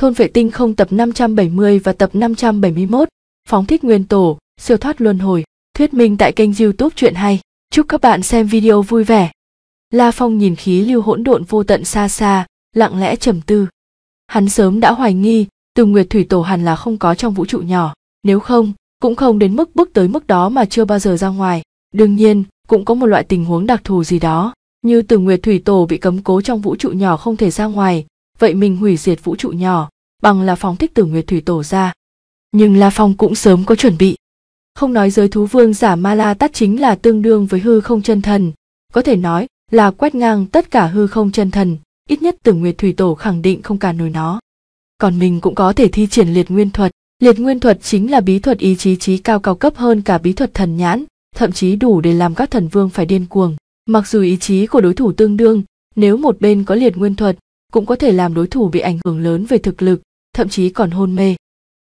Thôn vệ tinh không tập 570 và tập 571, phóng thích nguyên tổ, siêu thoát luân hồi, thuyết minh tại kênh youtube chuyện hay. Chúc các bạn xem video vui vẻ. La Phong nhìn khí lưu hỗn độn vô tận xa xa, lặng lẽ trầm tư. Hắn sớm đã hoài nghi, Tùng Nguyệt Thủy Tổ hẳn là không có trong vũ trụ nhỏ, nếu không, cũng không đến mức bước tới mức đó mà chưa bao giờ ra ngoài. Đương nhiên, cũng có một loại tình huống đặc thù gì đó, như Tùng Nguyệt Thủy Tổ bị cấm cố trong vũ trụ nhỏ không thể ra ngoài, vậy mình hủy diệt vũ trụ nhỏ bằng là phong thích tử nguyệt thủy tổ ra nhưng la phong cũng sớm có chuẩn bị không nói giới thú vương giả ma la tát chính là tương đương với hư không chân thần có thể nói là quét ngang tất cả hư không chân thần ít nhất tử nguyệt thủy tổ khẳng định không cản nổi nó còn mình cũng có thể thi triển liệt nguyên thuật liệt nguyên thuật chính là bí thuật ý chí trí cao cao cấp hơn cả bí thuật thần nhãn thậm chí đủ để làm các thần vương phải điên cuồng mặc dù ý chí của đối thủ tương đương nếu một bên có liệt nguyên thuật cũng có thể làm đối thủ bị ảnh hưởng lớn về thực lực thậm chí còn hôn mê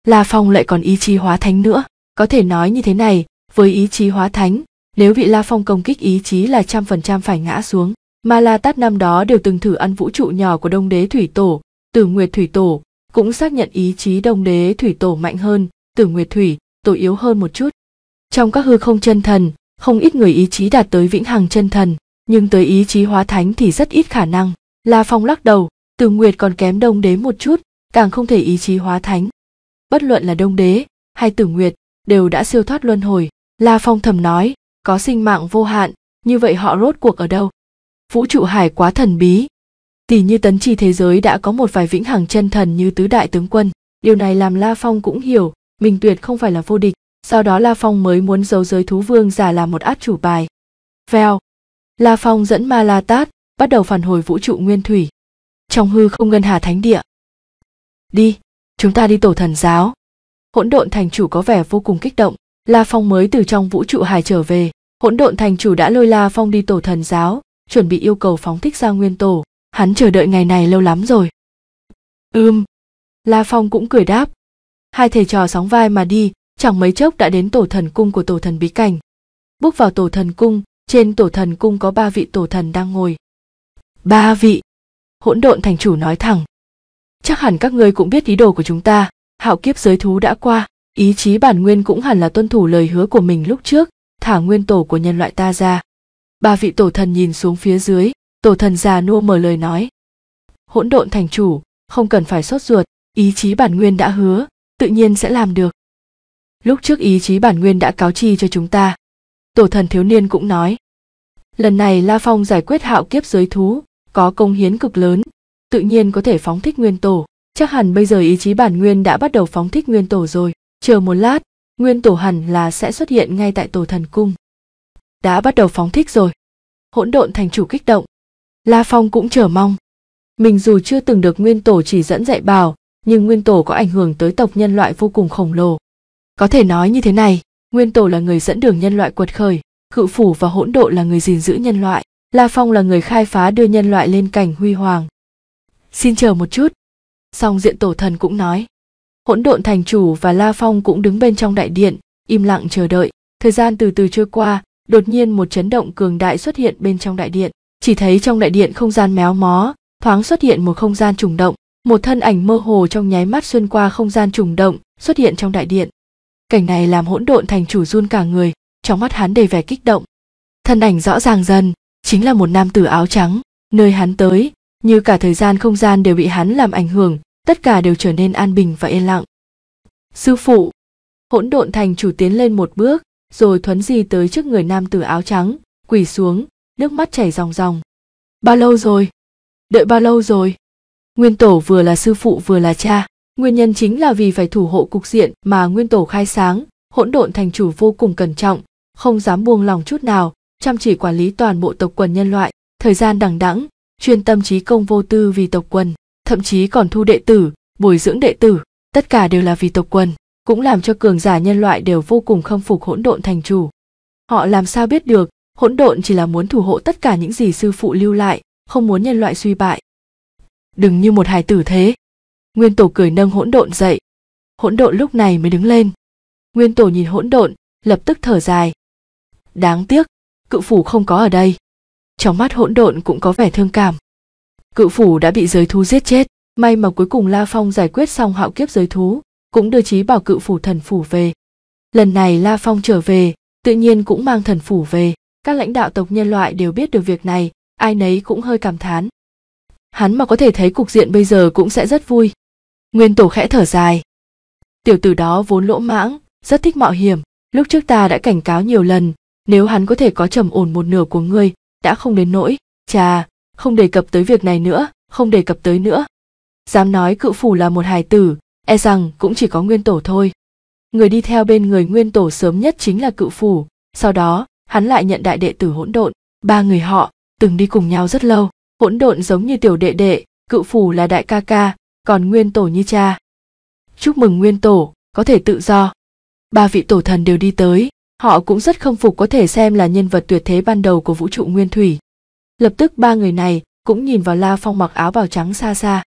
la phong lại còn ý chí hóa thánh nữa có thể nói như thế này với ý chí hóa thánh nếu bị la phong công kích ý chí là trăm phần trăm phải ngã xuống mà la tát năm đó đều từng thử ăn vũ trụ nhỏ của đông đế thủy tổ tử nguyệt thủy tổ cũng xác nhận ý chí đông đế thủy tổ mạnh hơn tử nguyệt thủy tổ yếu hơn một chút trong các hư không chân thần không ít người ý chí đạt tới vĩnh hằng chân thần nhưng tới ý chí hóa thánh thì rất ít khả năng La Phong lắc đầu, Từ Nguyệt còn kém Đông Đế một chút, càng không thể ý chí hóa thánh. Bất luận là Đông Đế hay Tử Nguyệt đều đã siêu thoát luân hồi, La Phong thầm nói, có sinh mạng vô hạn, như vậy họ rốt cuộc ở đâu? Vũ trụ hải quá thần bí. Tỷ như tấn chi thế giới đã có một vài vĩnh hằng chân thần như tứ đại tướng quân, điều này làm La Phong cũng hiểu, mình tuyệt không phải là vô địch, sau đó La Phong mới muốn giấu giới thú vương giả làm một át chủ bài. Vèo. La Phong dẫn Ma La Tát, bắt đầu phản hồi vũ trụ nguyên thủy trong hư không ngân hà thánh địa đi chúng ta đi tổ thần giáo hỗn độn thành chủ có vẻ vô cùng kích động la phong mới từ trong vũ trụ hải trở về hỗn độn thành chủ đã lôi la phong đi tổ thần giáo chuẩn bị yêu cầu phóng thích ra nguyên tổ hắn chờ đợi ngày này lâu lắm rồi ưm la phong cũng cười đáp hai thầy trò sóng vai mà đi chẳng mấy chốc đã đến tổ thần cung của tổ thần bí cảnh bước vào tổ thần cung trên tổ thần cung có ba vị tổ thần đang ngồi ba vị hỗn độn thành chủ nói thẳng chắc hẳn các ngươi cũng biết ý đồ của chúng ta hạo kiếp giới thú đã qua ý chí bản nguyên cũng hẳn là tuân thủ lời hứa của mình lúc trước thả nguyên tổ của nhân loại ta ra ba vị tổ thần nhìn xuống phía dưới tổ thần già nua mở lời nói hỗn độn thành chủ không cần phải sốt ruột ý chí bản nguyên đã hứa tự nhiên sẽ làm được lúc trước ý chí bản nguyên đã cáo chi cho chúng ta tổ thần thiếu niên cũng nói lần này la phong giải quyết hạo kiếp giới thú có công hiến cực lớn, tự nhiên có thể phóng thích nguyên tổ. Chắc hẳn bây giờ ý chí bản nguyên đã bắt đầu phóng thích nguyên tổ rồi. Chờ một lát, nguyên tổ hẳn là sẽ xuất hiện ngay tại tổ thần cung. Đã bắt đầu phóng thích rồi. Hỗn độn thành chủ kích động. La Phong cũng chờ mong. Mình dù chưa từng được nguyên tổ chỉ dẫn dạy bảo, nhưng nguyên tổ có ảnh hưởng tới tộc nhân loại vô cùng khổng lồ. Có thể nói như thế này, nguyên tổ là người dẫn đường nhân loại quật khởi, cự phủ và hỗn độ là người gìn giữ nhân loại. La Phong là người khai phá đưa nhân loại lên cảnh huy hoàng. Xin chờ một chút. Song diện tổ thần cũng nói. Hỗn độn thành chủ và La Phong cũng đứng bên trong đại điện, im lặng chờ đợi. Thời gian từ từ trôi qua, đột nhiên một chấn động cường đại xuất hiện bên trong đại điện. Chỉ thấy trong đại điện không gian méo mó, thoáng xuất hiện một không gian trùng động. Một thân ảnh mơ hồ trong nháy mắt xuyên qua không gian trùng động, xuất hiện trong đại điện. Cảnh này làm hỗn độn thành chủ run cả người, trong mắt hắn đầy vẻ kích động. Thân ảnh rõ ràng dần, chính là một nam tử áo trắng nơi hắn tới như cả thời gian không gian đều bị hắn làm ảnh hưởng tất cả đều trở nên an bình và yên lặng sư phụ hỗn độn thành chủ tiến lên một bước rồi thuấn di tới trước người nam tử áo trắng quỳ xuống nước mắt chảy ròng ròng bao lâu rồi đợi bao lâu rồi nguyên tổ vừa là sư phụ vừa là cha nguyên nhân chính là vì phải thủ hộ cục diện mà nguyên tổ khai sáng hỗn độn thành chủ vô cùng cẩn trọng không dám buông lòng chút nào chăm chỉ quản lý toàn bộ tộc quần nhân loại thời gian đằng đẵng chuyên tâm trí công vô tư vì tộc quần thậm chí còn thu đệ tử bồi dưỡng đệ tử tất cả đều là vì tộc quần cũng làm cho cường giả nhân loại đều vô cùng khâm phục hỗn độn thành chủ họ làm sao biết được hỗn độn chỉ là muốn thủ hộ tất cả những gì sư phụ lưu lại không muốn nhân loại suy bại đừng như một hài tử thế nguyên tổ cười nâng hỗn độn dậy hỗn độn lúc này mới đứng lên nguyên tổ nhìn hỗn độn lập tức thở dài đáng tiếc cự phủ không có ở đây trong mắt hỗn độn cũng có vẻ thương cảm cự phủ đã bị giới thú giết chết may mà cuối cùng la phong giải quyết xong hạo kiếp giới thú cũng đưa trí bảo cự phủ thần phủ về lần này la phong trở về tự nhiên cũng mang thần phủ về các lãnh đạo tộc nhân loại đều biết được việc này ai nấy cũng hơi cảm thán hắn mà có thể thấy cục diện bây giờ cũng sẽ rất vui nguyên tổ khẽ thở dài tiểu tử đó vốn lỗ mãng rất thích mạo hiểm lúc trước ta đã cảnh cáo nhiều lần nếu hắn có thể có trầm ổn một nửa của ngươi đã không đến nỗi chà không đề cập tới việc này nữa không đề cập tới nữa dám nói cự phủ là một hài tử e rằng cũng chỉ có nguyên tổ thôi người đi theo bên người nguyên tổ sớm nhất chính là cự phủ sau đó hắn lại nhận đại đệ tử hỗn độn ba người họ từng đi cùng nhau rất lâu hỗn độn giống như tiểu đệ đệ cự phủ là đại ca ca còn nguyên tổ như cha chúc mừng nguyên tổ có thể tự do ba vị tổ thần đều đi tới họ cũng rất không phục có thể xem là nhân vật tuyệt thế ban đầu của vũ trụ nguyên thủy lập tức ba người này cũng nhìn vào la phong mặc áo bào trắng xa xa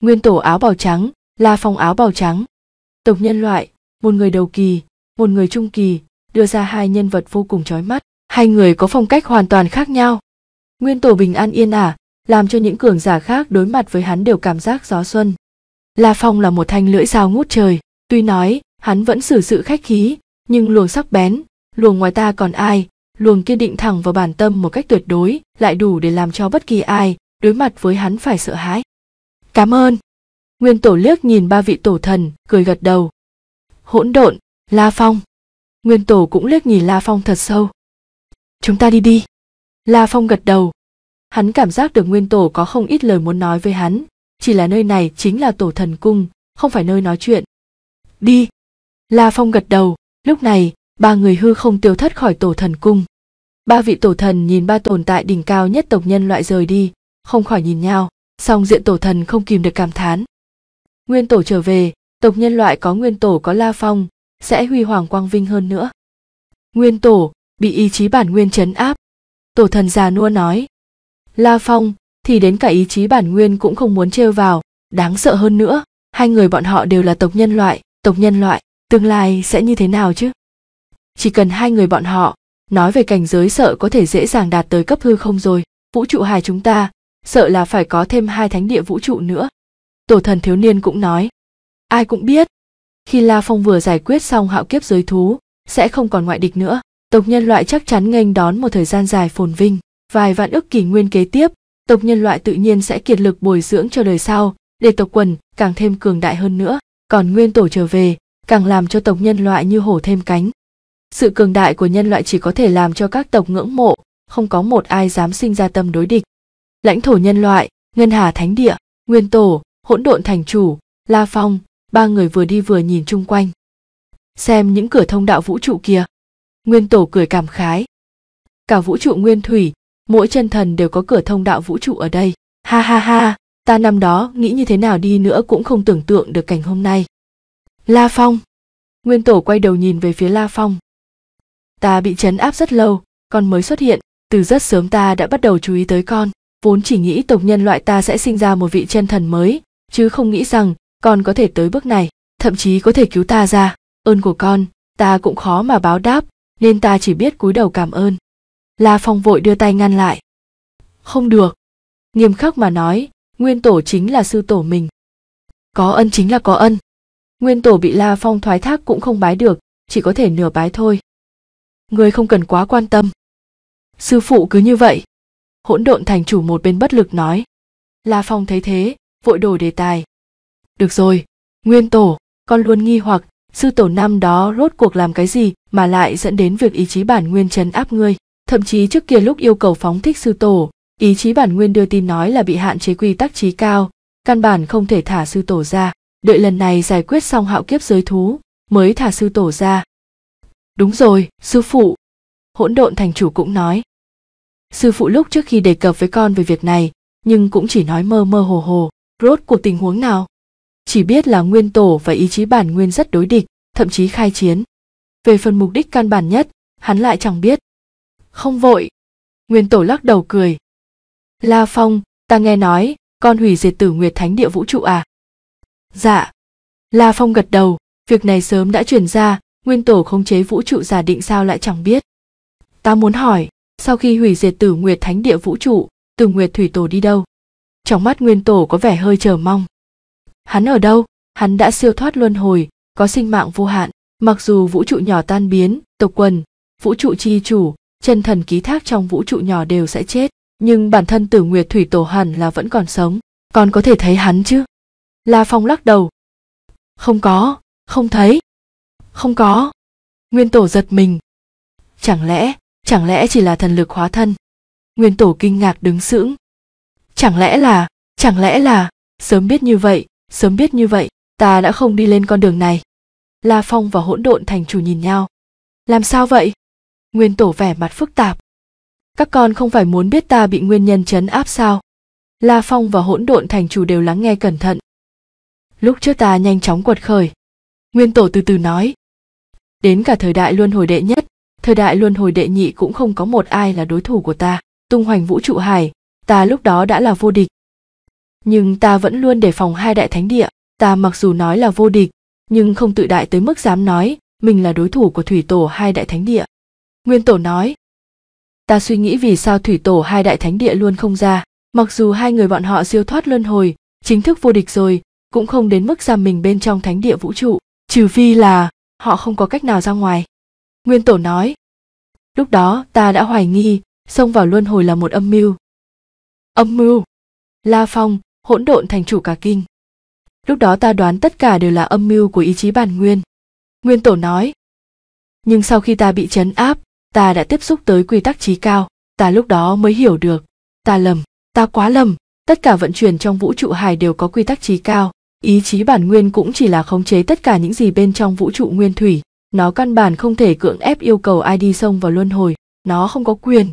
nguyên tổ áo bào trắng la phong áo bào trắng tộc nhân loại một người đầu kỳ một người trung kỳ đưa ra hai nhân vật vô cùng chói mắt hai người có phong cách hoàn toàn khác nhau nguyên tổ bình an yên ả làm cho những cường giả khác đối mặt với hắn đều cảm giác gió xuân la phong là một thanh lưỡi dao ngút trời tuy nói hắn vẫn xử sự khách khí nhưng luồng sắc bén luồng ngoài ta còn ai luồng kiên định thẳng vào bản tâm một cách tuyệt đối lại đủ để làm cho bất kỳ ai đối mặt với hắn phải sợ hãi cảm ơn nguyên tổ liếc nhìn ba vị tổ thần cười gật đầu hỗn độn la phong nguyên tổ cũng liếc nhìn la phong thật sâu chúng ta đi đi la phong gật đầu hắn cảm giác được nguyên tổ có không ít lời muốn nói với hắn chỉ là nơi này chính là tổ thần cung không phải nơi nói chuyện đi la phong gật đầu Lúc này, ba người hư không tiêu thất khỏi tổ thần cung. Ba vị tổ thần nhìn ba tồn tại đỉnh cao nhất tộc nhân loại rời đi, không khỏi nhìn nhau, song diện tổ thần không kìm được cảm thán. Nguyên tổ trở về, tộc nhân loại có nguyên tổ có La Phong, sẽ huy hoàng quang vinh hơn nữa. Nguyên tổ, bị ý chí bản nguyên chấn áp. Tổ thần già nua nói. La Phong, thì đến cả ý chí bản nguyên cũng không muốn trêu vào, đáng sợ hơn nữa, hai người bọn họ đều là tộc nhân loại, tộc nhân loại tương lai sẽ như thế nào chứ chỉ cần hai người bọn họ nói về cảnh giới sợ có thể dễ dàng đạt tới cấp hư không rồi vũ trụ hài chúng ta sợ là phải có thêm hai thánh địa vũ trụ nữa tổ thần thiếu niên cũng nói ai cũng biết khi la phong vừa giải quyết xong hạo kiếp giới thú sẽ không còn ngoại địch nữa tộc nhân loại chắc chắn nghênh đón một thời gian dài phồn vinh vài vạn ước kỷ nguyên kế tiếp tộc nhân loại tự nhiên sẽ kiệt lực bồi dưỡng cho đời sau để tộc quần càng thêm cường đại hơn nữa còn nguyên tổ trở về càng làm cho tộc nhân loại như hổ thêm cánh. Sự cường đại của nhân loại chỉ có thể làm cho các tộc ngưỡng mộ, không có một ai dám sinh ra tâm đối địch. Lãnh thổ nhân loại, Ngân Hà Thánh Địa, Nguyên Tổ, Hỗn Độn Thành Chủ, La Phong, ba người vừa đi vừa nhìn chung quanh. Xem những cửa thông đạo vũ trụ kia. Nguyên Tổ cười cảm khái. Cả vũ trụ nguyên thủy, mỗi chân thần đều có cửa thông đạo vũ trụ ở đây. Ha ha ha, ta năm đó nghĩ như thế nào đi nữa cũng không tưởng tượng được cảnh hôm nay. La Phong. Nguyên Tổ quay đầu nhìn về phía La Phong. Ta bị chấn áp rất lâu, con mới xuất hiện, từ rất sớm ta đã bắt đầu chú ý tới con, vốn chỉ nghĩ tộc nhân loại ta sẽ sinh ra một vị chân thần mới, chứ không nghĩ rằng con có thể tới bước này, thậm chí có thể cứu ta ra, ơn của con, ta cũng khó mà báo đáp, nên ta chỉ biết cúi đầu cảm ơn. La Phong vội đưa tay ngăn lại. Không được. Nghiêm khắc mà nói, nguyên tổ chính là sư tổ mình. Có ân chính là có ân, nguyên tổ bị la phong thoái thác cũng không bái được chỉ có thể nửa bái thôi người không cần quá quan tâm sư phụ cứ như vậy hỗn độn thành chủ một bên bất lực nói la phong thấy thế vội đổi đề tài được rồi nguyên tổ con luôn nghi hoặc sư tổ năm đó rốt cuộc làm cái gì mà lại dẫn đến việc ý chí bản nguyên chấn áp ngươi thậm chí trước kia lúc yêu cầu phóng thích sư tổ ý chí bản nguyên đưa tin nói là bị hạn chế quy tắc trí cao căn bản không thể thả sư tổ ra đợi lần này giải quyết xong hạo kiếp giới thú mới thả sư tổ ra đúng rồi sư phụ hỗn độn thành chủ cũng nói sư phụ lúc trước khi đề cập với con về việc này nhưng cũng chỉ nói mơ mơ hồ hồ rốt cuộc tình huống nào chỉ biết là nguyên tổ và ý chí bản nguyên rất đối địch thậm chí khai chiến về phần mục đích căn bản nhất hắn lại chẳng biết không vội nguyên tổ lắc đầu cười la phong ta nghe nói con hủy diệt tử nguyệt thánh địa vũ trụ à dạ la phong gật đầu việc này sớm đã chuyển ra nguyên tổ không chế vũ trụ giả định sao lại chẳng biết ta muốn hỏi sau khi hủy diệt tử nguyệt thánh địa vũ trụ tử nguyệt thủy tổ đi đâu trong mắt nguyên tổ có vẻ hơi chờ mong hắn ở đâu hắn đã siêu thoát luân hồi có sinh mạng vô hạn mặc dù vũ trụ nhỏ tan biến tộc quần vũ trụ chi chủ chân thần ký thác trong vũ trụ nhỏ đều sẽ chết nhưng bản thân tử nguyệt thủy tổ hẳn là vẫn còn sống còn có thể thấy hắn chứ La Phong lắc đầu. Không có, không thấy. Không có. Nguyên tổ giật mình. Chẳng lẽ, chẳng lẽ chỉ là thần lực hóa thân? Nguyên tổ kinh ngạc đứng sững. Chẳng lẽ là, chẳng lẽ là, sớm biết như vậy, sớm biết như vậy, ta đã không đi lên con đường này. La Phong và hỗn độn thành chủ nhìn nhau. Làm sao vậy? Nguyên tổ vẻ mặt phức tạp. Các con không phải muốn biết ta bị nguyên nhân chấn áp sao? La Phong và hỗn độn thành chủ đều lắng nghe cẩn thận, lúc trước ta nhanh chóng quật khởi nguyên tổ từ từ nói đến cả thời đại luân hồi đệ nhất thời đại luân hồi đệ nhị cũng không có một ai là đối thủ của ta tung hoành vũ trụ hải ta lúc đó đã là vô địch nhưng ta vẫn luôn đề phòng hai đại thánh địa ta mặc dù nói là vô địch nhưng không tự đại tới mức dám nói mình là đối thủ của thủy tổ hai đại thánh địa nguyên tổ nói ta suy nghĩ vì sao thủy tổ hai đại thánh địa luôn không ra mặc dù hai người bọn họ siêu thoát luân hồi chính thức vô địch rồi cũng không đến mức giam mình bên trong thánh địa vũ trụ trừ phi là họ không có cách nào ra ngoài nguyên tổ nói lúc đó ta đã hoài nghi xông vào luân hồi là một âm mưu âm mưu la phong hỗn độn thành chủ cả kinh lúc đó ta đoán tất cả đều là âm mưu của ý chí bản nguyên nguyên tổ nói nhưng sau khi ta bị chấn áp ta đã tiếp xúc tới quy tắc trí cao ta lúc đó mới hiểu được ta lầm ta quá lầm tất cả vận chuyển trong vũ trụ hài đều có quy tắc trí cao ý chí bản nguyên cũng chỉ là khống chế tất cả những gì bên trong vũ trụ nguyên thủy nó căn bản không thể cưỡng ép yêu cầu ai đi sông vào luân hồi nó không có quyền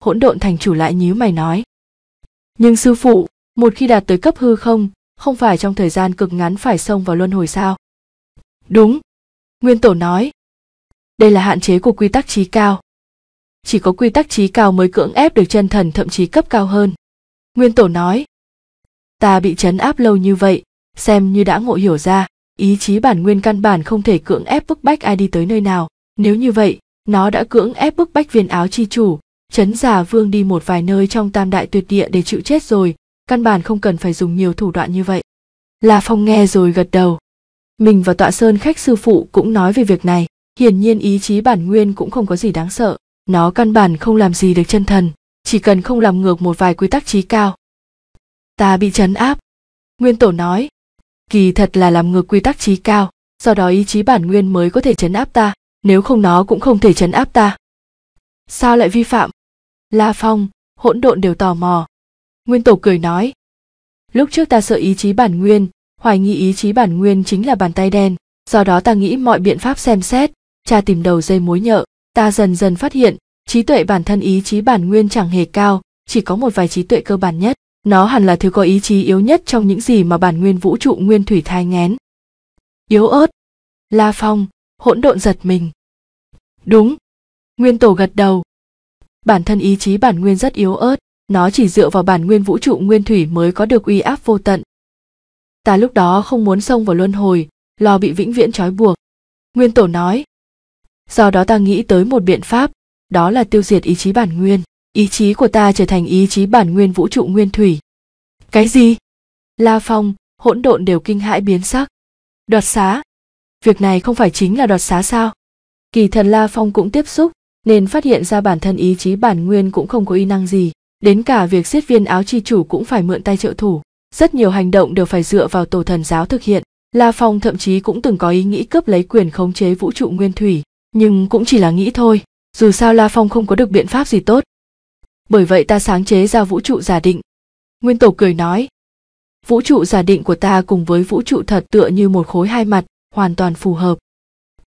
hỗn độn thành chủ lại nhíu mày nói nhưng sư phụ một khi đạt tới cấp hư không không phải trong thời gian cực ngắn phải xông vào luân hồi sao đúng nguyên tổ nói đây là hạn chế của quy tắc trí cao chỉ có quy tắc trí cao mới cưỡng ép được chân thần thậm chí cấp cao hơn nguyên tổ nói ta bị chấn áp lâu như vậy xem như đã ngộ hiểu ra ý chí bản nguyên căn bản không thể cưỡng ép bức bách ai đi tới nơi nào nếu như vậy nó đã cưỡng ép bức bách viên áo chi chủ chấn giả vương đi một vài nơi trong tam đại tuyệt địa để chịu chết rồi căn bản không cần phải dùng nhiều thủ đoạn như vậy la phong nghe rồi gật đầu mình và tọa sơn khách sư phụ cũng nói về việc này hiển nhiên ý chí bản nguyên cũng không có gì đáng sợ nó căn bản không làm gì được chân thần chỉ cần không làm ngược một vài quy tắc trí cao ta bị chấn áp nguyên tổ nói kỳ thật là làm ngược quy tắc trí cao do đó ý chí bản nguyên mới có thể chấn áp ta nếu không nó cũng không thể chấn áp ta sao lại vi phạm la phong hỗn độn đều tò mò nguyên tổ cười nói lúc trước ta sợ ý chí bản nguyên hoài nghi ý chí bản nguyên chính là bàn tay đen do đó ta nghĩ mọi biện pháp xem xét cha tìm đầu dây mối nhợ ta dần dần phát hiện trí tuệ bản thân ý chí bản nguyên chẳng hề cao chỉ có một vài trí tuệ cơ bản nhất nó hẳn là thứ có ý chí yếu nhất trong những gì mà bản nguyên vũ trụ nguyên thủy thai ngén. Yếu ớt. La Phong, hỗn độn giật mình. Đúng. Nguyên tổ gật đầu. Bản thân ý chí bản nguyên rất yếu ớt, nó chỉ dựa vào bản nguyên vũ trụ nguyên thủy mới có được uy áp vô tận. Ta lúc đó không muốn xông vào luân hồi, lo bị vĩnh viễn trói buộc. Nguyên tổ nói. Do đó ta nghĩ tới một biện pháp, đó là tiêu diệt ý chí bản nguyên ý chí của ta trở thành ý chí bản nguyên vũ trụ nguyên thủy cái gì la phong hỗn độn đều kinh hãi biến sắc đoạt xá việc này không phải chính là đoạt xá sao kỳ thần la phong cũng tiếp xúc nên phát hiện ra bản thân ý chí bản nguyên cũng không có y năng gì đến cả việc giết viên áo chi chủ cũng phải mượn tay trợ thủ rất nhiều hành động đều phải dựa vào tổ thần giáo thực hiện la phong thậm chí cũng từng có ý nghĩ cướp lấy quyền khống chế vũ trụ nguyên thủy nhưng cũng chỉ là nghĩ thôi dù sao la phong không có được biện pháp gì tốt bởi vậy ta sáng chế ra vũ trụ giả định nguyên tổ cười nói vũ trụ giả định của ta cùng với vũ trụ thật tựa như một khối hai mặt hoàn toàn phù hợp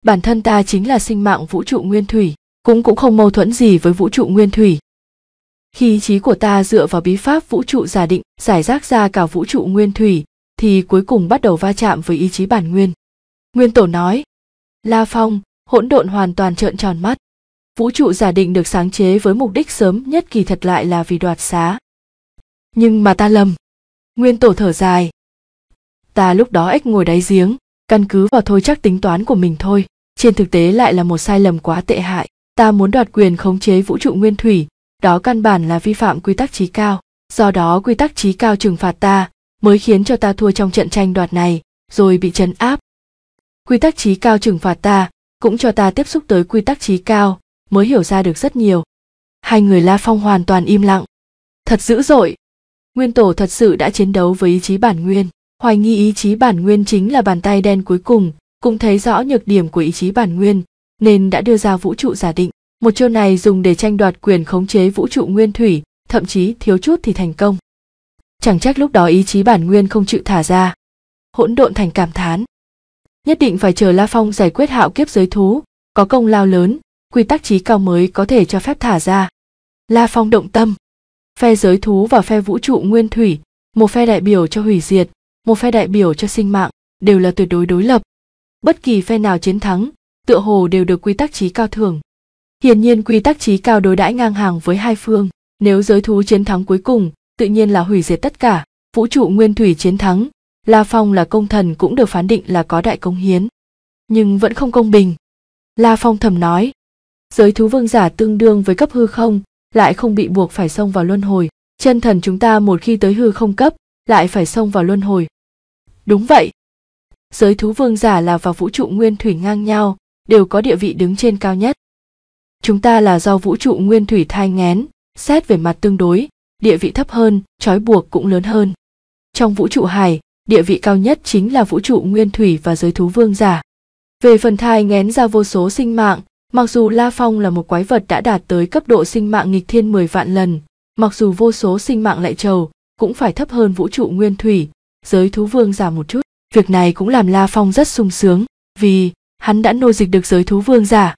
bản thân ta chính là sinh mạng vũ trụ nguyên thủy cũng cũng không mâu thuẫn gì với vũ trụ nguyên thủy khi trí của ta dựa vào bí pháp vũ trụ giả định giải rác ra cả vũ trụ nguyên thủy thì cuối cùng bắt đầu va chạm với ý chí bản nguyên nguyên tổ nói la phong hỗn độn hoàn toàn trợn tròn mắt vũ trụ giả định được sáng chế với mục đích sớm nhất kỳ thật lại là vì đoạt xá nhưng mà ta lầm nguyên tổ thở dài ta lúc đó ếch ngồi đáy giếng căn cứ vào thôi chắc tính toán của mình thôi trên thực tế lại là một sai lầm quá tệ hại ta muốn đoạt quyền khống chế vũ trụ nguyên thủy đó căn bản là vi phạm quy tắc trí cao do đó quy tắc trí cao trừng phạt ta mới khiến cho ta thua trong trận tranh đoạt này rồi bị trấn áp quy tắc trí cao trừng phạt ta cũng cho ta tiếp xúc tới quy tắc trí cao mới hiểu ra được rất nhiều hai người la phong hoàn toàn im lặng thật dữ dội nguyên tổ thật sự đã chiến đấu với ý chí bản nguyên hoài nghi ý chí bản nguyên chính là bàn tay đen cuối cùng cũng thấy rõ nhược điểm của ý chí bản nguyên nên đã đưa ra vũ trụ giả định một chiêu này dùng để tranh đoạt quyền khống chế vũ trụ nguyên thủy thậm chí thiếu chút thì thành công chẳng trách lúc đó ý chí bản nguyên không chịu thả ra hỗn độn thành cảm thán nhất định phải chờ la phong giải quyết hạo kiếp giới thú có công lao lớn quy tắc trí cao mới có thể cho phép thả ra. La Phong động tâm. Phe giới thú và phe vũ trụ nguyên thủy, một phe đại biểu cho hủy diệt, một phe đại biểu cho sinh mạng, đều là tuyệt đối đối lập. Bất kỳ phe nào chiến thắng, tựa hồ đều được quy tắc trí cao thưởng. Hiển nhiên quy tắc trí cao đối đãi ngang hàng với hai phương, nếu giới thú chiến thắng cuối cùng, tự nhiên là hủy diệt tất cả, vũ trụ nguyên thủy chiến thắng, La Phong là công thần cũng được phán định là có đại công hiến. Nhưng vẫn không công bình. La Phong thầm nói, giới thú vương giả tương đương với cấp hư không, lại không bị buộc phải xông vào luân hồi. Chân thần chúng ta một khi tới hư không cấp, lại phải xông vào luân hồi. Đúng vậy. Giới thú vương giả là vào vũ trụ nguyên thủy ngang nhau, đều có địa vị đứng trên cao nhất. Chúng ta là do vũ trụ nguyên thủy thai ngén, xét về mặt tương đối, địa vị thấp hơn, trói buộc cũng lớn hơn. Trong vũ trụ hải, địa vị cao nhất chính là vũ trụ nguyên thủy và giới thú vương giả. Về phần thai ngén ra vô số sinh mạng, Mặc dù La Phong là một quái vật đã đạt tới cấp độ sinh mạng nghịch thiên 10 vạn lần, mặc dù vô số sinh mạng lại trầu, cũng phải thấp hơn vũ trụ nguyên thủy, giới thú vương giảm một chút. Việc này cũng làm La Phong rất sung sướng, vì hắn đã nô dịch được giới thú vương giả.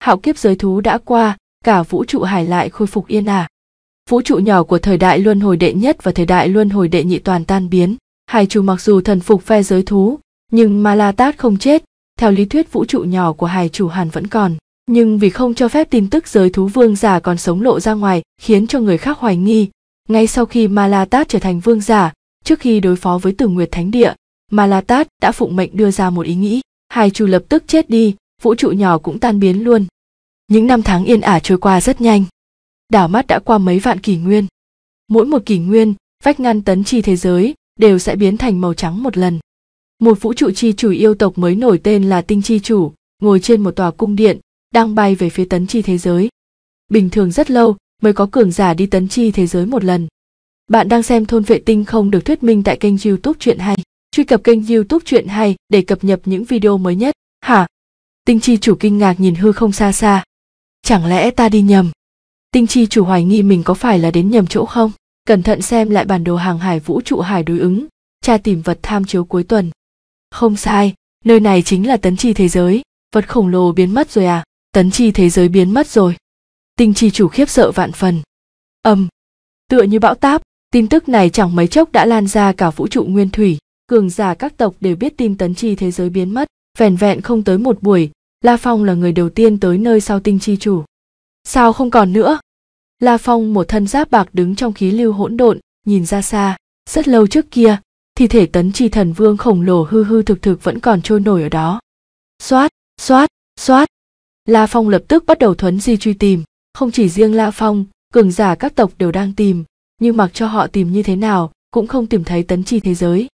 Hạo kiếp giới thú đã qua, cả vũ trụ hải lại khôi phục yên ả. À. Vũ trụ nhỏ của thời đại luân hồi đệ nhất và thời đại luân hồi đệ nhị toàn tan biến. Hải chủ mặc dù thần phục phe giới thú, nhưng Malatat không chết, theo lý thuyết vũ trụ nhỏ của hải chủ hàn vẫn còn nhưng vì không cho phép tin tức giới thú vương giả còn sống lộ ra ngoài khiến cho người khác hoài nghi ngay sau khi malatat trở thành vương giả trước khi đối phó với tử nguyệt thánh địa malatat đã phụng mệnh đưa ra một ý nghĩ hai chu lập tức chết đi vũ trụ nhỏ cũng tan biến luôn những năm tháng yên ả trôi qua rất nhanh đảo mắt đã qua mấy vạn kỷ nguyên mỗi một kỷ nguyên vách ngăn tấn chi thế giới đều sẽ biến thành màu trắng một lần một vũ trụ chi chủ yêu tộc mới nổi tên là tinh chi chủ ngồi trên một tòa cung điện đang bay về phía tấn chi thế giới. Bình thường rất lâu mới có cường giả đi tấn chi thế giới một lần. Bạn đang xem thôn vệ tinh không được thuyết minh tại kênh youtube chuyện hay. Truy cập kênh youtube chuyện hay để cập nhật những video mới nhất. Hả? Tinh chi chủ kinh ngạc nhìn hư không xa xa. Chẳng lẽ ta đi nhầm? Tinh chi chủ hoài nghi mình có phải là đến nhầm chỗ không? Cẩn thận xem lại bản đồ hàng hải vũ trụ hải đối ứng, tra tìm vật tham chiếu cuối tuần. Không sai, nơi này chính là tấn chi thế giới, vật khổng lồ biến mất rồi à? tấn chi thế giới biến mất rồi tinh chi chủ khiếp sợ vạn phần âm tựa như bão táp tin tức này chẳng mấy chốc đã lan ra cả vũ trụ nguyên thủy cường giả các tộc đều biết tin tấn chi thế giới biến mất vẻn vẹn không tới một buổi la phong là người đầu tiên tới nơi sau tinh chi chủ sao không còn nữa la phong một thân giáp bạc đứng trong khí lưu hỗn độn nhìn ra xa rất lâu trước kia thi thể tấn chi thần vương khổng lồ hư hư thực thực vẫn còn trôi nổi ở đó xoát xoát xoát La Phong lập tức bắt đầu thuấn di truy tìm, không chỉ riêng La Phong, cường giả các tộc đều đang tìm, nhưng mặc cho họ tìm như thế nào, cũng không tìm thấy tấn chi thế giới.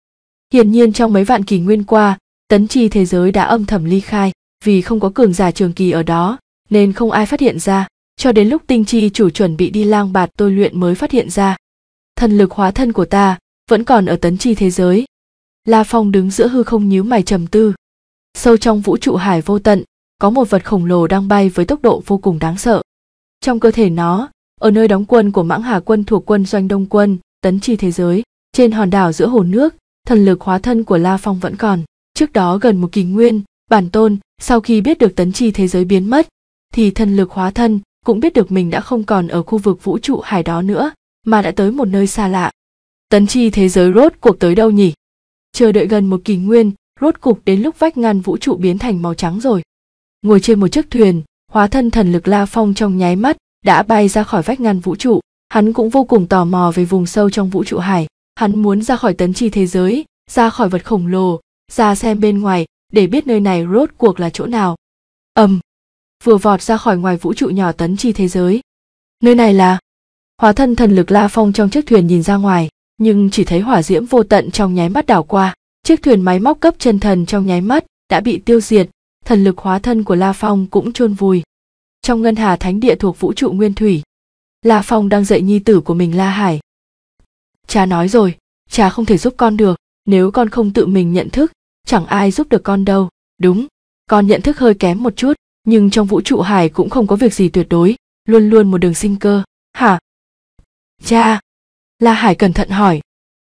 Hiển nhiên trong mấy vạn kỷ nguyên qua, tấn chi thế giới đã âm thầm ly khai, vì không có cường giả trường kỳ ở đó, nên không ai phát hiện ra, cho đến lúc tinh chi chủ chuẩn bị đi lang bạt tôi luyện mới phát hiện ra. Thần lực hóa thân của ta vẫn còn ở tấn chi thế giới. La Phong đứng giữa hư không nhíu mày trầm tư. Sâu trong vũ trụ hải vô tận, có một vật khổng lồ đang bay với tốc độ vô cùng đáng sợ. Trong cơ thể nó, ở nơi đóng quân của mãng hà quân thuộc quân doanh đông quân, tấn chi thế giới, trên hòn đảo giữa hồ nước, thần lực hóa thân của La Phong vẫn còn. Trước đó gần một kỳ nguyên, bản tôn, sau khi biết được tấn chi thế giới biến mất, thì thần lực hóa thân cũng biết được mình đã không còn ở khu vực vũ trụ hải đó nữa, mà đã tới một nơi xa lạ. Tấn chi thế giới rốt cuộc tới đâu nhỉ? Chờ đợi gần một kỳ nguyên, rốt cục đến lúc vách ngăn vũ trụ biến thành màu trắng rồi ngồi trên một chiếc thuyền hóa thân thần lực la phong trong nháy mắt đã bay ra khỏi vách ngăn vũ trụ hắn cũng vô cùng tò mò về vùng sâu trong vũ trụ hải hắn muốn ra khỏi tấn chi thế giới ra khỏi vật khổng lồ ra xem bên ngoài để biết nơi này rốt cuộc là chỗ nào ầm vừa vọt ra khỏi ngoài vũ trụ nhỏ tấn chi thế giới nơi này là hóa thân thần lực la phong trong chiếc thuyền nhìn ra ngoài nhưng chỉ thấy hỏa diễm vô tận trong nháy mắt đảo qua chiếc thuyền máy móc cấp chân thần trong nháy mắt đã bị tiêu diệt thần lực hóa thân của La Phong cũng chôn vùi. Trong ngân hà thánh địa thuộc vũ trụ nguyên thủy, La Phong đang dạy nhi tử của mình La Hải. Cha nói rồi, cha không thể giúp con được, nếu con không tự mình nhận thức, chẳng ai giúp được con đâu. Đúng, con nhận thức hơi kém một chút, nhưng trong vũ trụ hải cũng không có việc gì tuyệt đối, luôn luôn một đường sinh cơ, hả? Cha! La Hải cẩn thận hỏi.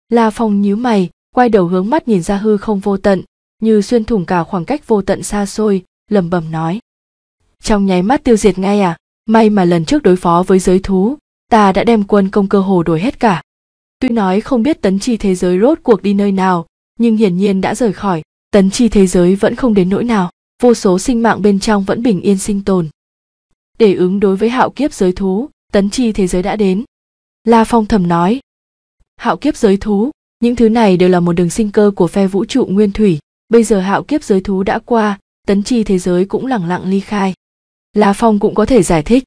La Phong nhíu mày, quay đầu hướng mắt nhìn ra hư không vô tận, như xuyên thủng cả khoảng cách vô tận xa xôi lẩm bẩm nói trong nháy mắt tiêu diệt ngay à may mà lần trước đối phó với giới thú ta đã đem quân công cơ hồ đổi hết cả tuy nói không biết tấn chi thế giới rốt cuộc đi nơi nào nhưng hiển nhiên đã rời khỏi tấn chi thế giới vẫn không đến nỗi nào vô số sinh mạng bên trong vẫn bình yên sinh tồn để ứng đối với hạo kiếp giới thú tấn chi thế giới đã đến la phong thầm nói hạo kiếp giới thú những thứ này đều là một đường sinh cơ của phe vũ trụ nguyên thủy bây giờ hạo kiếp giới thú đã qua tấn chi thế giới cũng lẳng lặng ly khai la phong cũng có thể giải thích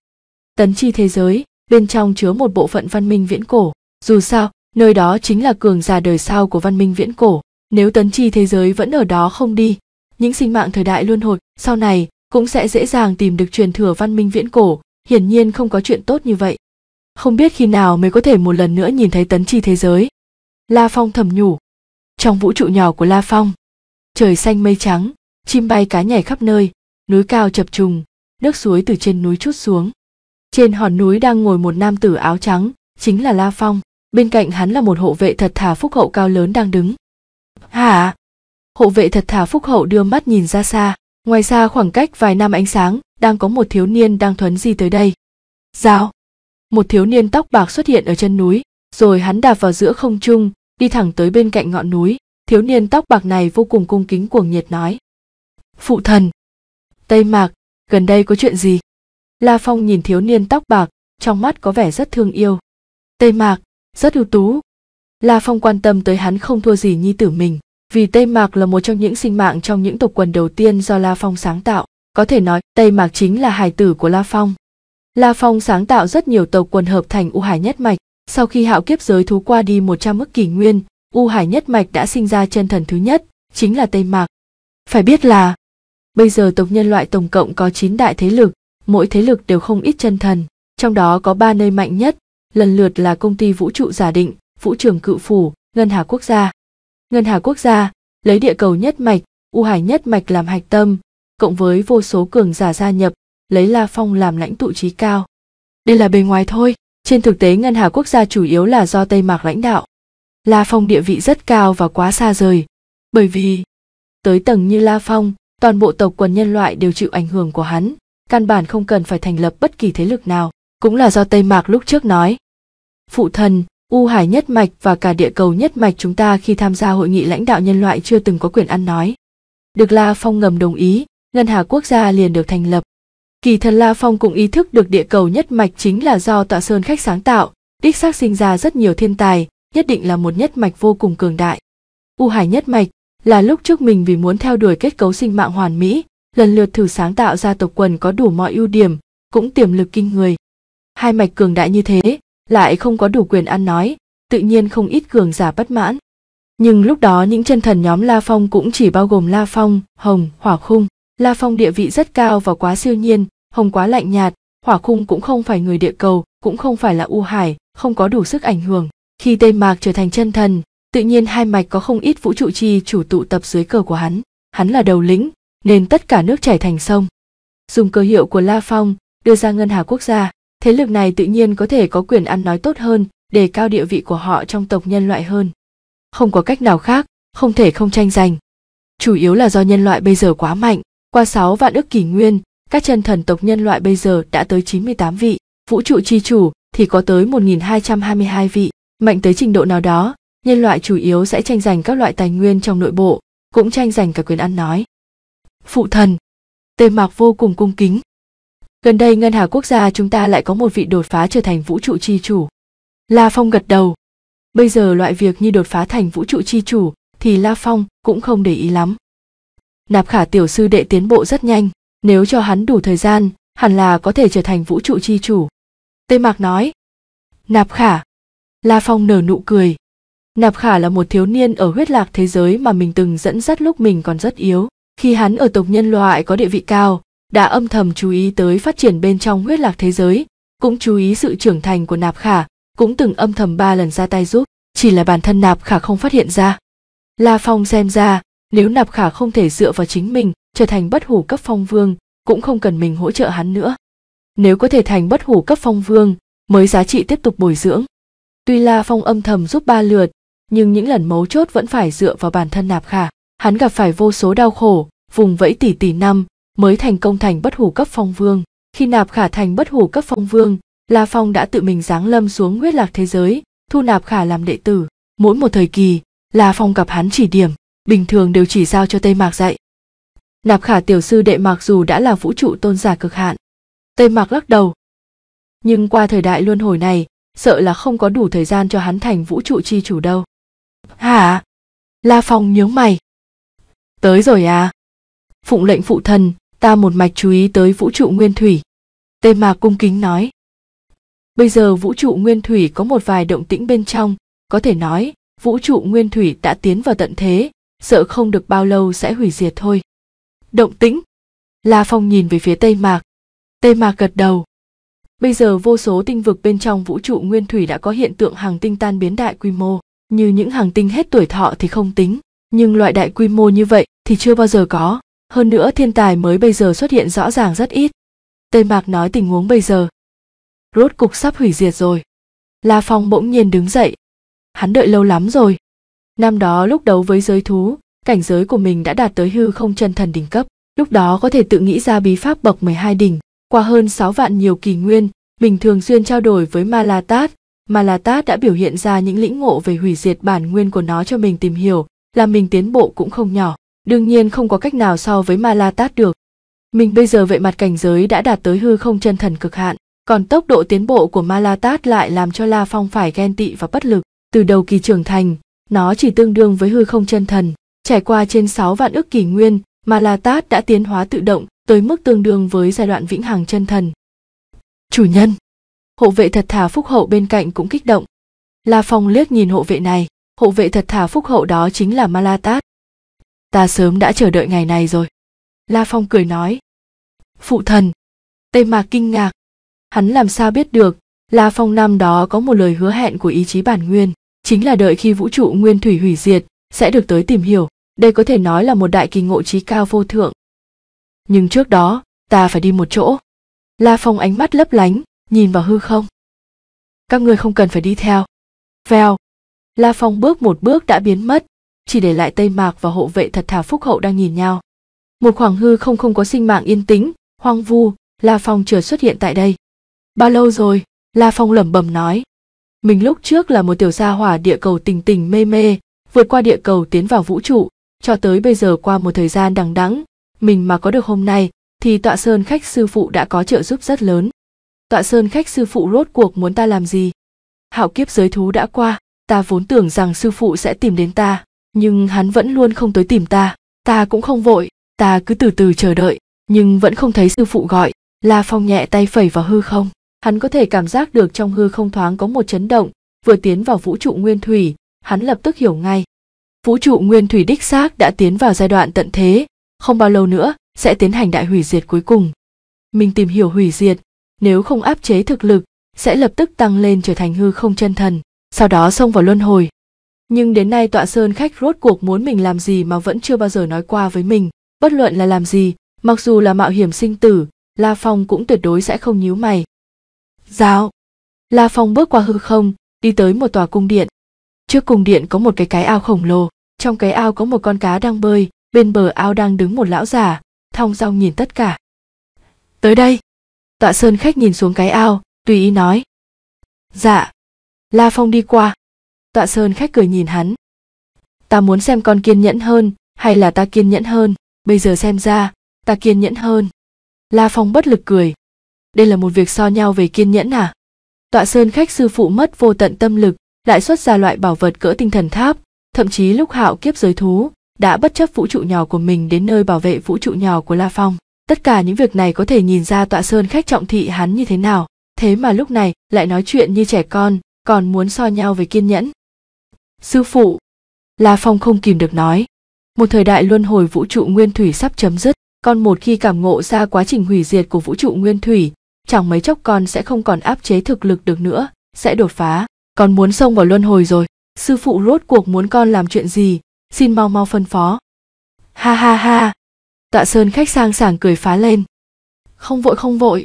tấn chi thế giới bên trong chứa một bộ phận văn minh viễn cổ dù sao nơi đó chính là cường già đời sau của văn minh viễn cổ nếu tấn chi thế giới vẫn ở đó không đi những sinh mạng thời đại luân hồi sau này cũng sẽ dễ dàng tìm được truyền thừa văn minh viễn cổ hiển nhiên không có chuyện tốt như vậy không biết khi nào mới có thể một lần nữa nhìn thấy tấn chi thế giới la phong thầm nhủ trong vũ trụ nhỏ của la phong trời xanh mây trắng chim bay cá nhảy khắp nơi núi cao chập trùng nước suối từ trên núi chút xuống trên hòn núi đang ngồi một nam tử áo trắng chính là la phong bên cạnh hắn là một hộ vệ thật thà phúc hậu cao lớn đang đứng hả hộ vệ thật thà phúc hậu đưa mắt nhìn ra xa ngoài xa khoảng cách vài năm ánh sáng đang có một thiếu niên đang thuấn di tới đây Giao. Một thiếu niên tóc bạc xuất hiện ở chân núi, rồi hắn đạp vào giữa không trung, đi thẳng tới bên cạnh ngọn núi, thiếu niên tóc bạc này vô cùng cung kính cuồng nhiệt nói phụ thần tây mạc gần đây có chuyện gì la phong nhìn thiếu niên tóc bạc trong mắt có vẻ rất thương yêu tây mạc rất ưu tú la phong quan tâm tới hắn không thua gì nhi tử mình vì tây mạc là một trong những sinh mạng trong những tộc quần đầu tiên do la phong sáng tạo có thể nói tây mạc chính là hài tử của la phong la phong sáng tạo rất nhiều tộc quần hợp thành u hải nhất mạch sau khi hạo kiếp giới thú qua đi một trăm mức kỷ nguyên U Hải nhất mạch đã sinh ra chân thần thứ nhất, chính là Tây Mạc. Phải biết là, bây giờ tộc nhân loại tổng cộng có chín đại thế lực, mỗi thế lực đều không ít chân thần, trong đó có ba nơi mạnh nhất, lần lượt là công ty vũ trụ giả định, vũ trường cự phủ, ngân hà quốc gia. Ngân hà quốc gia, lấy địa cầu nhất mạch, U Hải nhất mạch làm hạch tâm, cộng với vô số cường giả gia nhập, lấy La Phong làm lãnh tụ trí cao. Đây là bề ngoài thôi, trên thực tế ngân hà quốc gia chủ yếu là do Tây Mạc lãnh đạo. La Phong địa vị rất cao và quá xa rời, bởi vì tới tầng như La Phong, toàn bộ tộc quần nhân loại đều chịu ảnh hưởng của hắn, căn bản không cần phải thành lập bất kỳ thế lực nào, cũng là do Tây Mạc lúc trước nói. Phụ thần, U Hải nhất mạch và cả địa cầu nhất mạch chúng ta khi tham gia hội nghị lãnh đạo nhân loại chưa từng có quyền ăn nói. Được La Phong ngầm đồng ý, Ngân hà quốc gia liền được thành lập. Kỳ thần La Phong cũng ý thức được địa cầu nhất mạch chính là do Tọa Sơn Khách sáng tạo, đích xác sinh ra rất nhiều thiên tài, nhất định là một nhất mạch vô cùng cường đại. U Hải nhất mạch là lúc trước mình vì muốn theo đuổi kết cấu sinh mạng hoàn mỹ, lần lượt thử sáng tạo ra tộc quần có đủ mọi ưu điểm, cũng tiềm lực kinh người. Hai mạch cường đại như thế, lại không có đủ quyền ăn nói, tự nhiên không ít cường giả bất mãn. Nhưng lúc đó những chân thần nhóm La Phong cũng chỉ bao gồm La Phong, Hồng, Hỏa Khung. La Phong địa vị rất cao và quá siêu nhiên, Hồng quá lạnh nhạt, Hỏa Khung cũng không phải người địa cầu, cũng không phải là U Hải, không có đủ sức ảnh hưởng khi tây mạc trở thành chân thần tự nhiên hai mạch có không ít vũ trụ chi chủ tụ tập dưới cờ của hắn hắn là đầu lĩnh nên tất cả nước chảy thành sông dùng cơ hiệu của la phong đưa ra ngân hà quốc gia thế lực này tự nhiên có thể có quyền ăn nói tốt hơn để cao địa vị của họ trong tộc nhân loại hơn không có cách nào khác không thể không tranh giành chủ yếu là do nhân loại bây giờ quá mạnh qua sáu vạn ức kỷ nguyên các chân thần tộc nhân loại bây giờ đã tới 98 vị vũ trụ chi chủ thì có tới 1222 vị mạnh tới trình độ nào đó nhân loại chủ yếu sẽ tranh giành các loại tài nguyên trong nội bộ cũng tranh giành cả quyền ăn nói phụ thần tề mạc vô cùng cung kính gần đây ngân hà quốc gia chúng ta lại có một vị đột phá trở thành vũ trụ chi chủ la phong gật đầu bây giờ loại việc như đột phá thành vũ trụ chi chủ thì la phong cũng không để ý lắm nạp khả tiểu sư đệ tiến bộ rất nhanh nếu cho hắn đủ thời gian hẳn là có thể trở thành vũ trụ chi chủ tê mạc nói nạp khả La Phong nở nụ cười. Nạp Khả là một thiếu niên ở huyết lạc thế giới mà mình từng dẫn dắt lúc mình còn rất yếu. Khi hắn ở tộc nhân loại có địa vị cao, đã âm thầm chú ý tới phát triển bên trong huyết lạc thế giới, cũng chú ý sự trưởng thành của Nạp Khả, cũng từng âm thầm ba lần ra tay giúp, chỉ là bản thân Nạp Khả không phát hiện ra. La Phong xem ra, nếu Nạp Khả không thể dựa vào chính mình, trở thành bất hủ cấp phong vương, cũng không cần mình hỗ trợ hắn nữa. Nếu có thể thành bất hủ cấp phong vương, mới giá trị tiếp tục bồi dưỡng. Tuy La Phong âm thầm giúp ba lượt, nhưng những lần mấu chốt vẫn phải dựa vào bản thân Nạp Khả. Hắn gặp phải vô số đau khổ, vùng vẫy tỷ tỷ năm mới thành công thành bất hủ cấp phong vương. Khi Nạp Khả thành bất hủ cấp phong vương, La Phong đã tự mình giáng lâm xuống huyết lạc thế giới, thu Nạp Khả làm đệ tử. Mỗi một thời kỳ, La Phong gặp hắn chỉ điểm, bình thường đều chỉ giao cho Tây Mạc dạy. Nạp Khả tiểu sư đệ mặc dù đã là vũ trụ tôn giả cực hạn. Tây Mạc lắc đầu. Nhưng qua thời đại luân hồi này, sợ là không có đủ thời gian cho hắn thành vũ trụ chi chủ đâu hả la phong nhớ mày tới rồi à phụng lệnh phụ thần ta một mạch chú ý tới vũ trụ nguyên thủy tê mà cung kính nói bây giờ vũ trụ nguyên thủy có một vài động tĩnh bên trong có thể nói vũ trụ nguyên thủy đã tiến vào tận thế sợ không được bao lâu sẽ hủy diệt thôi động tĩnh la phong nhìn về phía tây mạc tây mạc gật đầu Bây giờ vô số tinh vực bên trong vũ trụ nguyên thủy đã có hiện tượng hàng tinh tan biến đại quy mô, như những hàng tinh hết tuổi thọ thì không tính, nhưng loại đại quy mô như vậy thì chưa bao giờ có. Hơn nữa thiên tài mới bây giờ xuất hiện rõ ràng rất ít. Tây Mạc nói tình huống bây giờ. Rốt cục sắp hủy diệt rồi. La Phong bỗng nhiên đứng dậy. Hắn đợi lâu lắm rồi. Năm đó lúc đấu với giới thú, cảnh giới của mình đã đạt tới hư không chân thần đỉnh cấp. Lúc đó có thể tự nghĩ ra bí pháp bậc 12 đỉnh, qua hơn 6 vạn nhiều kỳ nguyên, mình thường xuyên trao đổi với Malatat. Malatat đã biểu hiện ra những lĩnh ngộ về hủy diệt bản nguyên của nó cho mình tìm hiểu, làm mình tiến bộ cũng không nhỏ. Đương nhiên không có cách nào so với Malatat được. Mình bây giờ vậy mặt cảnh giới đã đạt tới hư không chân thần cực hạn, còn tốc độ tiến bộ của Malatat lại làm cho La Phong phải ghen tị và bất lực. Từ đầu kỳ trưởng thành, nó chỉ tương đương với hư không chân thần. Trải qua trên 6 vạn ước kỷ nguyên, Malatat đã tiến hóa tự động tới mức tương đương với giai đoạn vĩnh hằng chân thần. Chủ nhân! Hộ vệ thật thà phúc hậu bên cạnh cũng kích động. La Phong liếc nhìn hộ vệ này, hộ vệ thật thà phúc hậu đó chính là Malatat. Ta sớm đã chờ đợi ngày này rồi. La Phong cười nói. Phụ thần! tây Mạc kinh ngạc. Hắn làm sao biết được, La Phong năm đó có một lời hứa hẹn của ý chí bản nguyên, chính là đợi khi vũ trụ nguyên thủy hủy diệt, sẽ được tới tìm hiểu. Đây có thể nói là một đại kỳ ngộ trí cao vô thượng, nhưng trước đó ta phải đi một chỗ la phong ánh mắt lấp lánh nhìn vào hư không các ngươi không cần phải đi theo vèo la phong bước một bước đã biến mất chỉ để lại tây mạc và hộ vệ thật thà phúc hậu đang nhìn nhau một khoảng hư không không có sinh mạng yên tĩnh hoang vu la phong chưa xuất hiện tại đây bao lâu rồi la phong lẩm bẩm nói mình lúc trước là một tiểu gia hỏa địa cầu tình tình mê mê vượt qua địa cầu tiến vào vũ trụ cho tới bây giờ qua một thời gian đằng đẵng mình mà có được hôm nay thì tọa sơn khách sư phụ đã có trợ giúp rất lớn tọa sơn khách sư phụ rốt cuộc muốn ta làm gì hạo kiếp giới thú đã qua ta vốn tưởng rằng sư phụ sẽ tìm đến ta nhưng hắn vẫn luôn không tới tìm ta ta cũng không vội ta cứ từ từ chờ đợi nhưng vẫn không thấy sư phụ gọi la phong nhẹ tay phẩy vào hư không hắn có thể cảm giác được trong hư không thoáng có một chấn động vừa tiến vào vũ trụ nguyên thủy hắn lập tức hiểu ngay vũ trụ nguyên thủy đích xác đã tiến vào giai đoạn tận thế không bao lâu nữa sẽ tiến hành đại hủy diệt cuối cùng. Mình tìm hiểu hủy diệt, nếu không áp chế thực lực, sẽ lập tức tăng lên trở thành hư không chân thần, sau đó xông vào luân hồi. Nhưng đến nay tọa sơn khách rốt cuộc muốn mình làm gì mà vẫn chưa bao giờ nói qua với mình, bất luận là làm gì, mặc dù là mạo hiểm sinh tử, La Phong cũng tuyệt đối sẽ không nhíu mày. Giáo. La Phong bước qua hư không, đi tới một tòa cung điện. Trước cung điện có một cái cái ao khổng lồ, trong cái ao có một con cá đang bơi, bên bờ ao đang đứng một lão già thong dong nhìn tất cả tới đây tọa sơn khách nhìn xuống cái ao tùy ý nói dạ la phong đi qua tọa sơn khách cười nhìn hắn ta muốn xem con kiên nhẫn hơn hay là ta kiên nhẫn hơn bây giờ xem ra ta kiên nhẫn hơn la phong bất lực cười đây là một việc so nhau về kiên nhẫn à tọa sơn khách sư phụ mất vô tận tâm lực lại xuất ra loại bảo vật cỡ tinh thần tháp thậm chí lúc hạo kiếp giới thú đã bất chấp vũ trụ nhỏ của mình đến nơi bảo vệ vũ trụ nhỏ của La Phong. Tất cả những việc này có thể nhìn ra tọa sơn khách trọng thị hắn như thế nào, thế mà lúc này lại nói chuyện như trẻ con, còn muốn so nhau về kiên nhẫn. Sư phụ, La Phong không kìm được nói, một thời đại luân hồi vũ trụ nguyên thủy sắp chấm dứt, con một khi cảm ngộ ra quá trình hủy diệt của vũ trụ nguyên thủy, chẳng mấy chốc con sẽ không còn áp chế thực lực được nữa, sẽ đột phá, con muốn xông vào luân hồi rồi, sư phụ rốt cuộc muốn con làm chuyện gì, xin mau mau phân phó ha ha ha tạ sơn khách sang sảng cười phá lên không vội không vội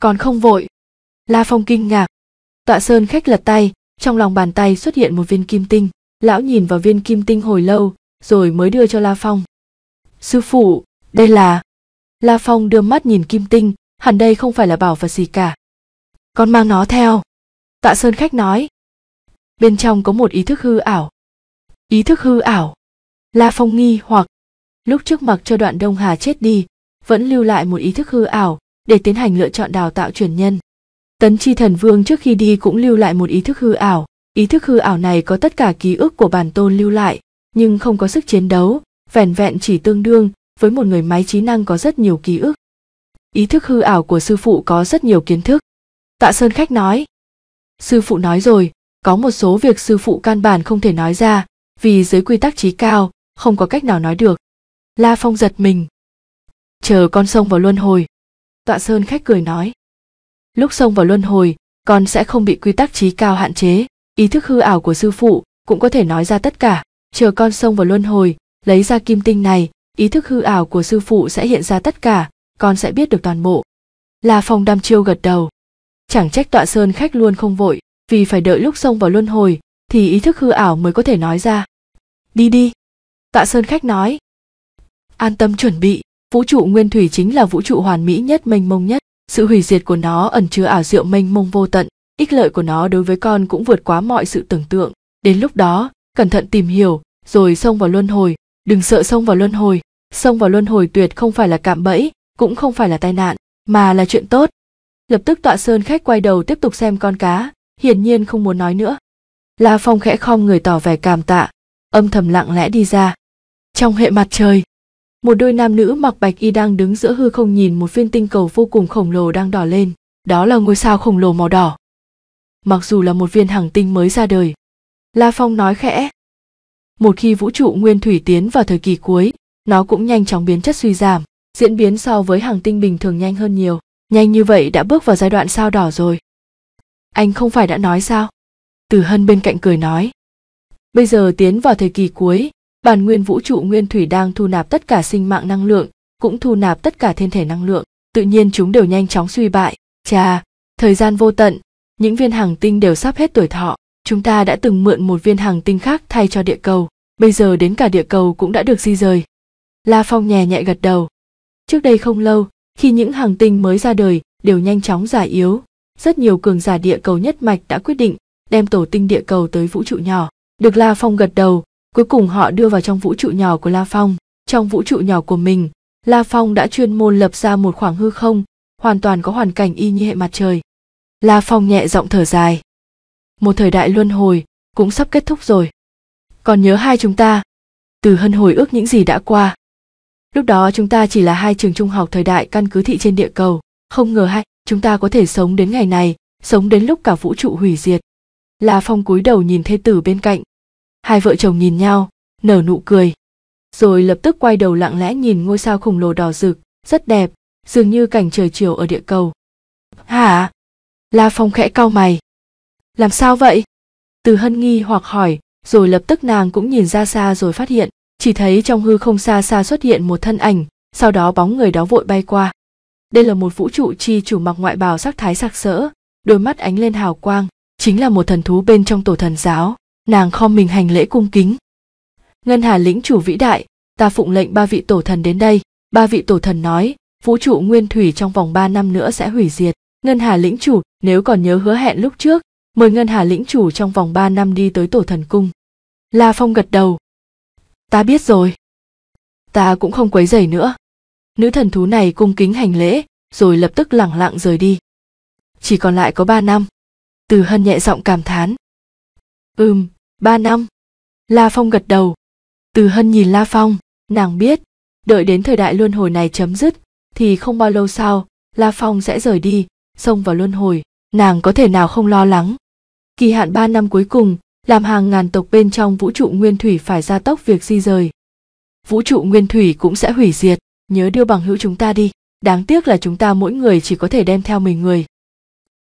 còn không vội la phong kinh ngạc tạ sơn khách lật tay trong lòng bàn tay xuất hiện một viên kim tinh lão nhìn vào viên kim tinh hồi lâu rồi mới đưa cho la phong sư phụ đây là la phong đưa mắt nhìn kim tinh hẳn đây không phải là bảo vật gì cả con mang nó theo tạ sơn khách nói bên trong có một ý thức hư ảo ý thức hư ảo la phong nghi hoặc lúc trước mặc cho đoạn đông hà chết đi vẫn lưu lại một ý thức hư ảo để tiến hành lựa chọn đào tạo truyền nhân tấn chi thần vương trước khi đi cũng lưu lại một ý thức hư ảo ý thức hư ảo này có tất cả ký ức của bản tôn lưu lại nhưng không có sức chiến đấu vẻn vẹn chỉ tương đương với một người máy trí năng có rất nhiều ký ức ý thức hư ảo của sư phụ có rất nhiều kiến thức tạ sơn khách nói sư phụ nói rồi có một số việc sư phụ căn bản không thể nói ra vì dưới quy tắc trí cao không có cách nào nói được la phong giật mình chờ con sông vào luân hồi tọa sơn khách cười nói lúc sông vào luân hồi con sẽ không bị quy tắc trí cao hạn chế ý thức hư ảo của sư phụ cũng có thể nói ra tất cả chờ con sông vào luân hồi lấy ra kim tinh này ý thức hư ảo của sư phụ sẽ hiện ra tất cả con sẽ biết được toàn bộ la phong đăm chiêu gật đầu chẳng trách tọa sơn khách luôn không vội vì phải đợi lúc sông vào luân hồi thì ý thức hư ảo mới có thể nói ra đi đi tạ sơn khách nói an tâm chuẩn bị vũ trụ nguyên thủy chính là vũ trụ hoàn mỹ nhất mênh mông nhất sự hủy diệt của nó ẩn chứa ảo diệu mênh mông vô tận ích lợi của nó đối với con cũng vượt quá mọi sự tưởng tượng đến lúc đó cẩn thận tìm hiểu rồi xông vào luân hồi đừng sợ xông vào luân hồi xông vào luân hồi tuyệt không phải là cạm bẫy cũng không phải là tai nạn mà là chuyện tốt lập tức tọa sơn khách quay đầu tiếp tục xem con cá hiển nhiên không muốn nói nữa La Phong khẽ khom người tỏ vẻ cảm tạ, âm thầm lặng lẽ đi ra. Trong hệ mặt trời, một đôi nam nữ mặc bạch y đang đứng giữa hư không nhìn một viên tinh cầu vô cùng khổng lồ đang đỏ lên, đó là ngôi sao khổng lồ màu đỏ. Mặc dù là một viên hàng tinh mới ra đời, La Phong nói khẽ. Một khi vũ trụ nguyên thủy tiến vào thời kỳ cuối, nó cũng nhanh chóng biến chất suy giảm, diễn biến so với hàng tinh bình thường nhanh hơn nhiều. Nhanh như vậy đã bước vào giai đoạn sao đỏ rồi. Anh không phải đã nói sao? từ hân bên cạnh cười nói bây giờ tiến vào thời kỳ cuối bản nguyên vũ trụ nguyên thủy đang thu nạp tất cả sinh mạng năng lượng cũng thu nạp tất cả thiên thể năng lượng tự nhiên chúng đều nhanh chóng suy bại chà thời gian vô tận những viên hàng tinh đều sắp hết tuổi thọ chúng ta đã từng mượn một viên hàng tinh khác thay cho địa cầu bây giờ đến cả địa cầu cũng đã được di rời la phong nhẹ nhẹ gật đầu trước đây không lâu khi những hàng tinh mới ra đời đều nhanh chóng già yếu rất nhiều cường giả địa cầu nhất mạch đã quyết định đem tổ tinh địa cầu tới vũ trụ nhỏ được la phong gật đầu cuối cùng họ đưa vào trong vũ trụ nhỏ của la phong trong vũ trụ nhỏ của mình la phong đã chuyên môn lập ra một khoảng hư không hoàn toàn có hoàn cảnh y như hệ mặt trời la phong nhẹ giọng thở dài một thời đại luân hồi cũng sắp kết thúc rồi còn nhớ hai chúng ta từ hân hồi ước những gì đã qua lúc đó chúng ta chỉ là hai trường trung học thời đại căn cứ thị trên địa cầu không ngờ hai chúng ta có thể sống đến ngày này sống đến lúc cả vũ trụ hủy diệt La Phong cúi đầu nhìn thê tử bên cạnh. Hai vợ chồng nhìn nhau, nở nụ cười. Rồi lập tức quay đầu lặng lẽ nhìn ngôi sao khổng lồ đỏ rực, rất đẹp, dường như cảnh trời chiều ở địa cầu. Hả? La Phong khẽ cau mày. Làm sao vậy? Từ hân nghi hoặc hỏi, rồi lập tức nàng cũng nhìn ra xa rồi phát hiện, chỉ thấy trong hư không xa xa xuất hiện một thân ảnh, sau đó bóng người đó vội bay qua. Đây là một vũ trụ chi chủ mặc ngoại bào sắc thái sặc sỡ, đôi mắt ánh lên hào quang, chính là một thần thú bên trong tổ thần giáo nàng khom mình hành lễ cung kính ngân hà lĩnh chủ vĩ đại ta phụng lệnh ba vị tổ thần đến đây ba vị tổ thần nói vũ trụ nguyên thủy trong vòng ba năm nữa sẽ hủy diệt ngân hà lĩnh chủ nếu còn nhớ hứa hẹn lúc trước mời ngân hà lĩnh chủ trong vòng ba năm đi tới tổ thần cung la phong gật đầu ta biết rồi ta cũng không quấy rầy nữa nữ thần thú này cung kính hành lễ rồi lập tức lẳng lặng rời đi chỉ còn lại có ba năm từ hân nhẹ giọng cảm thán ừm ba năm la phong gật đầu từ hân nhìn la phong nàng biết đợi đến thời đại luân hồi này chấm dứt thì không bao lâu sau la phong sẽ rời đi xông vào luân hồi nàng có thể nào không lo lắng kỳ hạn ba năm cuối cùng làm hàng ngàn tộc bên trong vũ trụ nguyên thủy phải gia tốc việc di rời vũ trụ nguyên thủy cũng sẽ hủy diệt nhớ đưa bằng hữu chúng ta đi đáng tiếc là chúng ta mỗi người chỉ có thể đem theo mình người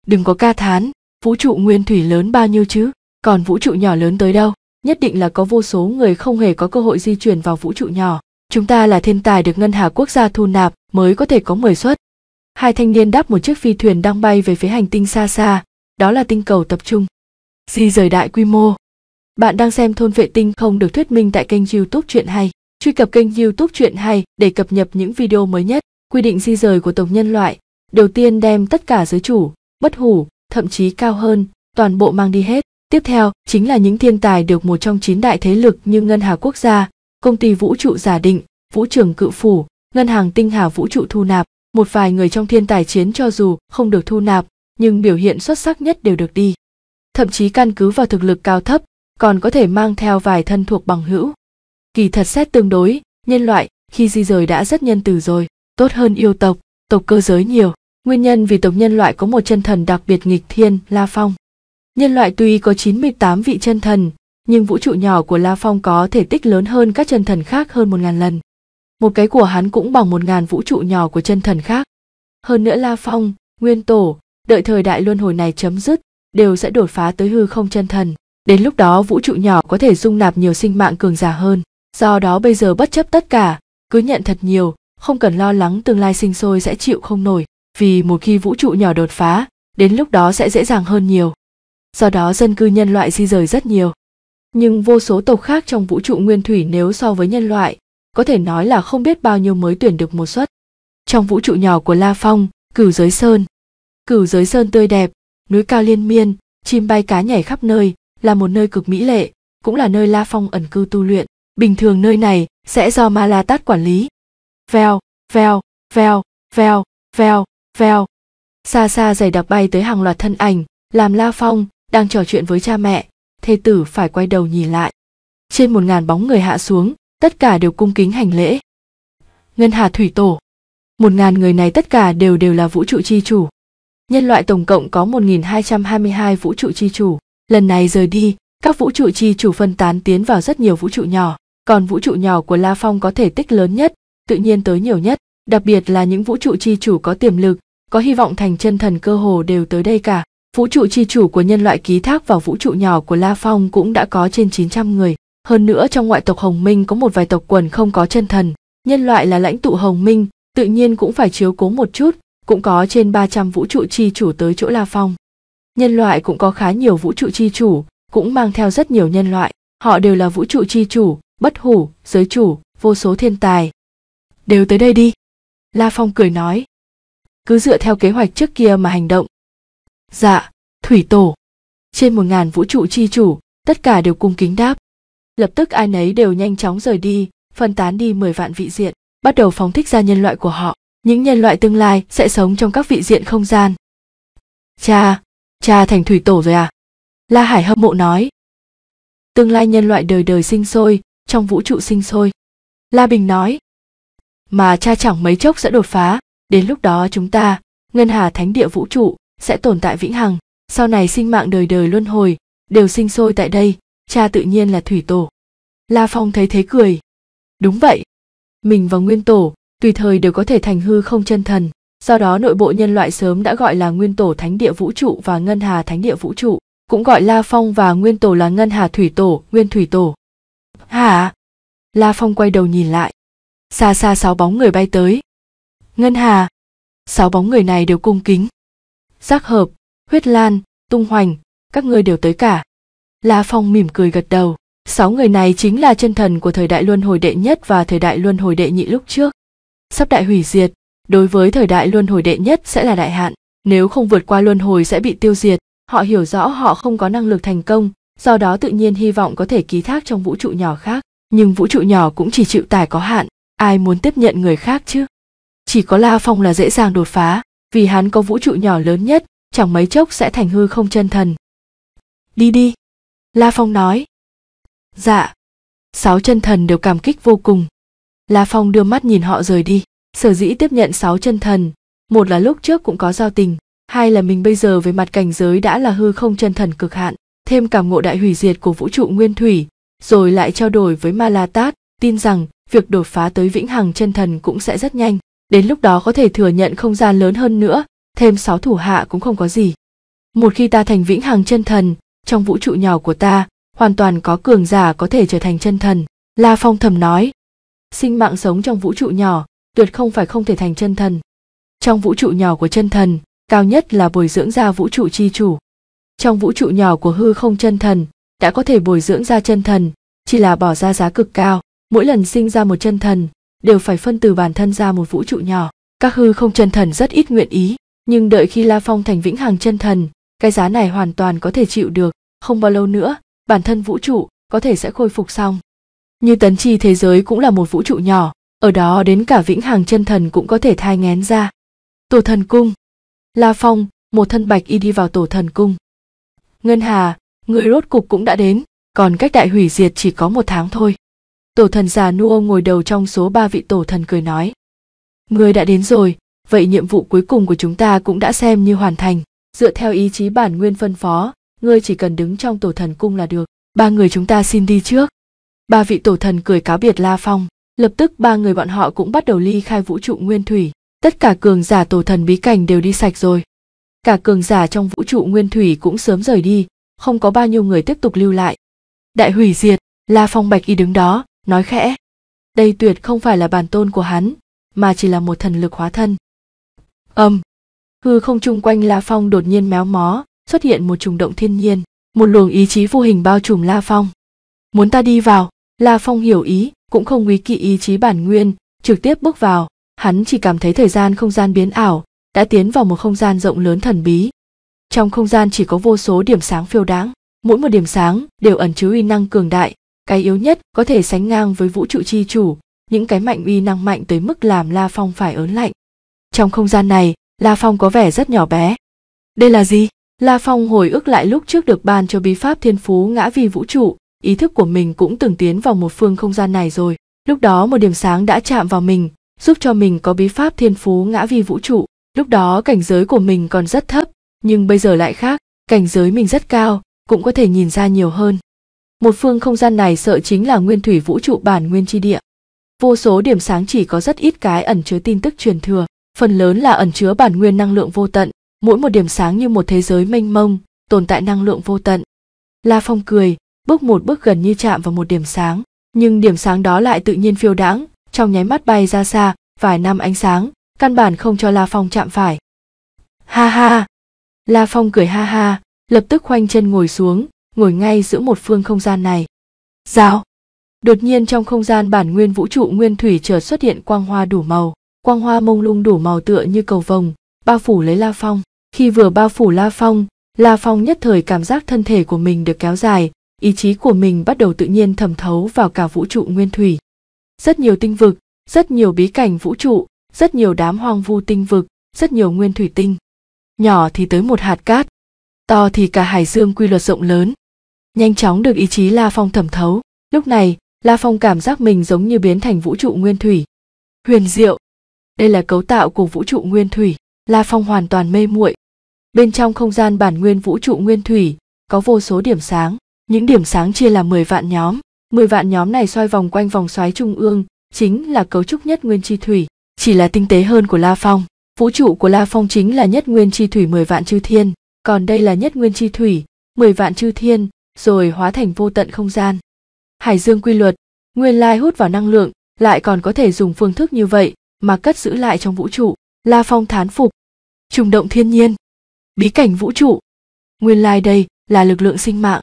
đừng có ca thán vũ trụ nguyên thủy lớn bao nhiêu chứ còn vũ trụ nhỏ lớn tới đâu nhất định là có vô số người không hề có cơ hội di chuyển vào vũ trụ nhỏ chúng ta là thiên tài được ngân hà quốc gia thu nạp mới có thể có mười suất hai thanh niên đáp một chiếc phi thuyền đang bay về phía hành tinh xa xa đó là tinh cầu tập trung di rời đại quy mô bạn đang xem thôn vệ tinh không được thuyết minh tại kênh youtube chuyện hay truy cập kênh youtube chuyện hay để cập nhật những video mới nhất quy định di rời của tổng nhân loại đầu tiên đem tất cả giới chủ bất hủ thậm chí cao hơn, toàn bộ mang đi hết. Tiếp theo chính là những thiên tài được một trong chín đại thế lực như Ngân hà Quốc gia, Công ty Vũ trụ Giả Định, Vũ trường Cự Phủ, Ngân hàng Tinh hà Vũ trụ thu nạp. Một vài người trong thiên tài chiến cho dù không được thu nạp, nhưng biểu hiện xuất sắc nhất đều được đi. Thậm chí căn cứ vào thực lực cao thấp, còn có thể mang theo vài thân thuộc bằng hữu. Kỳ thật xét tương đối, nhân loại khi di rời đã rất nhân từ rồi, tốt hơn yêu tộc, tộc cơ giới nhiều. Nguyên nhân vì tộc nhân loại có một chân thần đặc biệt nghịch thiên, La Phong. Nhân loại tuy có 98 vị chân thần, nhưng vũ trụ nhỏ của La Phong có thể tích lớn hơn các chân thần khác hơn một ngàn lần. Một cái của hắn cũng bằng một ngàn vũ trụ nhỏ của chân thần khác. Hơn nữa La Phong, Nguyên Tổ, đợi thời đại luân hồi này chấm dứt, đều sẽ đột phá tới hư không chân thần. Đến lúc đó vũ trụ nhỏ có thể dung nạp nhiều sinh mạng cường giả hơn. Do đó bây giờ bất chấp tất cả, cứ nhận thật nhiều, không cần lo lắng tương lai sinh sôi sẽ chịu không nổi vì một khi vũ trụ nhỏ đột phá đến lúc đó sẽ dễ dàng hơn nhiều do đó dân cư nhân loại di rời rất nhiều nhưng vô số tộc khác trong vũ trụ nguyên thủy nếu so với nhân loại có thể nói là không biết bao nhiêu mới tuyển được một suất trong vũ trụ nhỏ của la phong cửu giới sơn cửu giới sơn tươi đẹp núi cao liên miên chim bay cá nhảy khắp nơi là một nơi cực mỹ lệ cũng là nơi la phong ẩn cư tu luyện bình thường nơi này sẽ do ma la tát quản lý veo veo veo veo veo veo xa xa giày đặc bay tới hàng loạt thân ảnh làm la phong đang trò chuyện với cha mẹ thê tử phải quay đầu nhìn lại trên một ngàn bóng người hạ xuống tất cả đều cung kính hành lễ ngân hà thủy tổ một ngàn người này tất cả đều đều là vũ trụ chi chủ nhân loại tổng cộng có 1.222 vũ trụ chi chủ lần này rời đi các vũ trụ chi chủ phân tán tiến vào rất nhiều vũ trụ nhỏ còn vũ trụ nhỏ của la phong có thể tích lớn nhất tự nhiên tới nhiều nhất đặc biệt là những vũ trụ chi chủ có tiềm lực có hy vọng thành chân thần cơ hồ đều tới đây cả. Vũ trụ chi chủ của nhân loại ký thác vào vũ trụ nhỏ của La Phong cũng đã có trên 900 người. Hơn nữa trong ngoại tộc Hồng Minh có một vài tộc quần không có chân thần. Nhân loại là lãnh tụ Hồng Minh, tự nhiên cũng phải chiếu cố một chút, cũng có trên 300 vũ trụ chi chủ tới chỗ La Phong. Nhân loại cũng có khá nhiều vũ trụ chi chủ, cũng mang theo rất nhiều nhân loại. Họ đều là vũ trụ chi chủ, bất hủ, giới chủ, vô số thiên tài. Đều tới đây đi. La Phong cười nói, cứ dựa theo kế hoạch trước kia mà hành động dạ thủy tổ trên một ngàn vũ trụ chi chủ tất cả đều cung kính đáp lập tức ai nấy đều nhanh chóng rời đi phân tán đi 10 vạn vị diện bắt đầu phóng thích ra nhân loại của họ những nhân loại tương lai sẽ sống trong các vị diện không gian cha cha thành thủy tổ rồi à la hải hâm mộ nói tương lai nhân loại đời đời sinh sôi trong vũ trụ sinh sôi la bình nói mà cha chẳng mấy chốc sẽ đột phá đến lúc đó chúng ta ngân hà thánh địa vũ trụ sẽ tồn tại vĩnh hằng sau này sinh mạng đời đời luân hồi đều sinh sôi tại đây cha tự nhiên là thủy tổ la phong thấy thế cười đúng vậy mình và nguyên tổ tùy thời đều có thể thành hư không chân thần do đó nội bộ nhân loại sớm đã gọi là nguyên tổ thánh địa vũ trụ và ngân hà thánh địa vũ trụ cũng gọi la phong và nguyên tổ là ngân hà thủy tổ nguyên thủy tổ hả la phong quay đầu nhìn lại xa xa sáu bóng người bay tới Ngân Hà. Sáu bóng người này đều cung kính. Giác hợp, huyết lan, tung hoành, các ngươi đều tới cả. La Phong mỉm cười gật đầu. Sáu người này chính là chân thần của thời đại luân hồi đệ nhất và thời đại luân hồi đệ nhị lúc trước. Sắp đại hủy diệt, đối với thời đại luân hồi đệ nhất sẽ là đại hạn. Nếu không vượt qua luân hồi sẽ bị tiêu diệt, họ hiểu rõ họ không có năng lực thành công, do đó tự nhiên hy vọng có thể ký thác trong vũ trụ nhỏ khác. Nhưng vũ trụ nhỏ cũng chỉ chịu tải có hạn, ai muốn tiếp nhận người khác chứ? chỉ có la phong là dễ dàng đột phá vì hắn có vũ trụ nhỏ lớn nhất chẳng mấy chốc sẽ thành hư không chân thần đi đi la phong nói dạ sáu chân thần đều cảm kích vô cùng la phong đưa mắt nhìn họ rời đi sở dĩ tiếp nhận sáu chân thần một là lúc trước cũng có giao tình hai là mình bây giờ về mặt cảnh giới đã là hư không chân thần cực hạn thêm cảm ngộ đại hủy diệt của vũ trụ nguyên thủy rồi lại trao đổi với ma la tát tin rằng việc đột phá tới vĩnh hằng chân thần cũng sẽ rất nhanh đến lúc đó có thể thừa nhận không gian lớn hơn nữa thêm sáu thủ hạ cũng không có gì một khi ta thành vĩnh hằng chân thần trong vũ trụ nhỏ của ta hoàn toàn có cường giả có thể trở thành chân thần la phong thầm nói sinh mạng sống trong vũ trụ nhỏ tuyệt không phải không thể thành chân thần trong vũ trụ nhỏ của chân thần cao nhất là bồi dưỡng ra vũ trụ chi chủ trong vũ trụ nhỏ của hư không chân thần đã có thể bồi dưỡng ra chân thần chỉ là bỏ ra giá cực cao mỗi lần sinh ra một chân thần đều phải phân từ bản thân ra một vũ trụ nhỏ các hư không chân thần rất ít nguyện ý nhưng đợi khi la phong thành vĩnh hằng chân thần cái giá này hoàn toàn có thể chịu được không bao lâu nữa bản thân vũ trụ có thể sẽ khôi phục xong như tấn chi thế giới cũng là một vũ trụ nhỏ ở đó đến cả vĩnh hằng chân thần cũng có thể thai ngén ra tổ thần cung la phong một thân bạch y đi vào tổ thần cung ngân hà người rốt cục cũng đã đến còn cách đại hủy diệt chỉ có một tháng thôi tổ thần già nu ngồi đầu trong số ba vị tổ thần cười nói người đã đến rồi vậy nhiệm vụ cuối cùng của chúng ta cũng đã xem như hoàn thành dựa theo ý chí bản nguyên phân phó ngươi chỉ cần đứng trong tổ thần cung là được ba người chúng ta xin đi trước ba vị tổ thần cười cáo biệt la phong lập tức ba người bọn họ cũng bắt đầu ly khai vũ trụ nguyên thủy tất cả cường giả tổ thần bí cảnh đều đi sạch rồi cả cường giả trong vũ trụ nguyên thủy cũng sớm rời đi không có bao nhiêu người tiếp tục lưu lại đại hủy diệt la phong bạch y đứng đó nói khẽ đây tuyệt không phải là bản tôn của hắn mà chỉ là một thần lực hóa thân âm hư không chung quanh la phong đột nhiên méo mó xuất hiện một trùng động thiên nhiên một luồng ý chí vô hình bao trùm la phong muốn ta đi vào la phong hiểu ý cũng không quý kỵ ý chí bản nguyên trực tiếp bước vào hắn chỉ cảm thấy thời gian không gian biến ảo đã tiến vào một không gian rộng lớn thần bí trong không gian chỉ có vô số điểm sáng phiêu đáng mỗi một điểm sáng đều ẩn chứa uy năng cường đại cái yếu nhất có thể sánh ngang với vũ trụ chi chủ những cái mạnh uy năng mạnh tới mức làm la phong phải ớn lạnh trong không gian này la phong có vẻ rất nhỏ bé đây là gì la phong hồi ức lại lúc trước được ban cho bí pháp thiên phú ngã vi vũ trụ ý thức của mình cũng từng tiến vào một phương không gian này rồi lúc đó một điểm sáng đã chạm vào mình giúp cho mình có bí pháp thiên phú ngã vi vũ trụ lúc đó cảnh giới của mình còn rất thấp nhưng bây giờ lại khác cảnh giới mình rất cao cũng có thể nhìn ra nhiều hơn một phương không gian này sợ chính là nguyên thủy vũ trụ bản nguyên tri địa vô số điểm sáng chỉ có rất ít cái ẩn chứa tin tức truyền thừa phần lớn là ẩn chứa bản nguyên năng lượng vô tận mỗi một điểm sáng như một thế giới mênh mông tồn tại năng lượng vô tận la phong cười bước một bước gần như chạm vào một điểm sáng nhưng điểm sáng đó lại tự nhiên phiêu đãng trong nháy mắt bay ra xa vài năm ánh sáng căn bản không cho la phong chạm phải ha ha la phong cười ha ha lập tức khoanh chân ngồi xuống ngồi ngay giữa một phương không gian này dao đột nhiên trong không gian bản nguyên vũ trụ nguyên thủy chợt xuất hiện quang hoa đủ màu quang hoa mông lung đủ màu tựa như cầu vồng bao phủ lấy la phong khi vừa bao phủ la phong la phong nhất thời cảm giác thân thể của mình được kéo dài ý chí của mình bắt đầu tự nhiên thẩm thấu vào cả vũ trụ nguyên thủy rất nhiều tinh vực rất nhiều bí cảnh vũ trụ rất nhiều đám hoang vu tinh vực rất nhiều nguyên thủy tinh nhỏ thì tới một hạt cát to thì cả hải dương quy luật rộng lớn nhanh chóng được ý chí la phong thẩm thấu lúc này la phong cảm giác mình giống như biến thành vũ trụ nguyên thủy huyền diệu đây là cấu tạo của vũ trụ nguyên thủy la phong hoàn toàn mê muội bên trong không gian bản nguyên vũ trụ nguyên thủy có vô số điểm sáng những điểm sáng chia làm 10 vạn nhóm 10 vạn nhóm này xoay vòng quanh vòng xoáy trung ương chính là cấu trúc nhất nguyên chi thủy chỉ là tinh tế hơn của la phong vũ trụ của la phong chính là nhất nguyên chi thủy 10 vạn chư thiên còn đây là nhất nguyên chi thủy 10 vạn chư thiên rồi hóa thành vô tận không gian hải dương quy luật nguyên lai hút vào năng lượng lại còn có thể dùng phương thức như vậy mà cất giữ lại trong vũ trụ la phong thán phục trùng động thiên nhiên bí cảnh vũ trụ nguyên lai đây là lực lượng sinh mạng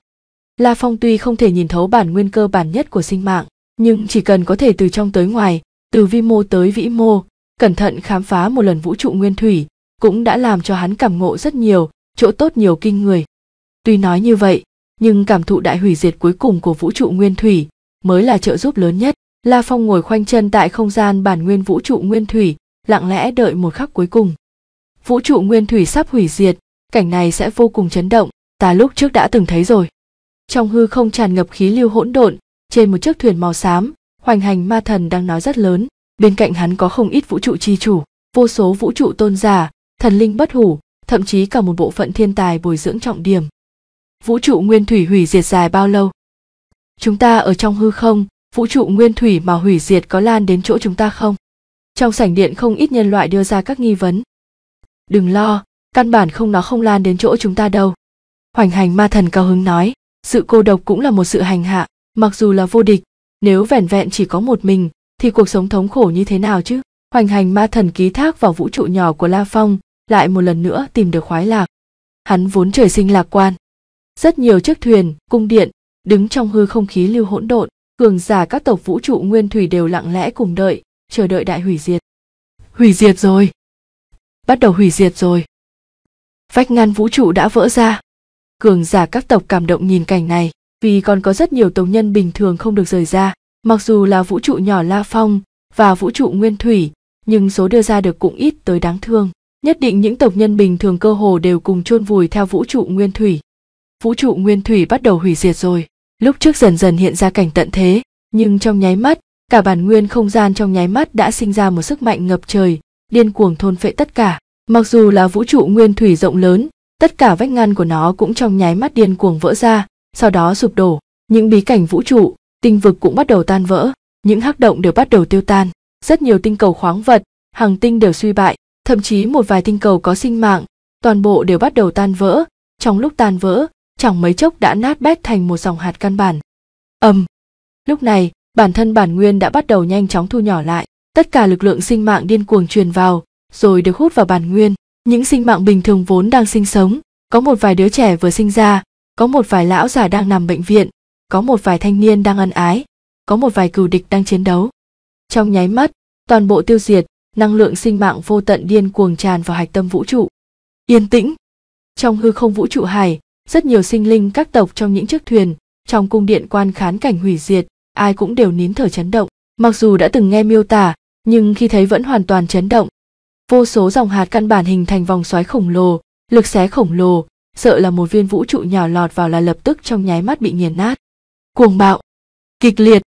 la phong tuy không thể nhìn thấu bản nguyên cơ bản nhất của sinh mạng nhưng chỉ cần có thể từ trong tới ngoài từ vi mô tới vĩ mô cẩn thận khám phá một lần vũ trụ nguyên thủy cũng đã làm cho hắn cảm ngộ rất nhiều chỗ tốt nhiều kinh người tuy nói như vậy nhưng cảm thụ đại hủy diệt cuối cùng của vũ trụ nguyên thủy mới là trợ giúp lớn nhất la phong ngồi khoanh chân tại không gian bản nguyên vũ trụ nguyên thủy lặng lẽ đợi một khắc cuối cùng vũ trụ nguyên thủy sắp hủy diệt cảnh này sẽ vô cùng chấn động ta lúc trước đã từng thấy rồi trong hư không tràn ngập khí lưu hỗn độn trên một chiếc thuyền màu xám hoành hành ma thần đang nói rất lớn bên cạnh hắn có không ít vũ trụ chi chủ vô số vũ trụ tôn giả thần linh bất hủ thậm chí cả một bộ phận thiên tài bồi dưỡng trọng điểm vũ trụ nguyên thủy hủy diệt dài bao lâu chúng ta ở trong hư không vũ trụ nguyên thủy mà hủy diệt có lan đến chỗ chúng ta không trong sảnh điện không ít nhân loại đưa ra các nghi vấn đừng lo căn bản không nó không lan đến chỗ chúng ta đâu hoành hành ma thần cao hứng nói sự cô độc cũng là một sự hành hạ mặc dù là vô địch nếu vẻn vẹn chỉ có một mình thì cuộc sống thống khổ như thế nào chứ hoành hành ma thần ký thác vào vũ trụ nhỏ của la phong lại một lần nữa tìm được khoái lạc hắn vốn trời sinh lạc quan rất nhiều chiếc thuyền cung điện đứng trong hư không khí lưu hỗn độn cường giả các tộc vũ trụ nguyên thủy đều lặng lẽ cùng đợi chờ đợi đại hủy diệt hủy diệt rồi bắt đầu hủy diệt rồi vách ngăn vũ trụ đã vỡ ra cường giả các tộc cảm động nhìn cảnh này vì còn có rất nhiều tộc nhân bình thường không được rời ra mặc dù là vũ trụ nhỏ la phong và vũ trụ nguyên thủy nhưng số đưa ra được cũng ít tới đáng thương nhất định những tộc nhân bình thường cơ hồ đều cùng chôn vùi theo vũ trụ nguyên thủy vũ trụ nguyên thủy bắt đầu hủy diệt rồi lúc trước dần dần hiện ra cảnh tận thế nhưng trong nháy mắt cả bản nguyên không gian trong nháy mắt đã sinh ra một sức mạnh ngập trời điên cuồng thôn phệ tất cả mặc dù là vũ trụ nguyên thủy rộng lớn tất cả vách ngăn của nó cũng trong nháy mắt điên cuồng vỡ ra sau đó sụp đổ những bí cảnh vũ trụ tinh vực cũng bắt đầu tan vỡ những hắc động đều bắt đầu tiêu tan rất nhiều tinh cầu khoáng vật hàng tinh đều suy bại thậm chí một vài tinh cầu có sinh mạng toàn bộ đều bắt đầu tan vỡ trong lúc tan vỡ chẳng mấy chốc đã nát bét thành một dòng hạt căn bản. Ầm. lúc này, bản thân bản nguyên đã bắt đầu nhanh chóng thu nhỏ lại, tất cả lực lượng sinh mạng điên cuồng truyền vào, rồi được hút vào bản nguyên. Những sinh mạng bình thường vốn đang sinh sống, có một vài đứa trẻ vừa sinh ra, có một vài lão già đang nằm bệnh viện, có một vài thanh niên đang ăn ái, có một vài cừu địch đang chiến đấu. Trong nháy mắt, toàn bộ tiêu diệt, năng lượng sinh mạng vô tận điên cuồng tràn vào hạch tâm vũ trụ. Yên tĩnh. Trong hư không vũ trụ hải, rất nhiều sinh linh các tộc trong những chiếc thuyền trong cung điện quan khán cảnh hủy diệt ai cũng đều nín thở chấn động mặc dù đã từng nghe miêu tả nhưng khi thấy vẫn hoàn toàn chấn động vô số dòng hạt căn bản hình thành vòng xoáy khổng lồ lực xé khổng lồ sợ là một viên vũ trụ nhỏ lọt vào là lập tức trong nháy mắt bị nghiền nát cuồng bạo kịch liệt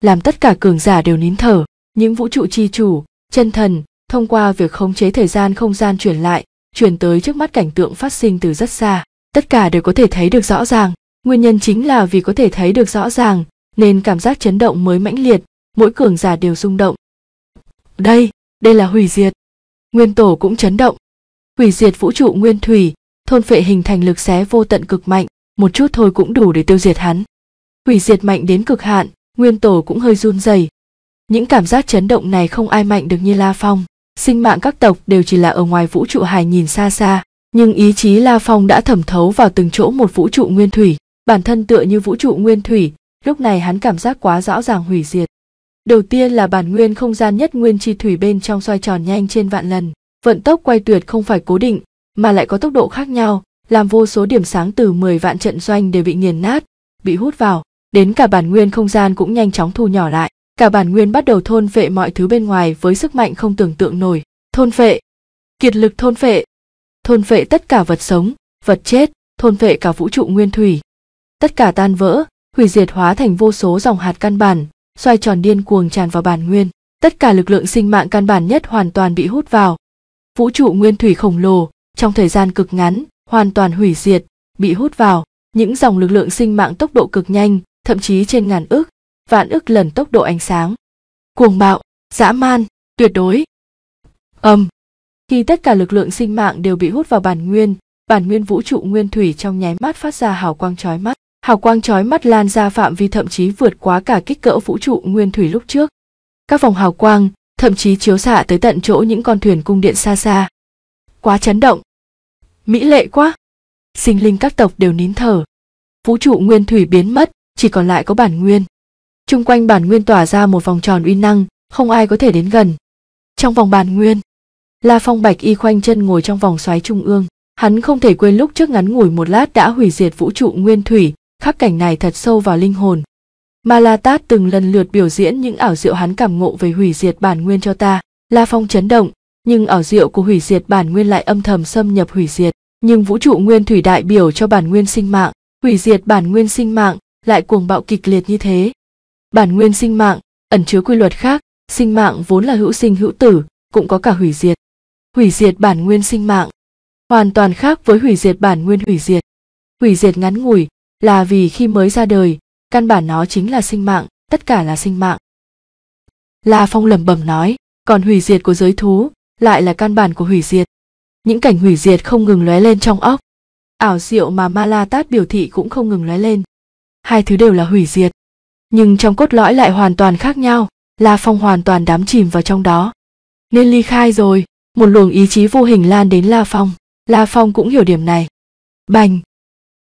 làm tất cả cường giả đều nín thở những vũ trụ chi chủ chân thần thông qua việc khống chế thời gian không gian chuyển lại chuyển tới trước mắt cảnh tượng phát sinh từ rất xa tất cả đều có thể thấy được rõ ràng nguyên nhân chính là vì có thể thấy được rõ ràng nên cảm giác chấn động mới mãnh liệt mỗi cường giả đều rung động đây đây là hủy diệt nguyên tổ cũng chấn động hủy diệt vũ trụ nguyên thủy thôn phệ hình thành lực xé vô tận cực mạnh một chút thôi cũng đủ để tiêu diệt hắn hủy diệt mạnh đến cực hạn nguyên tổ cũng hơi run rẩy những cảm giác chấn động này không ai mạnh được như la phong sinh mạng các tộc đều chỉ là ở ngoài vũ trụ hài nhìn xa xa nhưng ý chí la phong đã thẩm thấu vào từng chỗ một vũ trụ nguyên thủy bản thân tựa như vũ trụ nguyên thủy lúc này hắn cảm giác quá rõ ràng hủy diệt đầu tiên là bản nguyên không gian nhất nguyên chi thủy bên trong xoay tròn nhanh trên vạn lần vận tốc quay tuyệt không phải cố định mà lại có tốc độ khác nhau làm vô số điểm sáng từ 10 vạn trận doanh đều bị nghiền nát bị hút vào đến cả bản nguyên không gian cũng nhanh chóng thu nhỏ lại cả bản nguyên bắt đầu thôn phệ mọi thứ bên ngoài với sức mạnh không tưởng tượng nổi thôn phệ kiệt lực thôn phệ thôn vệ tất cả vật sống, vật chết, thôn vệ cả vũ trụ nguyên thủy. Tất cả tan vỡ, hủy diệt hóa thành vô số dòng hạt căn bản, xoay tròn điên cuồng tràn vào bản nguyên. Tất cả lực lượng sinh mạng căn bản nhất hoàn toàn bị hút vào. Vũ trụ nguyên thủy khổng lồ, trong thời gian cực ngắn, hoàn toàn hủy diệt, bị hút vào. Những dòng lực lượng sinh mạng tốc độ cực nhanh, thậm chí trên ngàn ức, vạn ức lần tốc độ ánh sáng. Cuồng bạo, dã man, tuyệt đối. Âm. Um khi tất cả lực lượng sinh mạng đều bị hút vào bản nguyên bản nguyên vũ trụ nguyên thủy trong nháy mắt phát ra hào quang chói mắt hào quang chói mắt lan ra phạm vi thậm chí vượt quá cả kích cỡ vũ trụ nguyên thủy lúc trước các vòng hào quang thậm chí chiếu xạ tới tận chỗ những con thuyền cung điện xa xa quá chấn động mỹ lệ quá sinh linh các tộc đều nín thở vũ trụ nguyên thủy biến mất chỉ còn lại có bản nguyên chung quanh bản nguyên tỏa ra một vòng tròn uy năng không ai có thể đến gần trong vòng bản nguyên La Phong bạch y khoanh chân ngồi trong vòng xoáy trung ương. Hắn không thể quên lúc trước ngắn ngủi một lát đã hủy diệt vũ trụ nguyên thủy, khắc cảnh này thật sâu vào linh hồn. Ma La Tát từng lần lượt biểu diễn những ảo diệu hắn cảm ngộ về hủy diệt bản nguyên cho ta. La Phong chấn động, nhưng ảo diệu của hủy diệt bản nguyên lại âm thầm xâm nhập hủy diệt. Nhưng vũ trụ nguyên thủy đại biểu cho bản nguyên sinh mạng, hủy diệt bản nguyên sinh mạng lại cuồng bạo kịch liệt như thế. Bản nguyên sinh mạng ẩn chứa quy luật khác, sinh mạng vốn là hữu sinh hữu tử, cũng có cả hủy diệt hủy diệt bản nguyên sinh mạng hoàn toàn khác với hủy diệt bản nguyên hủy diệt hủy diệt ngắn ngủi là vì khi mới ra đời căn bản nó chính là sinh mạng tất cả là sinh mạng la phong lẩm bẩm nói còn hủy diệt của giới thú lại là căn bản của hủy diệt những cảnh hủy diệt không ngừng lóe lên trong óc ảo diệu mà ma la tát biểu thị cũng không ngừng lóe lên hai thứ đều là hủy diệt nhưng trong cốt lõi lại hoàn toàn khác nhau la phong hoàn toàn đắm chìm vào trong đó nên ly khai rồi một luồng ý chí vô hình lan đến la phong la phong cũng hiểu điểm này bành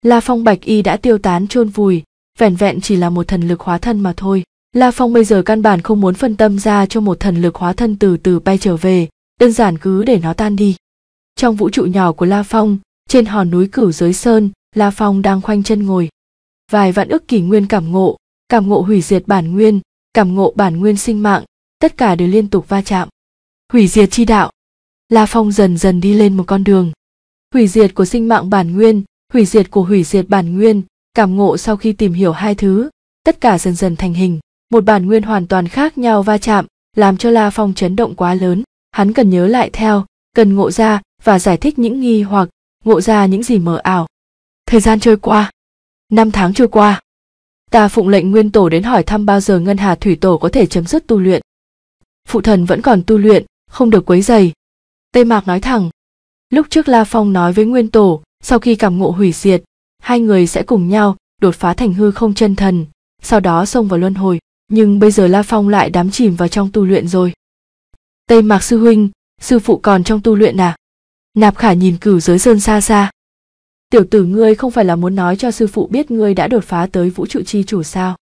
la phong bạch y đã tiêu tán chôn vùi vẻn vẹn chỉ là một thần lực hóa thân mà thôi la phong bây giờ căn bản không muốn phân tâm ra cho một thần lực hóa thân từ từ bay trở về đơn giản cứ để nó tan đi trong vũ trụ nhỏ của la phong trên hòn núi cửu giới sơn la phong đang khoanh chân ngồi vài vạn ước kỷ nguyên cảm ngộ cảm ngộ hủy diệt bản nguyên cảm ngộ bản nguyên sinh mạng tất cả đều liên tục va chạm hủy diệt chi đạo La Phong dần dần đi lên một con đường. Hủy diệt của sinh mạng bản nguyên, hủy diệt của hủy diệt bản nguyên, cảm ngộ sau khi tìm hiểu hai thứ, tất cả dần dần thành hình. Một bản nguyên hoàn toàn khác nhau va chạm, làm cho La Phong chấn động quá lớn. Hắn cần nhớ lại theo, cần ngộ ra và giải thích những nghi hoặc, ngộ ra những gì mờ ảo. Thời gian trôi qua. Năm tháng trôi qua. Ta phụng lệnh nguyên tổ đến hỏi thăm bao giờ ngân hà thủy tổ có thể chấm dứt tu luyện. Phụ thần vẫn còn tu luyện, không được quấy dày, Tây Mạc nói thẳng, lúc trước La Phong nói với Nguyên Tổ, sau khi cảm ngộ hủy diệt, hai người sẽ cùng nhau đột phá thành hư không chân thần, sau đó xông vào luân hồi, nhưng bây giờ La Phong lại đắm chìm vào trong tu luyện rồi. Tây Mạc sư huynh, sư phụ còn trong tu luyện à? Nạp Khả nhìn cửu giới sơn xa xa. Tiểu tử ngươi không phải là muốn nói cho sư phụ biết ngươi đã đột phá tới vũ trụ chi chủ sao?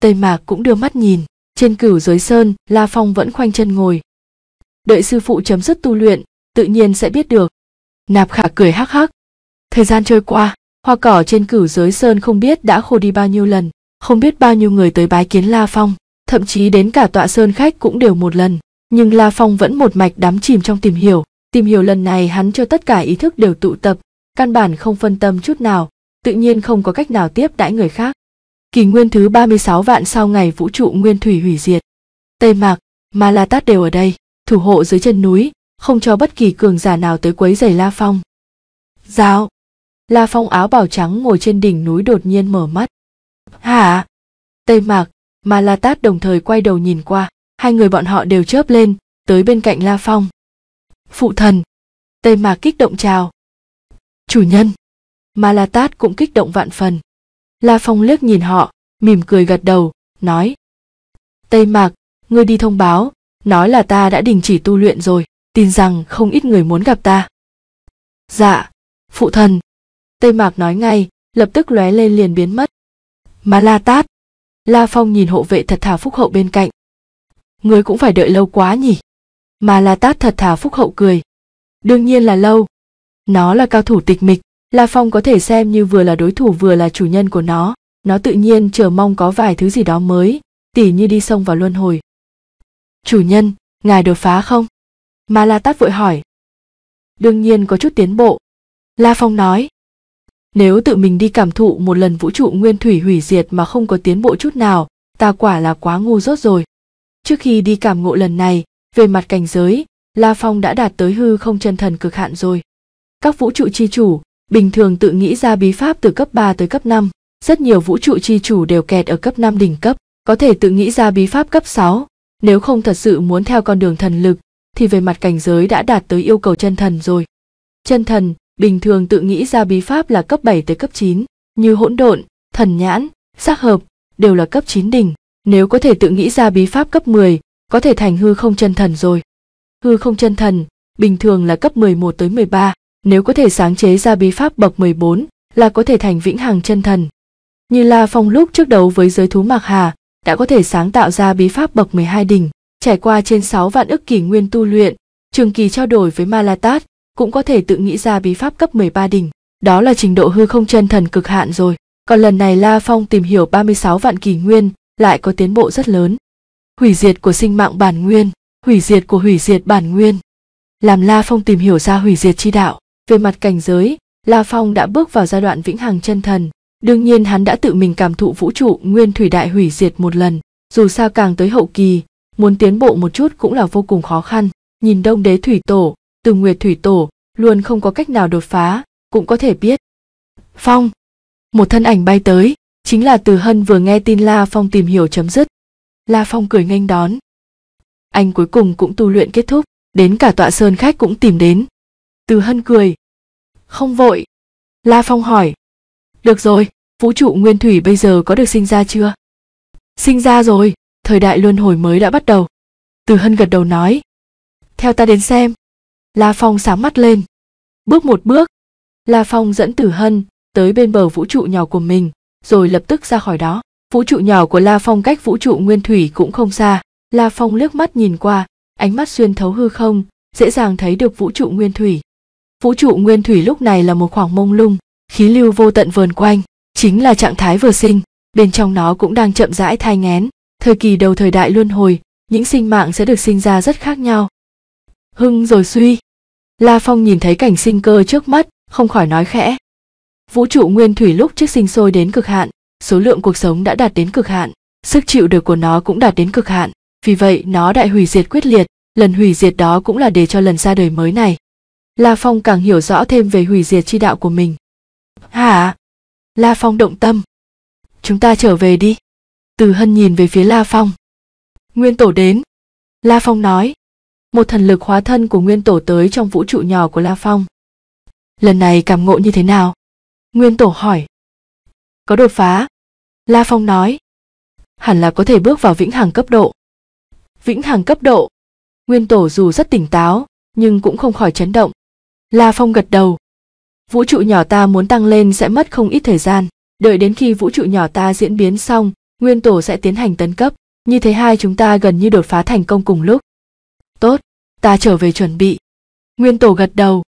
Tây Mạc cũng đưa mắt nhìn, trên cửu giới sơn, La Phong vẫn khoanh chân ngồi. Đợi sư phụ chấm dứt tu luyện, tự nhiên sẽ biết được nạp khả cười hắc hắc thời gian trôi qua hoa cỏ trên cửu giới sơn không biết đã khô đi bao nhiêu lần không biết bao nhiêu người tới bái kiến la phong thậm chí đến cả tọa sơn khách cũng đều một lần nhưng la phong vẫn một mạch đắm chìm trong tìm hiểu tìm hiểu lần này hắn cho tất cả ý thức đều tụ tập căn bản không phân tâm chút nào tự nhiên không có cách nào tiếp đãi người khác kỳ nguyên thứ 36 vạn sau ngày vũ trụ nguyên thủy hủy diệt tây mạc ma la tát đều ở đây thủ hộ dưới chân núi không cho bất kỳ cường giả nào tới quấy giày La Phong. Giáo! La Phong áo bào trắng ngồi trên đỉnh núi đột nhiên mở mắt. Hả? Tây Mạc, mà La Tát đồng thời quay đầu nhìn qua, hai người bọn họ đều chớp lên, tới bên cạnh La Phong. Phụ thần! Tây Mạc kích động chào. Chủ nhân! Mà La Tát cũng kích động vạn phần. La Phong liếc nhìn họ, mỉm cười gật đầu, nói. Tây Mạc, ngươi đi thông báo, nói là ta đã đình chỉ tu luyện rồi tin rằng không ít người muốn gặp ta. Dạ, phụ thần. Tây Mạc nói ngay, lập tức lóe lên liền biến mất. Mà La Tát. La Phong nhìn hộ vệ thật thà phúc hậu bên cạnh. Người cũng phải đợi lâu quá nhỉ. Mà La Tát thật thà phúc hậu cười. Đương nhiên là lâu. Nó là cao thủ tịch mịch, La Phong có thể xem như vừa là đối thủ vừa là chủ nhân của nó. Nó tự nhiên chờ mong có vài thứ gì đó mới, tỉ như đi sông vào luân hồi. Chủ nhân, ngài đột phá không? Ma la tát vội hỏi đương nhiên có chút tiến bộ la phong nói nếu tự mình đi cảm thụ một lần vũ trụ nguyên thủy hủy diệt mà không có tiến bộ chút nào ta quả là quá ngu dốt rồi trước khi đi cảm ngộ lần này về mặt cảnh giới la phong đã đạt tới hư không chân thần cực hạn rồi các vũ trụ chi chủ bình thường tự nghĩ ra bí pháp từ cấp 3 tới cấp 5, rất nhiều vũ trụ chi chủ đều kẹt ở cấp 5 đỉnh cấp, có thể tự nghĩ ra bí pháp cấp 6, nếu không thật sự muốn theo con đường thần lực thì về mặt cảnh giới đã đạt tới yêu cầu chân thần rồi. Chân thần bình thường tự nghĩ ra bí pháp là cấp 7 tới cấp 9, như hỗn độn, thần nhãn, xác hợp đều là cấp 9 đỉnh, nếu có thể tự nghĩ ra bí pháp cấp 10, có thể thành hư không chân thần rồi. Hư không chân thần bình thường là cấp 11 tới 13, nếu có thể sáng chế ra bí pháp bậc 14 là có thể thành vĩnh hằng chân thần. Như La Phong lúc trước đấu với giới thú Mạc Hà, đã có thể sáng tạo ra bí pháp bậc 12 đỉnh, Trải qua trên 6 vạn ức kỷ nguyên tu luyện, Trường Kỳ trao đổi với Malatat, cũng có thể tự nghĩ ra bí pháp cấp 13 đỉnh. Đó là trình độ hư không chân thần cực hạn rồi. Còn lần này La Phong tìm hiểu 36 vạn kỷ nguyên, lại có tiến bộ rất lớn. Hủy diệt của sinh mạng bản nguyên, hủy diệt của hủy diệt bản nguyên. Làm La Phong tìm hiểu ra hủy diệt chi đạo. Về mặt cảnh giới, La Phong đã bước vào giai đoạn vĩnh hằng chân thần. Đương nhiên hắn đã tự mình cảm thụ vũ trụ nguyên thủy đại hủy diệt một lần. Dù sao càng tới hậu kỳ, muốn tiến bộ một chút cũng là vô cùng khó khăn. Nhìn đông đế thủy tổ, từ nguyệt thủy tổ, luôn không có cách nào đột phá, cũng có thể biết. Phong! Một thân ảnh bay tới, chính là từ hân vừa nghe tin La Phong tìm hiểu chấm dứt. La Phong cười nghênh đón. Anh cuối cùng cũng tu luyện kết thúc, đến cả tọa sơn khách cũng tìm đến. Từ hân cười. Không vội. La Phong hỏi. Được rồi, vũ trụ nguyên thủy bây giờ có được sinh ra chưa? Sinh ra rồi thời đại luân hồi mới đã bắt đầu từ hân gật đầu nói theo ta đến xem la phong sáng mắt lên bước một bước la phong dẫn tử hân tới bên bờ vũ trụ nhỏ của mình rồi lập tức ra khỏi đó vũ trụ nhỏ của la phong cách vũ trụ nguyên thủy cũng không xa la phong liếc mắt nhìn qua ánh mắt xuyên thấu hư không dễ dàng thấy được vũ trụ nguyên thủy vũ trụ nguyên thủy lúc này là một khoảng mông lung khí lưu vô tận vờn quanh chính là trạng thái vừa sinh bên trong nó cũng đang chậm rãi thai ngén thời kỳ đầu thời đại luân hồi những sinh mạng sẽ được sinh ra rất khác nhau hưng rồi suy la phong nhìn thấy cảnh sinh cơ trước mắt không khỏi nói khẽ vũ trụ nguyên thủy lúc trước sinh sôi đến cực hạn số lượng cuộc sống đã đạt đến cực hạn sức chịu được của nó cũng đạt đến cực hạn vì vậy nó đại hủy diệt quyết liệt lần hủy diệt đó cũng là để cho lần ra đời mới này la phong càng hiểu rõ thêm về hủy diệt chi đạo của mình hả la phong động tâm chúng ta trở về đi từ hân nhìn về phía la phong nguyên tổ đến la phong nói một thần lực hóa thân của nguyên tổ tới trong vũ trụ nhỏ của la phong lần này cảm ngộ như thế nào nguyên tổ hỏi có đột phá la phong nói hẳn là có thể bước vào vĩnh hằng cấp độ vĩnh hằng cấp độ nguyên tổ dù rất tỉnh táo nhưng cũng không khỏi chấn động la phong gật đầu vũ trụ nhỏ ta muốn tăng lên sẽ mất không ít thời gian đợi đến khi vũ trụ nhỏ ta diễn biến xong nguyên tổ sẽ tiến hành tấn cấp, như thế hai chúng ta gần như đột phá thành công cùng lúc. Tốt, ta trở về chuẩn bị. Nguyên tổ gật đầu.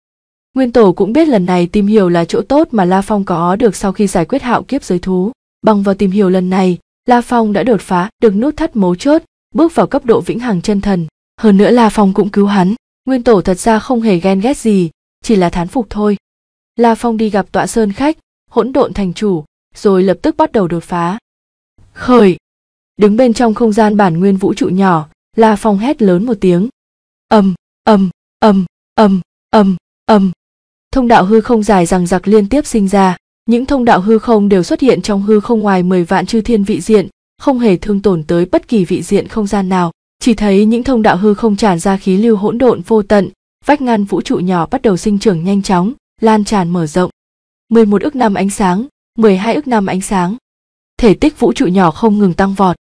Nguyên tổ cũng biết lần này tìm hiểu là chỗ tốt mà La Phong có được sau khi giải quyết hạo kiếp giới thú. Bằng vào tìm hiểu lần này, La Phong đã đột phá được nút thắt mấu chốt, bước vào cấp độ vĩnh hằng chân thần. Hơn nữa La Phong cũng cứu hắn. Nguyên tổ thật ra không hề ghen ghét gì, chỉ là thán phục thôi. La Phong đi gặp tọa sơn khách, hỗn độn thành chủ, rồi lập tức bắt đầu đột phá khởi đứng bên trong không gian bản nguyên vũ trụ nhỏ la phong hét lớn một tiếng ầm ầm ầm ầm ầm ầm thông đạo hư không dài rằng giặc liên tiếp sinh ra những thông đạo hư không đều xuất hiện trong hư không ngoài mười vạn chư thiên vị diện không hề thương tổn tới bất kỳ vị diện không gian nào chỉ thấy những thông đạo hư không tràn ra khí lưu hỗn độn vô tận vách ngăn vũ trụ nhỏ bắt đầu sinh trưởng nhanh chóng lan tràn mở rộng 11 ức năm ánh sáng 12 ức năm ánh sáng thể tích vũ trụ nhỏ không ngừng tăng vọt.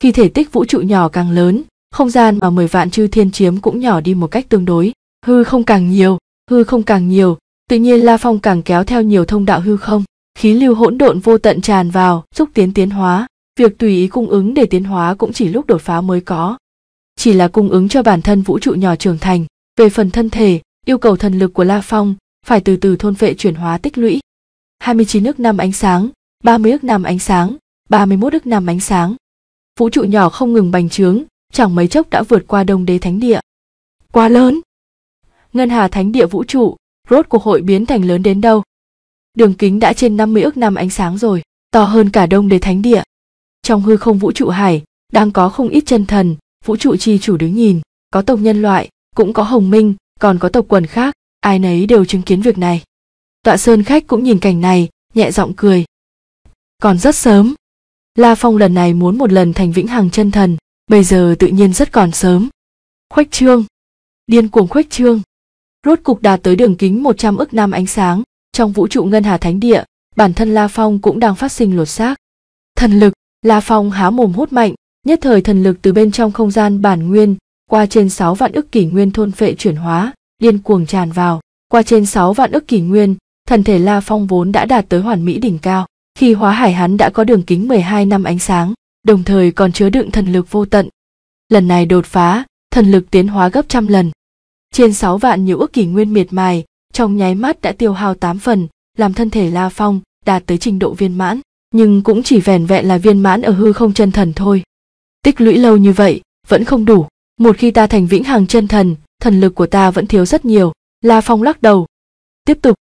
Khi thể tích vũ trụ nhỏ càng lớn, không gian mà 10 vạn chư thiên chiếm cũng nhỏ đi một cách tương đối, hư không càng nhiều, hư không càng nhiều, tự nhiên La Phong càng kéo theo nhiều thông đạo hư không, khí lưu hỗn độn vô tận tràn vào, giúp tiến tiến hóa, việc tùy ý cung ứng để tiến hóa cũng chỉ lúc đột phá mới có. Chỉ là cung ứng cho bản thân vũ trụ nhỏ trưởng thành, về phần thân thể, yêu cầu thần lực của La Phong phải từ từ thôn vệ chuyển hóa tích lũy. 29 nước năm ánh sáng, 30 ức năm ánh sáng, 31 ức năm ánh sáng. Vũ trụ nhỏ không ngừng bành trướng, chẳng mấy chốc đã vượt qua đông đế thánh địa. Quá lớn! Ngân hà thánh địa vũ trụ, rốt cuộc hội biến thành lớn đến đâu? Đường kính đã trên 50 ức năm ánh sáng rồi, to hơn cả đông đế thánh địa. Trong hư không vũ trụ hải, đang có không ít chân thần, vũ trụ chi chủ đứng nhìn, có tộc nhân loại, cũng có hồng minh, còn có tộc quần khác, ai nấy đều chứng kiến việc này. Tọa sơn khách cũng nhìn cảnh này, nhẹ giọng cười, còn rất sớm la phong lần này muốn một lần thành vĩnh hằng chân thần bây giờ tự nhiên rất còn sớm khuếch trương điên cuồng khuếch trương rốt cục đạt tới đường kính 100 ức năm ánh sáng trong vũ trụ ngân hà thánh địa bản thân la phong cũng đang phát sinh lột xác thần lực la phong há mồm hút mạnh nhất thời thần lực từ bên trong không gian bản nguyên qua trên 6 vạn ức kỷ nguyên thôn phệ chuyển hóa điên cuồng tràn vào qua trên 6 vạn ức kỷ nguyên thần thể la phong vốn đã đạt tới hoàn mỹ đỉnh cao khi hóa hải hắn đã có đường kính 12 năm ánh sáng, đồng thời còn chứa đựng thần lực vô tận. Lần này đột phá, thần lực tiến hóa gấp trăm lần. Trên 6 vạn nhiều ước kỷ nguyên miệt mài, trong nháy mắt đã tiêu hao 8 phần, làm thân thể La Phong đạt tới trình độ viên mãn, nhưng cũng chỉ vẻn vẹn là viên mãn ở hư không chân thần thôi. Tích lũy lâu như vậy, vẫn không đủ. Một khi ta thành vĩnh hằng chân thần, thần lực của ta vẫn thiếu rất nhiều. La Phong lắc đầu. Tiếp tục.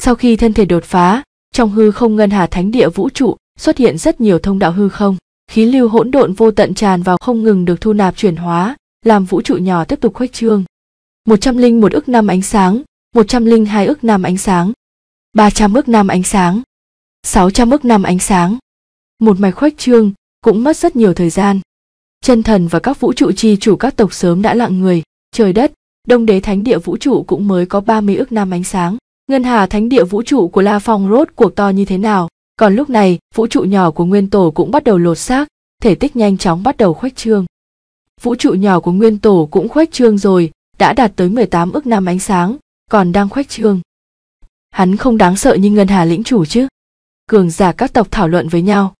Sau khi thân thể đột phá, trong hư không ngân hà thánh địa vũ trụ xuất hiện rất nhiều thông đạo hư không, khí lưu hỗn độn vô tận tràn vào không ngừng được thu nạp chuyển hóa, làm vũ trụ nhỏ tiếp tục khuếch trương. một trăm linh một ước năm ánh sáng, một trăm linh hai ước năm ánh sáng, ba trăm ước năm ánh sáng, sáu trăm ước năm ánh sáng. Một mạch khuếch trương cũng mất rất nhiều thời gian. Chân thần và các vũ trụ chi chủ các tộc sớm đã lặng người, trời đất, đông đế thánh địa vũ trụ cũng mới có ba mươi ước năm ánh sáng ngân hà thánh địa vũ trụ của La Phong rốt cuộc to như thế nào. Còn lúc này, vũ trụ nhỏ của Nguyên Tổ cũng bắt đầu lột xác, thể tích nhanh chóng bắt đầu khuếch trương. Vũ trụ nhỏ của Nguyên Tổ cũng khuếch trương rồi, đã đạt tới 18 ức năm ánh sáng, còn đang khuếch trương. Hắn không đáng sợ như ngân hà lĩnh chủ chứ. Cường giả các tộc thảo luận với nhau.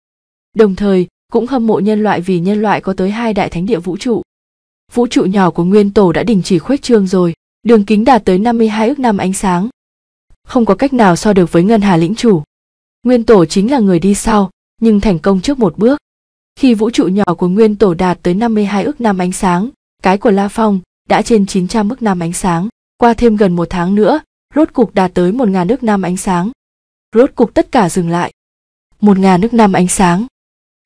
Đồng thời, cũng hâm mộ nhân loại vì nhân loại có tới hai đại thánh địa vũ trụ. Vũ trụ nhỏ của Nguyên Tổ đã đình chỉ khuếch trương rồi, đường kính đạt tới 52 ức năm ánh sáng, không có cách nào so được với ngân hà lĩnh chủ nguyên tổ chính là người đi sau nhưng thành công trước một bước khi vũ trụ nhỏ của nguyên tổ đạt tới 52 ước năm ánh sáng cái của la phong đã trên 900 ước năm ánh sáng qua thêm gần một tháng nữa rốt cục đạt tới 1.000 ức năm ánh sáng rốt cục tất cả dừng lại 1.000 ức năm ánh sáng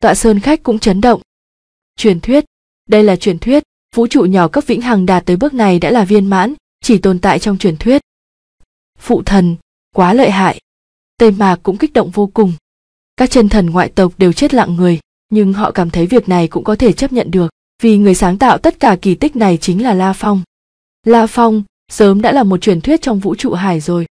tọa sơn khách cũng chấn động truyền thuyết đây là truyền thuyết vũ trụ nhỏ cấp vĩnh hằng đạt tới bước này đã là viên mãn chỉ tồn tại trong truyền thuyết phụ thần quá lợi hại tây mạc cũng kích động vô cùng các chân thần ngoại tộc đều chết lặng người nhưng họ cảm thấy việc này cũng có thể chấp nhận được vì người sáng tạo tất cả kỳ tích này chính là la phong la phong sớm đã là một truyền thuyết trong vũ trụ hải rồi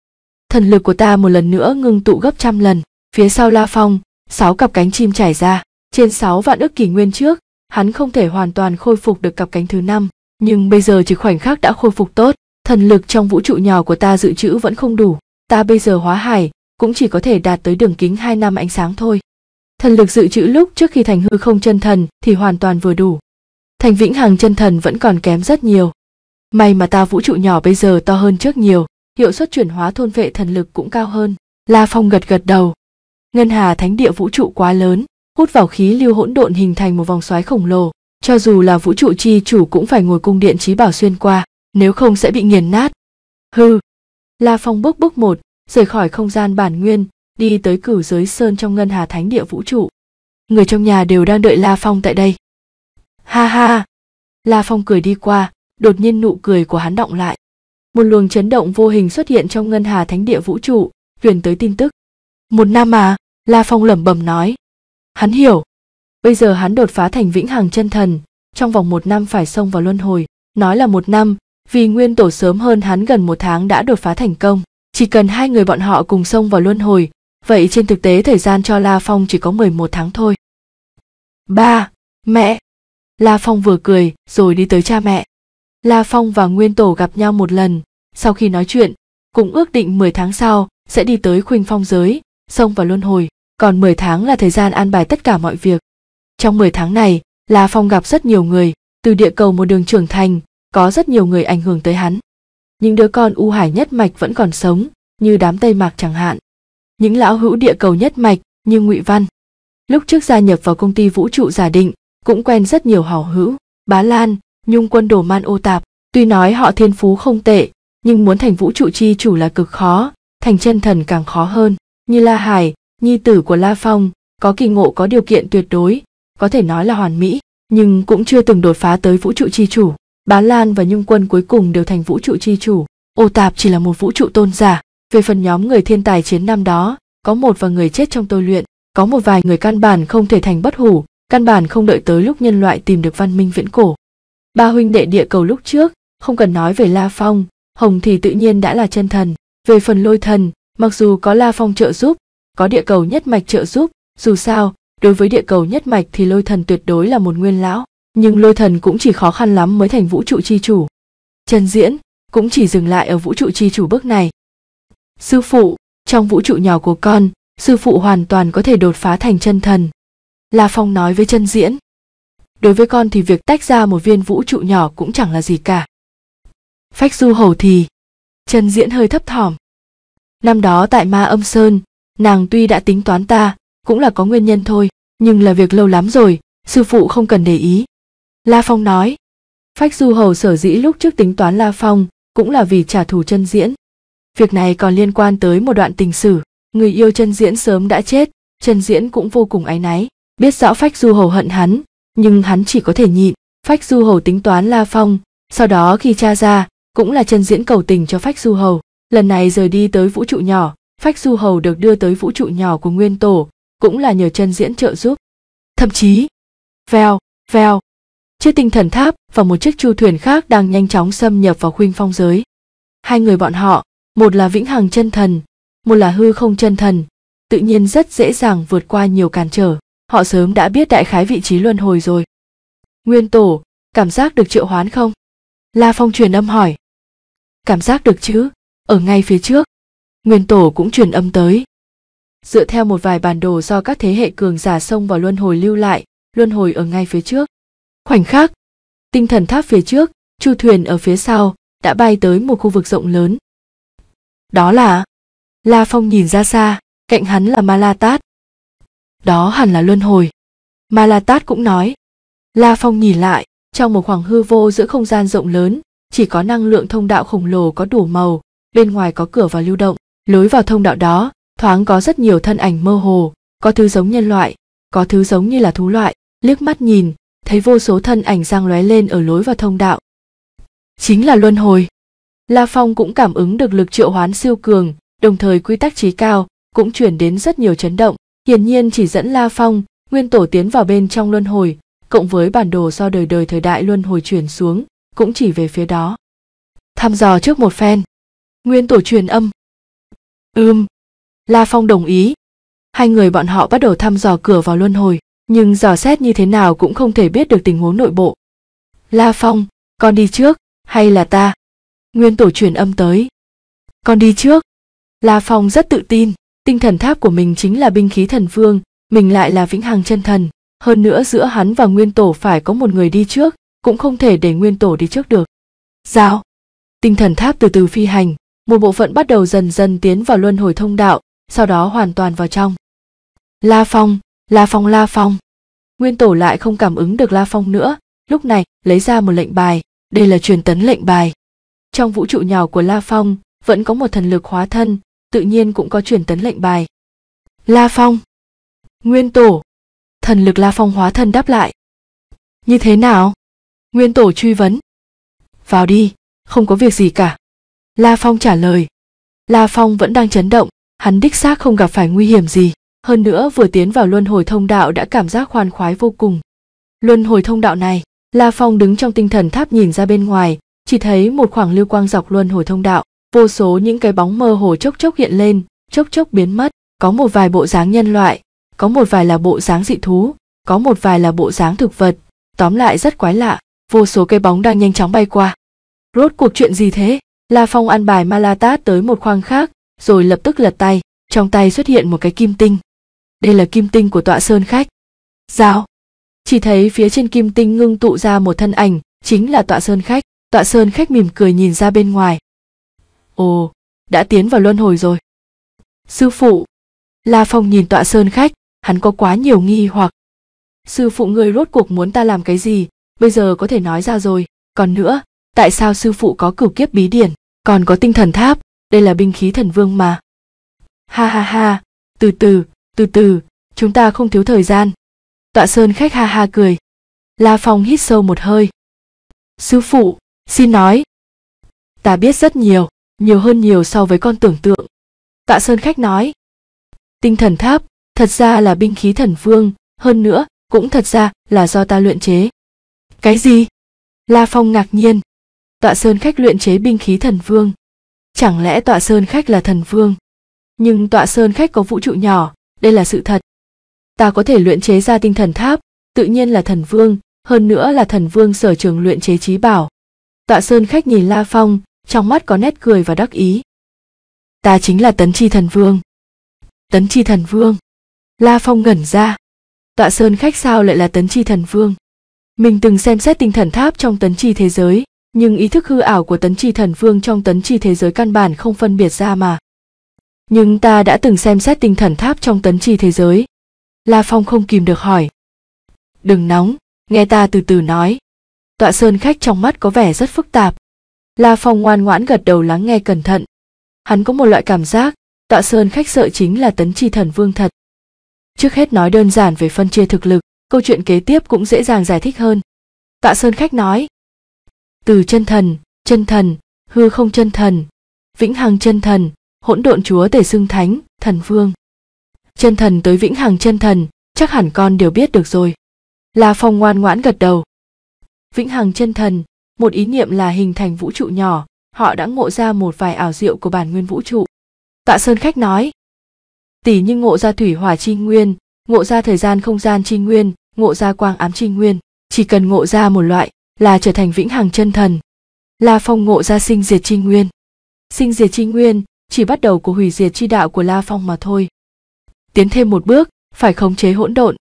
thần lực của ta một lần nữa ngưng tụ gấp trăm lần phía sau la phong sáu cặp cánh chim trải ra trên sáu vạn ước kỷ nguyên trước hắn không thể hoàn toàn khôi phục được cặp cánh thứ năm nhưng bây giờ chỉ khoảnh khắc đã khôi phục tốt thần lực trong vũ trụ nhỏ của ta dự trữ vẫn không đủ ta bây giờ hóa hải cũng chỉ có thể đạt tới đường kính hai năm ánh sáng thôi. Thần lực dự trữ lúc trước khi thành hư không chân thần thì hoàn toàn vừa đủ. Thành vĩnh hằng chân thần vẫn còn kém rất nhiều. May mà ta vũ trụ nhỏ bây giờ to hơn trước nhiều, hiệu suất chuyển hóa thôn vệ thần lực cũng cao hơn. La Phong gật gật đầu. Ngân hà thánh địa vũ trụ quá lớn, hút vào khí lưu hỗn độn hình thành một vòng xoáy khổng lồ. Cho dù là vũ trụ chi chủ cũng phải ngồi cung điện trí bảo xuyên qua nếu không sẽ bị nghiền nát hư la phong bước bước một rời khỏi không gian bản nguyên đi tới cửu giới sơn trong ngân hà thánh địa vũ trụ người trong nhà đều đang đợi la phong tại đây ha ha la phong cười đi qua đột nhiên nụ cười của hắn động lại một luồng chấn động vô hình xuất hiện trong ngân hà thánh địa vũ trụ truyền tới tin tức một năm mà la phong lẩm bẩm nói hắn hiểu bây giờ hắn đột phá thành vĩnh hằng chân thần trong vòng một năm phải xông vào luân hồi nói là một năm vì nguyên tổ sớm hơn hắn gần một tháng đã đột phá thành công. Chỉ cần hai người bọn họ cùng xông vào luân hồi, vậy trên thực tế thời gian cho La Phong chỉ có mười một tháng thôi. Ba, mẹ. La Phong vừa cười rồi đi tới cha mẹ. La Phong và Nguyên Tổ gặp nhau một lần, sau khi nói chuyện, cũng ước định mười tháng sau sẽ đi tới Khuynh Phong giới, xông vào luân hồi, còn mười tháng là thời gian an bài tất cả mọi việc. Trong mười tháng này, La Phong gặp rất nhiều người, từ địa cầu một đường trưởng thành có rất nhiều người ảnh hưởng tới hắn những đứa con u hải nhất mạch vẫn còn sống như đám tây mạc chẳng hạn những lão hữu địa cầu nhất mạch như ngụy văn lúc trước gia nhập vào công ty vũ trụ giả định cũng quen rất nhiều hảo hữu bá lan nhung quân đồ man ô tạp tuy nói họ thiên phú không tệ nhưng muốn thành vũ trụ chi chủ là cực khó thành chân thần càng khó hơn như la hải nhi tử của la phong có kỳ ngộ có điều kiện tuyệt đối có thể nói là hoàn mỹ nhưng cũng chưa từng đột phá tới vũ trụ chi chủ Bá Lan và Nhung Quân cuối cùng đều thành vũ trụ chi chủ. Ô Tạp chỉ là một vũ trụ tôn giả. Về phần nhóm người thiên tài chiến năm đó, có một và người chết trong tôi luyện, có một vài người căn bản không thể thành bất hủ, căn bản không đợi tới lúc nhân loại tìm được văn minh viễn cổ. Ba huynh đệ địa cầu lúc trước, không cần nói về La Phong, Hồng thì tự nhiên đã là chân thần. Về phần lôi thần, mặc dù có La Phong trợ giúp, có địa cầu nhất mạch trợ giúp, dù sao, đối với địa cầu nhất mạch thì lôi thần tuyệt đối là một nguyên lão nhưng lôi thần cũng chỉ khó khăn lắm mới thành vũ trụ chi chủ chân diễn cũng chỉ dừng lại ở vũ trụ chi chủ bước này sư phụ trong vũ trụ nhỏ của con sư phụ hoàn toàn có thể đột phá thành chân thần la phong nói với chân diễn đối với con thì việc tách ra một viên vũ trụ nhỏ cũng chẳng là gì cả phách du hầu thì chân diễn hơi thấp thỏm năm đó tại ma âm sơn nàng tuy đã tính toán ta cũng là có nguyên nhân thôi nhưng là việc lâu lắm rồi sư phụ không cần để ý La Phong nói, Phách Du Hầu sở dĩ lúc trước tính toán La Phong cũng là vì trả thù chân diễn. Việc này còn liên quan tới một đoạn tình sử, người yêu chân diễn sớm đã chết, chân diễn cũng vô cùng áy náy, biết rõ Phách Du Hầu hận hắn, nhưng hắn chỉ có thể nhịn. Phách Du Hầu tính toán La Phong, sau đó khi tra ra, cũng là chân diễn cầu tình cho Phách Du Hầu. Lần này rời đi tới vũ trụ nhỏ, Phách Du Hầu được đưa tới vũ trụ nhỏ của Nguyên Tổ, cũng là nhờ chân diễn trợ giúp. Thậm chí, vèo, vèo, chiếc tinh thần tháp và một chiếc chu thuyền khác đang nhanh chóng xâm nhập vào khuynh phong giới. Hai người bọn họ, một là vĩnh hằng chân thần, một là hư không chân thần, tự nhiên rất dễ dàng vượt qua nhiều cản trở, họ sớm đã biết đại khái vị trí luân hồi rồi. Nguyên tổ, cảm giác được triệu hoán không? La Phong truyền âm hỏi. Cảm giác được chứ, ở ngay phía trước. Nguyên tổ cũng truyền âm tới. Dựa theo một vài bản đồ do các thế hệ cường giả sông vào luân hồi lưu lại, luân hồi ở ngay phía trước khoảnh khắc tinh thần tháp phía trước chu thuyền ở phía sau đã bay tới một khu vực rộng lớn đó là la phong nhìn ra xa cạnh hắn là Malatat. đó hẳn là luân hồi Malatat cũng nói la phong nhìn lại trong một khoảng hư vô giữa không gian rộng lớn chỉ có năng lượng thông đạo khổng lồ có đủ màu bên ngoài có cửa vào lưu động lối vào thông đạo đó thoáng có rất nhiều thân ảnh mơ hồ có thứ giống nhân loại có thứ giống như là thú loại liếc mắt nhìn thấy vô số thân ảnh giang lóe lên ở lối vào thông đạo. Chính là luân hồi. La Phong cũng cảm ứng được lực triệu hoán siêu cường, đồng thời quy tắc trí cao cũng chuyển đến rất nhiều chấn động, hiển nhiên chỉ dẫn La Phong, nguyên tổ tiến vào bên trong luân hồi, cộng với bản đồ do đời đời thời đại luân hồi chuyển xuống, cũng chỉ về phía đó. Thăm dò trước một phen. Nguyên tổ truyền âm. Ưm. La Phong đồng ý. Hai người bọn họ bắt đầu thăm dò cửa vào luân hồi nhưng dò xét như thế nào cũng không thể biết được tình huống nội bộ. La Phong, con đi trước, hay là ta? Nguyên tổ truyền âm tới. Con đi trước. La Phong rất tự tin, tinh thần tháp của mình chính là binh khí thần vương mình lại là vĩnh hằng chân thần. Hơn nữa giữa hắn và nguyên tổ phải có một người đi trước, cũng không thể để nguyên tổ đi trước được. Giao. Tinh thần tháp từ từ phi hành, một bộ phận bắt đầu dần dần tiến vào luân hồi thông đạo, sau đó hoàn toàn vào trong. La Phong, La Phong La Phong. Nguyên tổ lại không cảm ứng được La Phong nữa, lúc này lấy ra một lệnh bài, đây là truyền tấn lệnh bài. Trong vũ trụ nhỏ của La Phong vẫn có một thần lực hóa thân, tự nhiên cũng có truyền tấn lệnh bài. La Phong. Nguyên tổ. Thần lực La Phong hóa thân đáp lại. Như thế nào? Nguyên tổ truy vấn. Vào đi, không có việc gì cả. La Phong trả lời. La Phong vẫn đang chấn động, hắn đích xác không gặp phải nguy hiểm gì hơn nữa vừa tiến vào luân hồi thông đạo đã cảm giác khoan khoái vô cùng luân hồi thông đạo này la phong đứng trong tinh thần tháp nhìn ra bên ngoài chỉ thấy một khoảng lưu quang dọc luân hồi thông đạo vô số những cái bóng mơ hồ chốc chốc hiện lên chốc chốc biến mất có một vài bộ dáng nhân loại có một vài là bộ dáng dị thú có một vài là bộ dáng thực vật tóm lại rất quái lạ vô số cây bóng đang nhanh chóng bay qua rốt cuộc chuyện gì thế la phong ăn bài malatat tới một khoang khác rồi lập tức lật tay trong tay xuất hiện một cái kim tinh đây là kim tinh của tọa sơn khách giao chỉ thấy phía trên kim tinh ngưng tụ ra một thân ảnh chính là tọa sơn khách tọa sơn khách mỉm cười nhìn ra bên ngoài ồ đã tiến vào luân hồi rồi sư phụ la phong nhìn tọa sơn khách hắn có quá nhiều nghi hoặc sư phụ ngươi rốt cuộc muốn ta làm cái gì bây giờ có thể nói ra rồi còn nữa tại sao sư phụ có cửu kiếp bí điển còn có tinh thần tháp đây là binh khí thần vương mà ha ha ha từ từ từ từ chúng ta không thiếu thời gian tọa sơn khách ha ha cười la phong hít sâu một hơi sư phụ xin nói ta biết rất nhiều nhiều hơn nhiều so với con tưởng tượng tạ sơn khách nói tinh thần tháp thật ra là binh khí thần vương hơn nữa cũng thật ra là do ta luyện chế cái gì la phong ngạc nhiên tọa sơn khách luyện chế binh khí thần vương chẳng lẽ tọa sơn khách là thần vương nhưng tọa sơn khách có vũ trụ nhỏ đây là sự thật ta có thể luyện chế ra tinh thần tháp tự nhiên là thần vương hơn nữa là thần vương sở trường luyện chế trí bảo tọa sơn khách nhìn la phong trong mắt có nét cười và đắc ý ta chính là tấn chi thần vương tấn chi thần vương la phong ngẩn ra tọa sơn khách sao lại là tấn chi thần vương mình từng xem xét tinh thần tháp trong tấn chi thế giới nhưng ý thức hư ảo của tấn chi thần vương trong tấn chi thế giới căn bản không phân biệt ra mà nhưng ta đã từng xem xét tinh thần tháp trong tấn trì thế giới la phong không kìm được hỏi đừng nóng nghe ta từ từ nói tọa sơn khách trong mắt có vẻ rất phức tạp la phong ngoan ngoãn gật đầu lắng nghe cẩn thận hắn có một loại cảm giác tọa sơn khách sợ chính là tấn chi thần vương thật trước hết nói đơn giản về phân chia thực lực câu chuyện kế tiếp cũng dễ dàng giải thích hơn Tọa sơn khách nói từ chân thần chân thần hư không chân thần vĩnh hằng chân thần hỗn độn chúa tể xưng thánh thần vương chân thần tới vĩnh hằng chân thần chắc hẳn con đều biết được rồi la phong ngoan ngoãn gật đầu vĩnh hằng chân thần một ý niệm là hình thành vũ trụ nhỏ họ đã ngộ ra một vài ảo diệu của bản nguyên vũ trụ tạ sơn khách nói tỷ như ngộ ra thủy hỏa chi nguyên ngộ ra thời gian không gian chi nguyên ngộ ra quang ám chi nguyên chỉ cần ngộ ra một loại là trở thành vĩnh hằng chân thần la phong ngộ ra sinh diệt chi nguyên sinh diệt chi nguyên chỉ bắt đầu của hủy diệt chi đạo của La Phong mà thôi. Tiến thêm một bước, phải khống chế hỗn độn.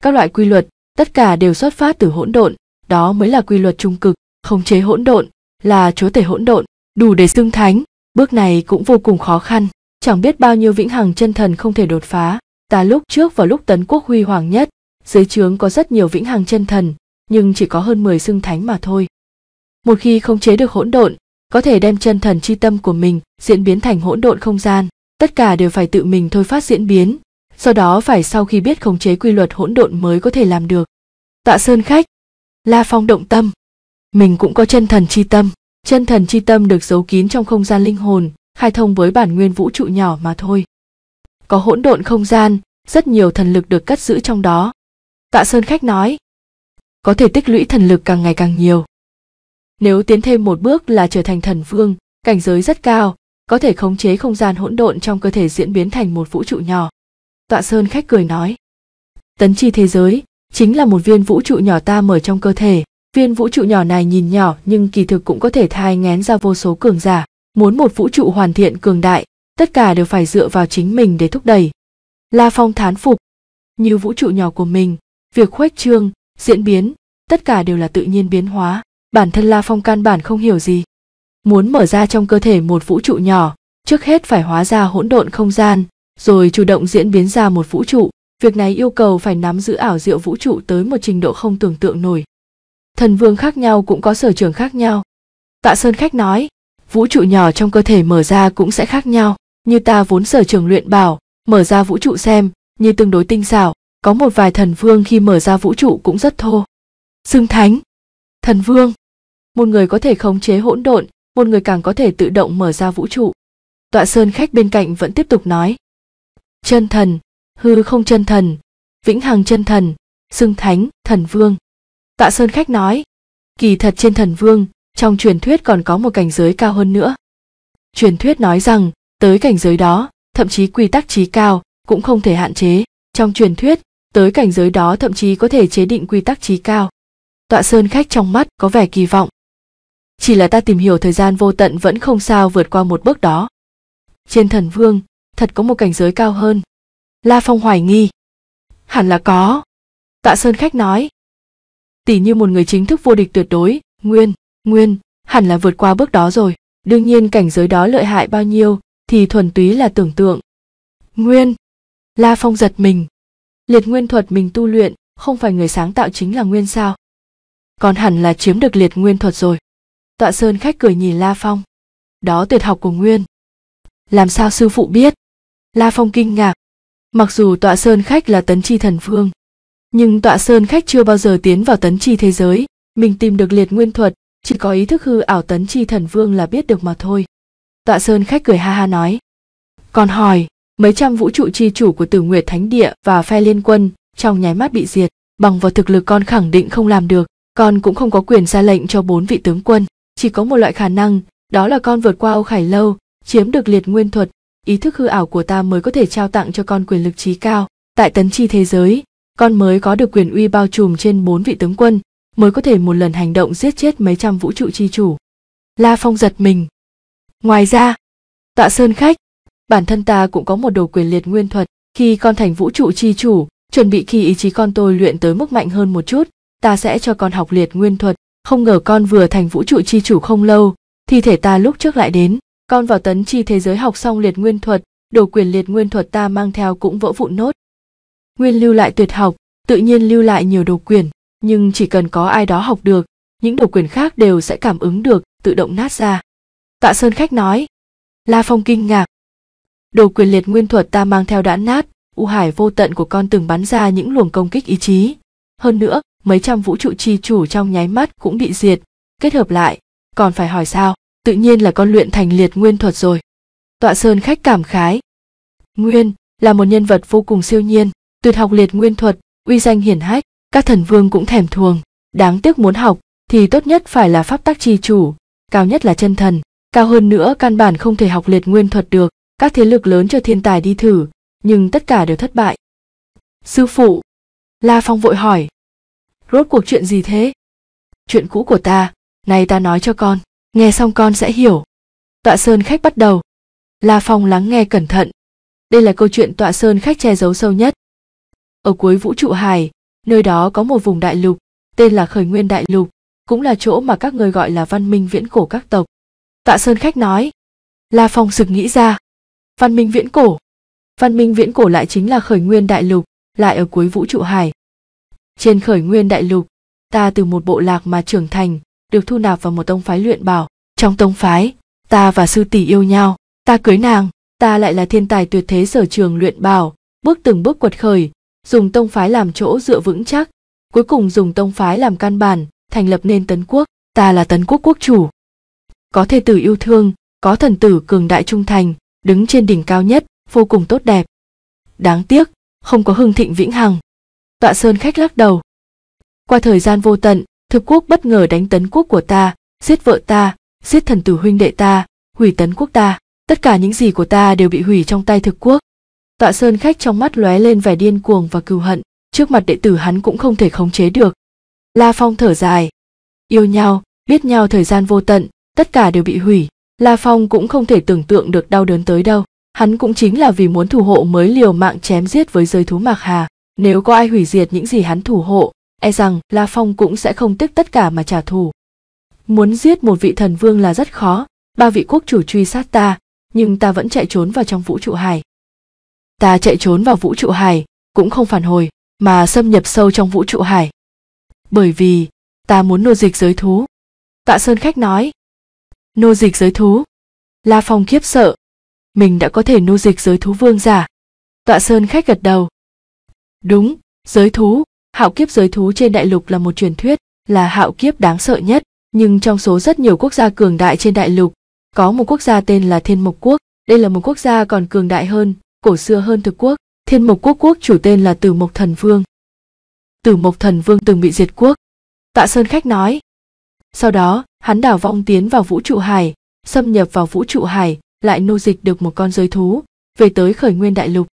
Các loại quy luật, tất cả đều xuất phát từ hỗn độn, đó mới là quy luật trung cực, khống chế hỗn độn là chúa tể hỗn độn, đủ để xưng thánh, bước này cũng vô cùng khó khăn, chẳng biết bao nhiêu vĩnh hằng chân thần không thể đột phá. Ta lúc trước vào lúc tấn quốc huy hoàng nhất, dưới trướng có rất nhiều vĩnh hằng chân thần, nhưng chỉ có hơn 10 xưng thánh mà thôi. Một khi khống chế được hỗn độn, có thể đem chân thần chi tâm của mình diễn biến thành hỗn độn không gian tất cả đều phải tự mình thôi phát diễn biến do đó phải sau khi biết khống chế quy luật hỗn độn mới có thể làm được tạ sơn khách la phong động tâm mình cũng có chân thần chi tâm chân thần chi tâm được giấu kín trong không gian linh hồn khai thông với bản nguyên vũ trụ nhỏ mà thôi có hỗn độn không gian rất nhiều thần lực được cất giữ trong đó tạ sơn khách nói có thể tích lũy thần lực càng ngày càng nhiều nếu tiến thêm một bước là trở thành thần vương cảnh giới rất cao có thể khống chế không gian hỗn độn trong cơ thể diễn biến thành một vũ trụ nhỏ tọa sơn khách cười nói tấn chi thế giới chính là một viên vũ trụ nhỏ ta mở trong cơ thể viên vũ trụ nhỏ này nhìn nhỏ nhưng kỳ thực cũng có thể thai ngén ra vô số cường giả muốn một vũ trụ hoàn thiện cường đại tất cả đều phải dựa vào chính mình để thúc đẩy la phong thán phục như vũ trụ nhỏ của mình việc khuếch trương diễn biến tất cả đều là tự nhiên biến hóa bản thân la phong căn bản không hiểu gì muốn mở ra trong cơ thể một vũ trụ nhỏ trước hết phải hóa ra hỗn độn không gian rồi chủ động diễn biến ra một vũ trụ việc này yêu cầu phải nắm giữ ảo diệu vũ trụ tới một trình độ không tưởng tượng nổi thần vương khác nhau cũng có sở trường khác nhau tạ sơn khách nói vũ trụ nhỏ trong cơ thể mở ra cũng sẽ khác nhau như ta vốn sở trường luyện bảo mở ra vũ trụ xem như tương đối tinh xảo có một vài thần vương khi mở ra vũ trụ cũng rất thô xưng thánh thần vương một người có thể khống chế hỗn độn một người càng có thể tự động mở ra vũ trụ tọa sơn khách bên cạnh vẫn tiếp tục nói chân thần hư không chân thần vĩnh hằng chân thần xưng thánh thần vương tạ sơn khách nói kỳ thật trên thần vương trong truyền thuyết còn có một cảnh giới cao hơn nữa truyền thuyết nói rằng tới cảnh giới đó thậm chí quy tắc trí cao cũng không thể hạn chế trong truyền thuyết tới cảnh giới đó thậm chí có thể chế định quy tắc trí cao tọa sơn khách trong mắt có vẻ kỳ vọng chỉ là ta tìm hiểu thời gian vô tận vẫn không sao vượt qua một bước đó trên thần vương thật có một cảnh giới cao hơn la phong hoài nghi hẳn là có tạ sơn khách nói tỷ như một người chính thức vô địch tuyệt đối nguyên nguyên hẳn là vượt qua bước đó rồi đương nhiên cảnh giới đó lợi hại bao nhiêu thì thuần túy là tưởng tượng nguyên la phong giật mình liệt nguyên thuật mình tu luyện không phải người sáng tạo chính là nguyên sao còn hẳn là chiếm được liệt nguyên thuật rồi Tọa Sơn khách cười nhìn La Phong. Đó tuyệt học của Nguyên. Làm sao sư phụ biết? La Phong kinh ngạc. Mặc dù Tọa Sơn khách là tấn chi thần phương, nhưng Tọa Sơn khách chưa bao giờ tiến vào tấn chi thế giới, mình tìm được liệt nguyên thuật, chỉ có ý thức hư ảo tấn chi thần vương là biết được mà thôi. Tọa Sơn khách cười ha ha nói. Còn hỏi, mấy trăm vũ trụ chi chủ của Tử Nguyệt Thánh Địa và phe liên quân trong nháy mắt bị diệt, bằng vào thực lực con khẳng định không làm được, con cũng không có quyền ra lệnh cho bốn vị tướng quân chỉ có một loại khả năng đó là con vượt qua âu khải lâu chiếm được liệt nguyên thuật ý thức hư ảo của ta mới có thể trao tặng cho con quyền lực trí cao tại tấn chi thế giới con mới có được quyền uy bao trùm trên bốn vị tướng quân mới có thể một lần hành động giết chết mấy trăm vũ trụ chi chủ la phong giật mình ngoài ra tọa sơn khách bản thân ta cũng có một đồ quyền liệt nguyên thuật khi con thành vũ trụ chi chủ chuẩn bị khi ý chí con tôi luyện tới mức mạnh hơn một chút ta sẽ cho con học liệt nguyên thuật không ngờ con vừa thành vũ trụ chi chủ không lâu thi thể ta lúc trước lại đến con vào tấn chi thế giới học xong liệt nguyên thuật đồ quyền liệt nguyên thuật ta mang theo cũng vỡ vụn nốt nguyên lưu lại tuyệt học tự nhiên lưu lại nhiều đồ quyền nhưng chỉ cần có ai đó học được những đồ quyền khác đều sẽ cảm ứng được tự động nát ra tạ sơn khách nói la phong kinh ngạc đồ quyền liệt nguyên thuật ta mang theo đã nát u hải vô tận của con từng bắn ra những luồng công kích ý chí hơn nữa mấy trăm vũ trụ chi chủ trong nháy mắt cũng bị diệt kết hợp lại còn phải hỏi sao tự nhiên là con luyện thành liệt nguyên thuật rồi tọa sơn khách cảm khái nguyên là một nhân vật vô cùng siêu nhiên tuyệt học liệt nguyên thuật uy danh hiển hách các thần vương cũng thèm thuồng đáng tiếc muốn học thì tốt nhất phải là pháp tắc chi chủ cao nhất là chân thần cao hơn nữa căn bản không thể học liệt nguyên thuật được các thế lực lớn cho thiên tài đi thử nhưng tất cả đều thất bại sư phụ la phong vội hỏi rốt cuộc chuyện gì thế chuyện cũ của ta nay ta nói cho con nghe xong con sẽ hiểu tọa sơn khách bắt đầu la phong lắng nghe cẩn thận đây là câu chuyện tọa sơn khách che giấu sâu nhất ở cuối vũ trụ hải nơi đó có một vùng đại lục tên là khởi nguyên đại lục cũng là chỗ mà các người gọi là văn minh viễn cổ các tộc tạ sơn khách nói la phong sực nghĩ ra văn minh viễn cổ văn minh viễn cổ lại chính là khởi nguyên đại lục lại ở cuối vũ trụ hải trên khởi nguyên đại lục, ta từ một bộ lạc mà trưởng thành, được thu nạp vào một tông phái luyện bảo. Trong tông phái, ta và sư tỷ yêu nhau, ta cưới nàng, ta lại là thiên tài tuyệt thế sở trường luyện bảo, bước từng bước quật khởi, dùng tông phái làm chỗ dựa vững chắc, cuối cùng dùng tông phái làm căn bản, thành lập nên tấn quốc, ta là tấn quốc quốc chủ. Có thể tử yêu thương, có thần tử cường đại trung thành, đứng trên đỉnh cao nhất, vô cùng tốt đẹp. Đáng tiếc, không có hưng thịnh vĩnh hằng. Tọa Sơn khách lắc đầu. Qua thời gian vô tận, thực quốc bất ngờ đánh tấn quốc của ta, giết vợ ta, giết thần tử huynh đệ ta, hủy tấn quốc ta. Tất cả những gì của ta đều bị hủy trong tay thực quốc. Tọa Sơn khách trong mắt lóe lên vẻ điên cuồng và cừu hận, trước mặt đệ tử hắn cũng không thể khống chế được. La Phong thở dài. Yêu nhau, biết nhau thời gian vô tận, tất cả đều bị hủy. La Phong cũng không thể tưởng tượng được đau đớn tới đâu. Hắn cũng chính là vì muốn thủ hộ mới liều mạng chém giết với giới thú Mạc Hà. Nếu có ai hủy diệt những gì hắn thủ hộ, e rằng La Phong cũng sẽ không tiếc tất cả mà trả thù. Muốn giết một vị thần vương là rất khó, ba vị quốc chủ truy sát ta, nhưng ta vẫn chạy trốn vào trong vũ trụ hải. Ta chạy trốn vào vũ trụ hải, cũng không phản hồi, mà xâm nhập sâu trong vũ trụ hải. Bởi vì, ta muốn nô dịch giới thú. Tạ Sơn Khách nói. Nô dịch giới thú. La Phong khiếp sợ. Mình đã có thể nô dịch giới thú vương giả. Tạ Sơn Khách gật đầu. Đúng, giới thú, hạo kiếp giới thú trên đại lục là một truyền thuyết, là hạo kiếp đáng sợ nhất, nhưng trong số rất nhiều quốc gia cường đại trên đại lục, có một quốc gia tên là Thiên Mộc Quốc, đây là một quốc gia còn cường đại hơn, cổ xưa hơn thực quốc, Thiên Mộc Quốc quốc chủ tên là Tử Mộc Thần Vương. Tử Mộc Thần Vương từng bị diệt quốc. Tạ Sơn Khách nói. Sau đó, hắn đảo vong tiến vào vũ trụ hải, xâm nhập vào vũ trụ hải, lại nô dịch được một con giới thú, về tới khởi nguyên đại lục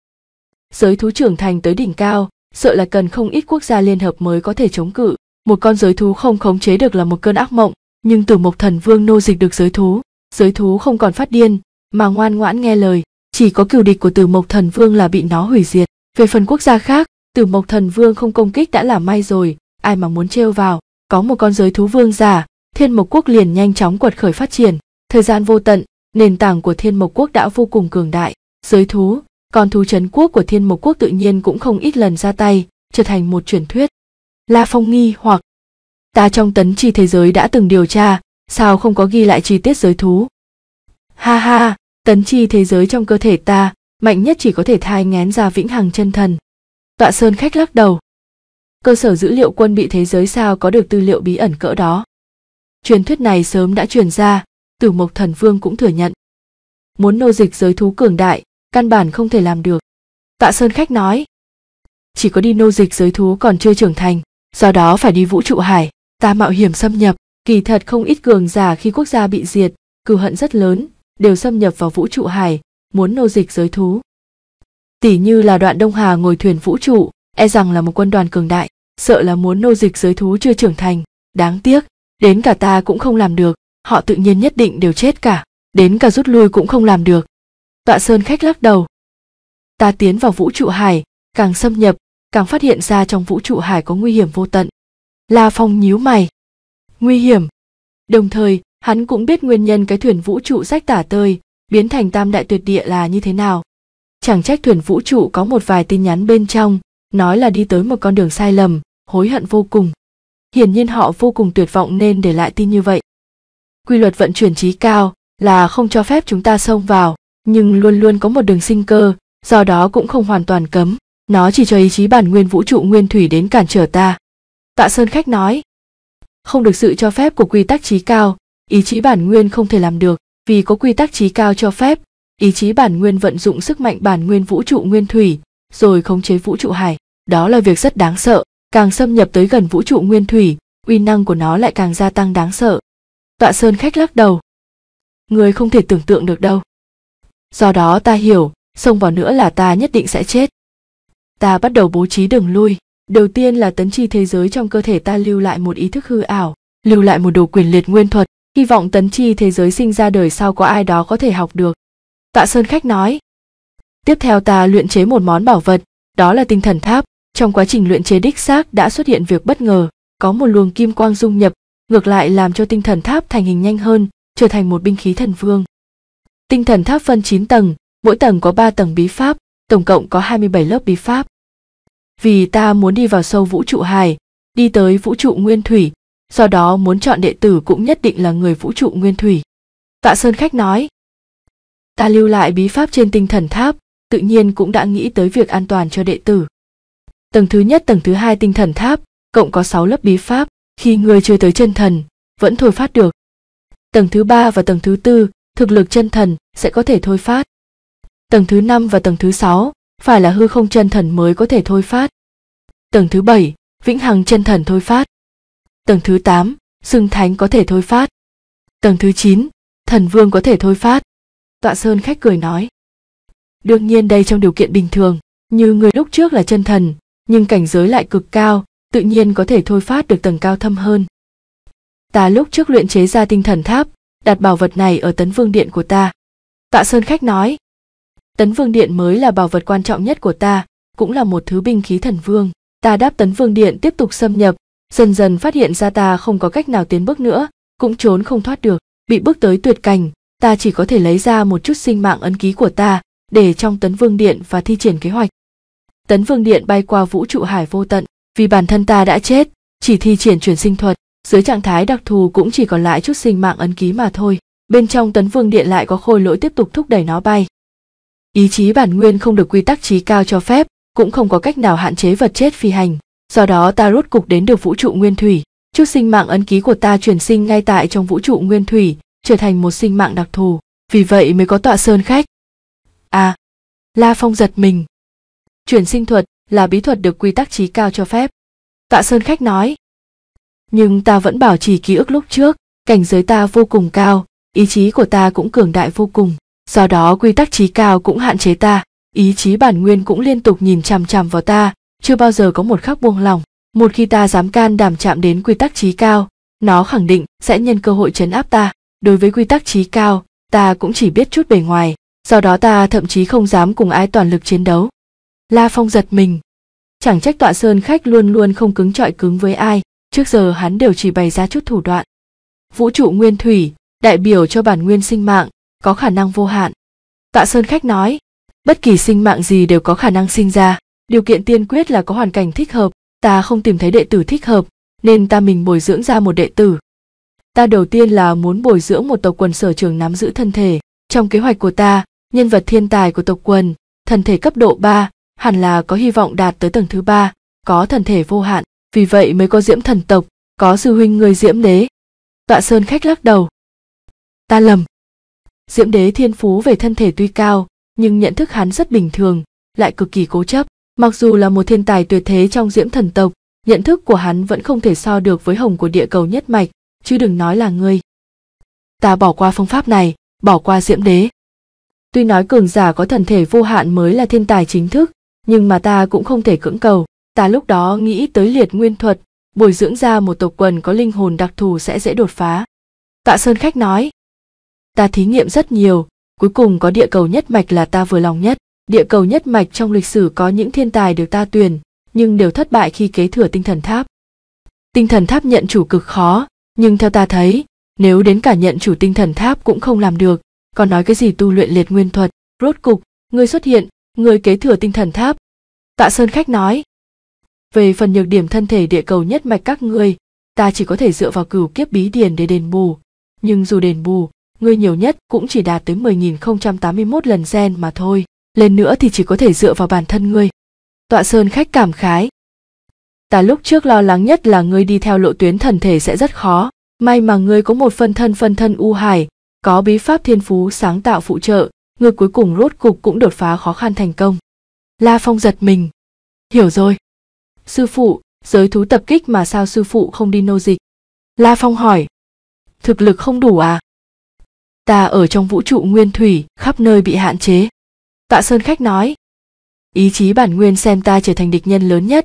giới thú trưởng thành tới đỉnh cao sợ là cần không ít quốc gia liên hợp mới có thể chống cự một con giới thú không khống chế được là một cơn ác mộng nhưng từ mộc thần vương nô dịch được giới thú giới thú không còn phát điên mà ngoan ngoãn nghe lời chỉ có cừu địch của từ mộc thần vương là bị nó hủy diệt về phần quốc gia khác từ mộc thần vương không công kích đã là may rồi ai mà muốn trêu vào có một con giới thú vương giả thiên mộc quốc liền nhanh chóng quật khởi phát triển thời gian vô tận nền tảng của thiên mộc quốc đã vô cùng cường đại giới thú còn thú trấn quốc của thiên mục quốc tự nhiên cũng không ít lần ra tay, trở thành một truyền thuyết. La Phong nghi hoặc Ta trong tấn chi thế giới đã từng điều tra, sao không có ghi lại chi tiết giới thú? Ha ha, tấn chi thế giới trong cơ thể ta, mạnh nhất chỉ có thể thai ngén ra vĩnh hằng chân thần. Tọa Sơn khách lắc đầu. Cơ sở dữ liệu quân bị thế giới sao có được tư liệu bí ẩn cỡ đó. Truyền thuyết này sớm đã truyền ra, Tử Mộc Thần Vương cũng thừa nhận. Muốn nô dịch giới thú cường đại, căn bản không thể làm được tạ sơn khách nói chỉ có đi nô dịch giới thú còn chưa trưởng thành do đó phải đi vũ trụ hải ta mạo hiểm xâm nhập kỳ thật không ít cường giả khi quốc gia bị diệt cừu hận rất lớn đều xâm nhập vào vũ trụ hải muốn nô dịch giới thú tỷ như là đoạn đông hà ngồi thuyền vũ trụ e rằng là một quân đoàn cường đại sợ là muốn nô dịch giới thú chưa trưởng thành đáng tiếc đến cả ta cũng không làm được họ tự nhiên nhất định đều chết cả đến cả rút lui cũng không làm được Tạ sơn khách lắc đầu. Ta tiến vào vũ trụ hải, càng xâm nhập, càng phát hiện ra trong vũ trụ hải có nguy hiểm vô tận. La Phong nhíu mày. Nguy hiểm. Đồng thời, hắn cũng biết nguyên nhân cái thuyền vũ trụ rách tả tơi, biến thành tam đại tuyệt địa là như thế nào. Chẳng trách thuyền vũ trụ có một vài tin nhắn bên trong, nói là đi tới một con đường sai lầm, hối hận vô cùng. Hiển nhiên họ vô cùng tuyệt vọng nên để lại tin như vậy. Quy luật vận chuyển trí cao là không cho phép chúng ta xông vào, nhưng luôn luôn có một đường sinh cơ, do đó cũng không hoàn toàn cấm. Nó chỉ cho ý chí bản nguyên vũ trụ nguyên thủy đến cản trở ta. Tạ Sơn Khách nói, không được sự cho phép của quy tắc trí cao, ý chí bản nguyên không thể làm được, vì có quy tắc trí cao cho phép, ý chí bản nguyên vận dụng sức mạnh bản nguyên vũ trụ nguyên thủy, rồi khống chế vũ trụ hải. Đó là việc rất đáng sợ, càng xâm nhập tới gần vũ trụ nguyên thủy, uy năng của nó lại càng gia tăng đáng sợ. Tạ Sơn Khách lắc đầu. Người không thể tưởng tượng được đâu do đó ta hiểu xông vào nữa là ta nhất định sẽ chết ta bắt đầu bố trí đường lui đầu tiên là tấn chi thế giới trong cơ thể ta lưu lại một ý thức hư ảo lưu lại một đồ quyền liệt nguyên thuật hy vọng tấn chi thế giới sinh ra đời sau có ai đó có thể học được tạ sơn khách nói tiếp theo ta luyện chế một món bảo vật đó là tinh thần tháp trong quá trình luyện chế đích xác đã xuất hiện việc bất ngờ có một luồng kim quang dung nhập ngược lại làm cho tinh thần tháp thành hình nhanh hơn trở thành một binh khí thần vương Tinh thần tháp phân 9 tầng, mỗi tầng có 3 tầng bí pháp, tổng cộng có 27 lớp bí pháp. Vì ta muốn đi vào sâu vũ trụ hài, đi tới vũ trụ nguyên thủy, do đó muốn chọn đệ tử cũng nhất định là người vũ trụ nguyên thủy. Tạ Sơn Khách nói, ta lưu lại bí pháp trên tinh thần tháp, tự nhiên cũng đã nghĩ tới việc an toàn cho đệ tử. Tầng thứ nhất tầng thứ hai tinh thần tháp, cộng có 6 lớp bí pháp, khi người chưa tới chân thần, vẫn thôi phát được. Tầng thứ ba và tầng thứ tư thực lực chân thần sẽ có thể thôi phát. Tầng thứ 5 và tầng thứ 6 phải là hư không chân thần mới có thể thôi phát. Tầng thứ 7, vĩnh hằng chân thần thôi phát. Tầng thứ 8, sưng thánh có thể thôi phát. Tầng thứ 9, thần vương có thể thôi phát. Tọa Sơn khách cười nói. Đương nhiên đây trong điều kiện bình thường, như người lúc trước là chân thần, nhưng cảnh giới lại cực cao, tự nhiên có thể thôi phát được tầng cao thâm hơn. Ta lúc trước luyện chế ra tinh thần tháp, đặt bảo vật này ở tấn vương điện của ta tạ sơn khách nói tấn vương điện mới là bảo vật quan trọng nhất của ta cũng là một thứ binh khí thần vương ta đáp tấn vương điện tiếp tục xâm nhập dần dần phát hiện ra ta không có cách nào tiến bước nữa cũng trốn không thoát được bị bước tới tuyệt cảnh ta chỉ có thể lấy ra một chút sinh mạng ấn ký của ta để trong tấn vương điện và thi triển kế hoạch tấn vương điện bay qua vũ trụ hải vô tận vì bản thân ta đã chết chỉ thi triển chuyển sinh thuật dưới trạng thái đặc thù cũng chỉ còn lại chút sinh mạng ấn ký mà thôi bên trong tấn vương điện lại có khôi lỗi tiếp tục thúc đẩy nó bay ý chí bản nguyên không được quy tắc trí cao cho phép cũng không có cách nào hạn chế vật chết phi hành do đó ta rốt cục đến được vũ trụ nguyên thủy chút sinh mạng ấn ký của ta chuyển sinh ngay tại trong vũ trụ nguyên thủy trở thành một sinh mạng đặc thù vì vậy mới có tọa sơn khách à la phong giật mình chuyển sinh thuật là bí thuật được quy tắc trí cao cho phép tọa sơn khách nói nhưng ta vẫn bảo trì ký ức lúc trước cảnh giới ta vô cùng cao ý chí của ta cũng cường đại vô cùng do đó quy tắc trí cao cũng hạn chế ta ý chí bản nguyên cũng liên tục nhìn chằm chằm vào ta chưa bao giờ có một khắc buông lòng một khi ta dám can đảm chạm đến quy tắc trí cao nó khẳng định sẽ nhân cơ hội chấn áp ta đối với quy tắc trí cao ta cũng chỉ biết chút bề ngoài do đó ta thậm chí không dám cùng ai toàn lực chiến đấu la phong giật mình chẳng trách tọa sơn khách luôn luôn không cứng trọi cứng với ai trước giờ hắn đều chỉ bày ra chút thủ đoạn vũ trụ nguyên thủy đại biểu cho bản nguyên sinh mạng có khả năng vô hạn tạ sơn khách nói bất kỳ sinh mạng gì đều có khả năng sinh ra điều kiện tiên quyết là có hoàn cảnh thích hợp ta không tìm thấy đệ tử thích hợp nên ta mình bồi dưỡng ra một đệ tử ta đầu tiên là muốn bồi dưỡng một tộc quần sở trường nắm giữ thân thể trong kế hoạch của ta nhân vật thiên tài của tộc quần thần thể cấp độ ba hẳn là có hy vọng đạt tới tầng thứ ba có thần thể vô hạn vì vậy mới có diễm thần tộc có sư huynh người diễm đế tọa sơn khách lắc đầu ta lầm diễm đế thiên phú về thân thể tuy cao nhưng nhận thức hắn rất bình thường lại cực kỳ cố chấp mặc dù là một thiên tài tuyệt thế trong diễm thần tộc nhận thức của hắn vẫn không thể so được với hồng của địa cầu nhất mạch chứ đừng nói là ngươi ta bỏ qua phương pháp này bỏ qua diễm đế tuy nói cường giả có thần thể vô hạn mới là thiên tài chính thức nhưng mà ta cũng không thể cưỡng cầu ta lúc đó nghĩ tới liệt nguyên thuật bồi dưỡng ra một tộc quần có linh hồn đặc thù sẽ dễ đột phá tạ sơn khách nói ta thí nghiệm rất nhiều cuối cùng có địa cầu nhất mạch là ta vừa lòng nhất địa cầu nhất mạch trong lịch sử có những thiên tài được ta tuyển nhưng đều thất bại khi kế thừa tinh thần tháp tinh thần tháp nhận chủ cực khó nhưng theo ta thấy nếu đến cả nhận chủ tinh thần tháp cũng không làm được còn nói cái gì tu luyện liệt nguyên thuật rốt cục người xuất hiện người kế thừa tinh thần tháp tạ sơn khách nói về phần nhược điểm thân thể địa cầu nhất mạch các ngươi ta chỉ có thể dựa vào cửu kiếp bí điển để đền bù nhưng dù đền bù ngươi nhiều nhất cũng chỉ đạt tới mười nghìn không trăm tám mươi 081 lần gen mà thôi lên nữa thì chỉ có thể dựa vào bản thân ngươi tọa sơn khách cảm khái ta lúc trước lo lắng nhất là ngươi đi theo lộ tuyến thần thể sẽ rất khó may mà ngươi có một phân thân phân thân u hải có bí pháp thiên phú sáng tạo phụ trợ ngươi cuối cùng rốt cục cũng đột phá khó khăn thành công la phong giật mình hiểu rồi sư phụ giới thú tập kích mà sao sư phụ không đi nô dịch la phong hỏi thực lực không đủ à ta ở trong vũ trụ nguyên thủy khắp nơi bị hạn chế tạ sơn khách nói ý chí bản nguyên xem ta trở thành địch nhân lớn nhất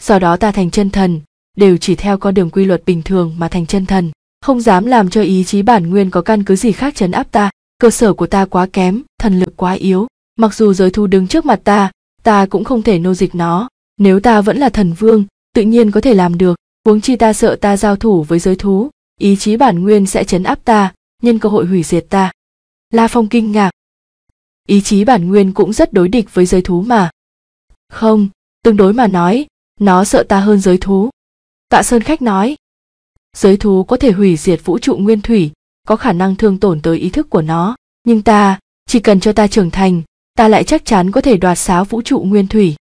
do đó ta thành chân thần đều chỉ theo con đường quy luật bình thường mà thành chân thần không dám làm cho ý chí bản nguyên có căn cứ gì khác chấn áp ta cơ sở của ta quá kém thần lực quá yếu mặc dù giới thu đứng trước mặt ta ta cũng không thể nô dịch nó nếu ta vẫn là thần vương tự nhiên có thể làm được huống chi ta sợ ta giao thủ với giới thú ý chí bản nguyên sẽ chấn áp ta nhân cơ hội hủy diệt ta la phong kinh ngạc ý chí bản nguyên cũng rất đối địch với giới thú mà không tương đối mà nói nó sợ ta hơn giới thú tạ sơn khách nói giới thú có thể hủy diệt vũ trụ nguyên thủy có khả năng thương tổn tới ý thức của nó nhưng ta chỉ cần cho ta trưởng thành ta lại chắc chắn có thể đoạt xá vũ trụ nguyên thủy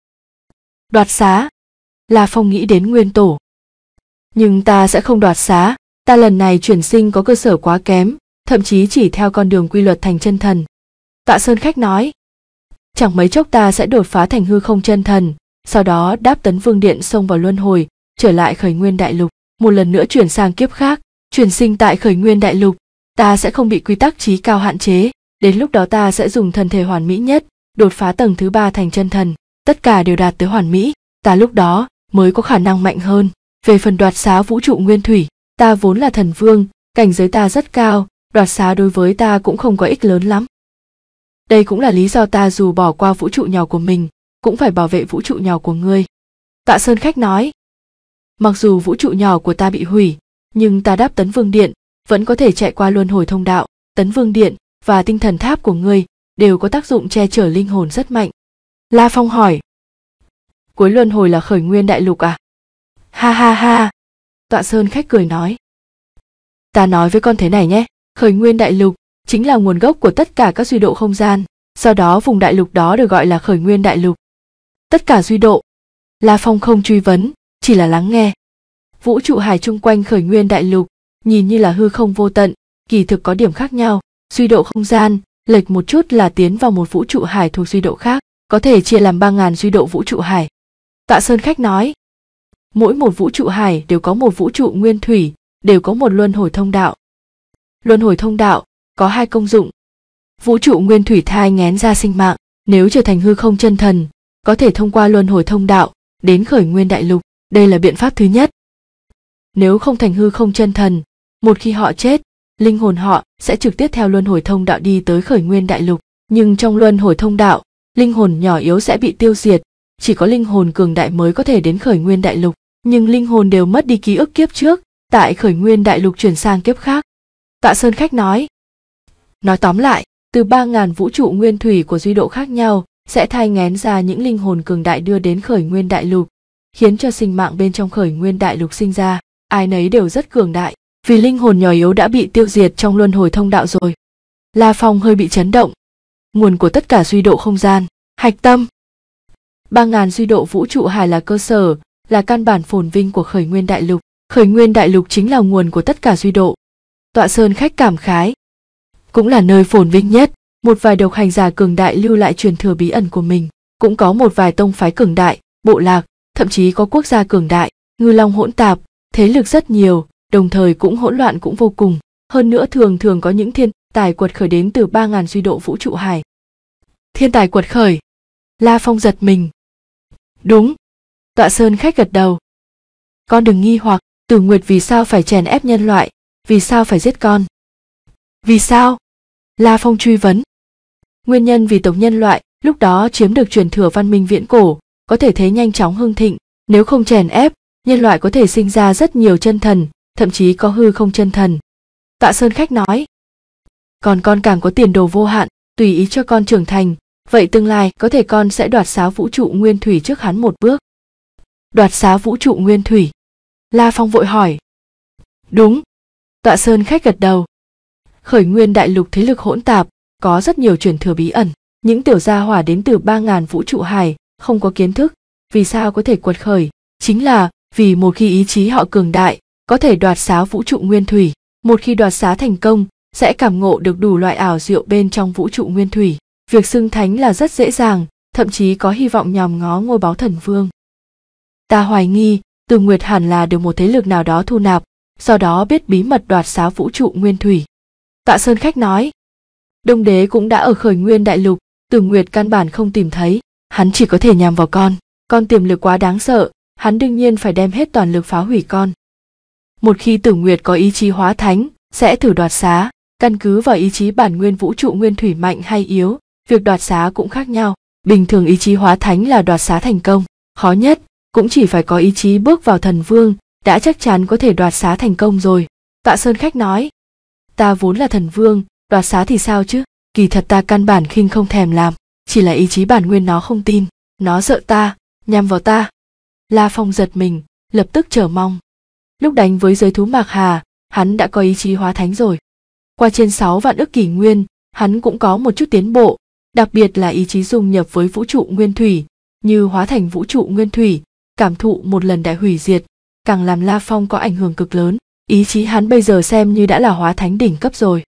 đoạt xá la phong nghĩ đến nguyên tổ nhưng ta sẽ không đoạt xá ta lần này chuyển sinh có cơ sở quá kém thậm chí chỉ theo con đường quy luật thành chân thần tạ sơn khách nói chẳng mấy chốc ta sẽ đột phá thành hư không chân thần sau đó đáp tấn vương điện xông vào luân hồi trở lại khởi nguyên đại lục một lần nữa chuyển sang kiếp khác chuyển sinh tại khởi nguyên đại lục ta sẽ không bị quy tắc trí cao hạn chế đến lúc đó ta sẽ dùng thần thể hoàn mỹ nhất đột phá tầng thứ ba thành chân thần tất cả đều đạt tới hoàn mỹ ta lúc đó mới có khả năng mạnh hơn về phần đoạt xá vũ trụ nguyên thủy ta vốn là thần vương cảnh giới ta rất cao đoạt xá đối với ta cũng không có ích lớn lắm đây cũng là lý do ta dù bỏ qua vũ trụ nhỏ của mình cũng phải bảo vệ vũ trụ nhỏ của ngươi tạ sơn khách nói mặc dù vũ trụ nhỏ của ta bị hủy nhưng ta đáp tấn vương điện vẫn có thể chạy qua luân hồi thông đạo tấn vương điện và tinh thần tháp của ngươi đều có tác dụng che chở linh hồn rất mạnh La Phong hỏi. Cuối luân hồi là khởi nguyên đại lục à? Ha ha ha. Tọa Sơn khách cười nói. Ta nói với con thế này nhé, khởi nguyên đại lục chính là nguồn gốc của tất cả các duy độ không gian, Sau đó vùng đại lục đó được gọi là khởi nguyên đại lục. Tất cả duy độ. La Phong không truy vấn, chỉ là lắng nghe. Vũ trụ hải chung quanh khởi nguyên đại lục, nhìn như là hư không vô tận, kỳ thực có điểm khác nhau, duy độ không gian, lệch một chút là tiến vào một vũ trụ hải thuộc duy độ khác có thể chia làm 3.000 duy độ vũ trụ hải. Tạ Sơn Khách nói, mỗi một vũ trụ hải đều có một vũ trụ nguyên thủy, đều có một luân hồi thông đạo. Luân hồi thông đạo có hai công dụng. Vũ trụ nguyên thủy thai ngén ra sinh mạng, nếu trở thành hư không chân thần, có thể thông qua luân hồi thông đạo đến khởi nguyên đại lục, đây là biện pháp thứ nhất. Nếu không thành hư không chân thần, một khi họ chết, linh hồn họ sẽ trực tiếp theo luân hồi thông đạo đi tới khởi nguyên đại lục, nhưng trong luân hồi thông đạo linh hồn nhỏ yếu sẽ bị tiêu diệt chỉ có linh hồn cường đại mới có thể đến khởi nguyên đại lục nhưng linh hồn đều mất đi ký ức kiếp trước tại khởi nguyên đại lục chuyển sang kiếp khác tạ sơn khách nói nói tóm lại từ ba ngàn vũ trụ nguyên thủy của duy độ khác nhau sẽ thay ngén ra những linh hồn cường đại đưa đến khởi nguyên đại lục khiến cho sinh mạng bên trong khởi nguyên đại lục sinh ra ai nấy đều rất cường đại vì linh hồn nhỏ yếu đã bị tiêu diệt trong luân hồi thông đạo rồi la phong hơi bị chấn động nguồn của tất cả suy độ không gian hạch tâm ba ngàn suy độ vũ trụ hải là cơ sở là căn bản phồn vinh của khởi nguyên đại lục khởi nguyên đại lục chính là nguồn của tất cả suy độ tọa sơn khách cảm khái cũng là nơi phồn vinh nhất một vài độc hành giả cường đại lưu lại truyền thừa bí ẩn của mình cũng có một vài tông phái cường đại bộ lạc thậm chí có quốc gia cường đại ngư long hỗn tạp thế lực rất nhiều đồng thời cũng hỗn loạn cũng vô cùng hơn nữa thường thường có những thiên tài quật khởi đến từ 3.000 suy độ vũ trụ hải. Thiên tài quật khởi. La Phong giật mình. Đúng. Tọa Sơn khách gật đầu. Con đừng nghi hoặc, Tử Nguyệt vì sao phải chèn ép nhân loại, vì sao phải giết con? Vì sao? La Phong truy vấn. Nguyên nhân vì tộc nhân loại lúc đó chiếm được truyền thừa văn minh viễn cổ, có thể thấy nhanh chóng hưng thịnh, nếu không chèn ép, nhân loại có thể sinh ra rất nhiều chân thần, thậm chí có hư không chân thần. Tạ Sơn Khách nói, còn con càng có tiền đồ vô hạn tùy ý cho con trưởng thành vậy tương lai có thể con sẽ đoạt xá vũ trụ nguyên thủy trước hắn một bước đoạt xá vũ trụ nguyên thủy la phong vội hỏi đúng tọa sơn khách gật đầu khởi nguyên đại lục thế lực hỗn tạp có rất nhiều truyền thừa bí ẩn những tiểu gia hỏa đến từ ba ngàn vũ trụ hải không có kiến thức vì sao có thể quật khởi chính là vì một khi ý chí họ cường đại có thể đoạt xá vũ trụ nguyên thủy một khi đoạt xá thành công sẽ cảm ngộ được đủ loại ảo diệu bên trong vũ trụ nguyên thủy việc xưng thánh là rất dễ dàng thậm chí có hy vọng nhòm ngó ngôi báo thần vương ta hoài nghi từ nguyệt hẳn là được một thế lực nào đó thu nạp do đó biết bí mật đoạt xá vũ trụ nguyên thủy tạ sơn khách nói đông đế cũng đã ở khởi nguyên đại lục từ nguyệt căn bản không tìm thấy hắn chỉ có thể nhằm vào con con tiềm lực quá đáng sợ hắn đương nhiên phải đem hết toàn lực phá hủy con một khi tử nguyệt có ý chí hóa thánh sẽ thử đoạt xá Căn cứ vào ý chí bản nguyên vũ trụ nguyên thủy mạnh hay yếu, việc đoạt xá cũng khác nhau. Bình thường ý chí hóa thánh là đoạt xá thành công, khó nhất cũng chỉ phải có ý chí bước vào thần vương, đã chắc chắn có thể đoạt xá thành công rồi. Tạ Sơn Khách nói, ta vốn là thần vương, đoạt xá thì sao chứ? Kỳ thật ta căn bản khinh không thèm làm, chỉ là ý chí bản nguyên nó không tin, nó sợ ta, nhằm vào ta. La Phong giật mình, lập tức trở mong. Lúc đánh với giới thú Mạc Hà, hắn đã có ý chí hóa thánh rồi qua trên 6 vạn ức kỷ nguyên, hắn cũng có một chút tiến bộ, đặc biệt là ý chí dung nhập với vũ trụ nguyên thủy, như hóa thành vũ trụ nguyên thủy, cảm thụ một lần đại hủy diệt, càng làm La Phong có ảnh hưởng cực lớn, ý chí hắn bây giờ xem như đã là hóa thánh đỉnh cấp rồi.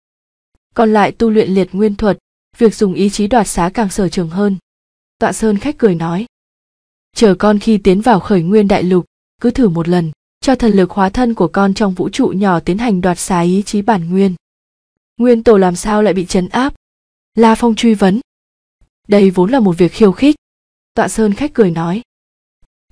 Còn lại tu luyện liệt nguyên thuật, việc dùng ý chí đoạt xá càng sở trường hơn. Tọa Sơn khách cười nói. Chờ con khi tiến vào khởi nguyên đại lục, cứ thử một lần, cho thần lực hóa thân của con trong vũ trụ nhỏ tiến hành đoạt xá ý chí bản nguyên nguyên tổ làm sao lại bị chấn áp la phong truy vấn đây vốn là một việc khiêu khích tọa sơn khách cười nói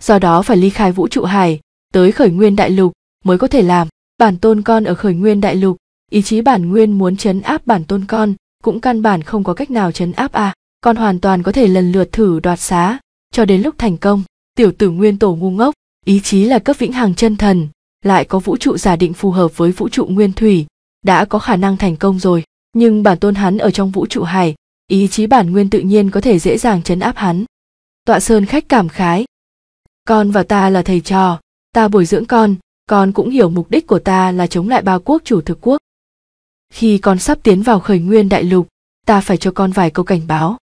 do đó phải ly khai vũ trụ hải tới khởi nguyên đại lục mới có thể làm bản tôn con ở khởi nguyên đại lục ý chí bản nguyên muốn chấn áp bản tôn con cũng căn bản không có cách nào chấn áp à con hoàn toàn có thể lần lượt thử đoạt xá cho đến lúc thành công tiểu tử nguyên tổ ngu ngốc ý chí là cấp vĩnh hằng chân thần lại có vũ trụ giả định phù hợp với vũ trụ nguyên thủy đã có khả năng thành công rồi nhưng bản tôn hắn ở trong vũ trụ hải ý chí bản nguyên tự nhiên có thể dễ dàng chấn áp hắn tọa sơn khách cảm khái con và ta là thầy trò ta bồi dưỡng con con cũng hiểu mục đích của ta là chống lại ba quốc chủ thực quốc khi con sắp tiến vào khởi nguyên đại lục ta phải cho con vài câu cảnh báo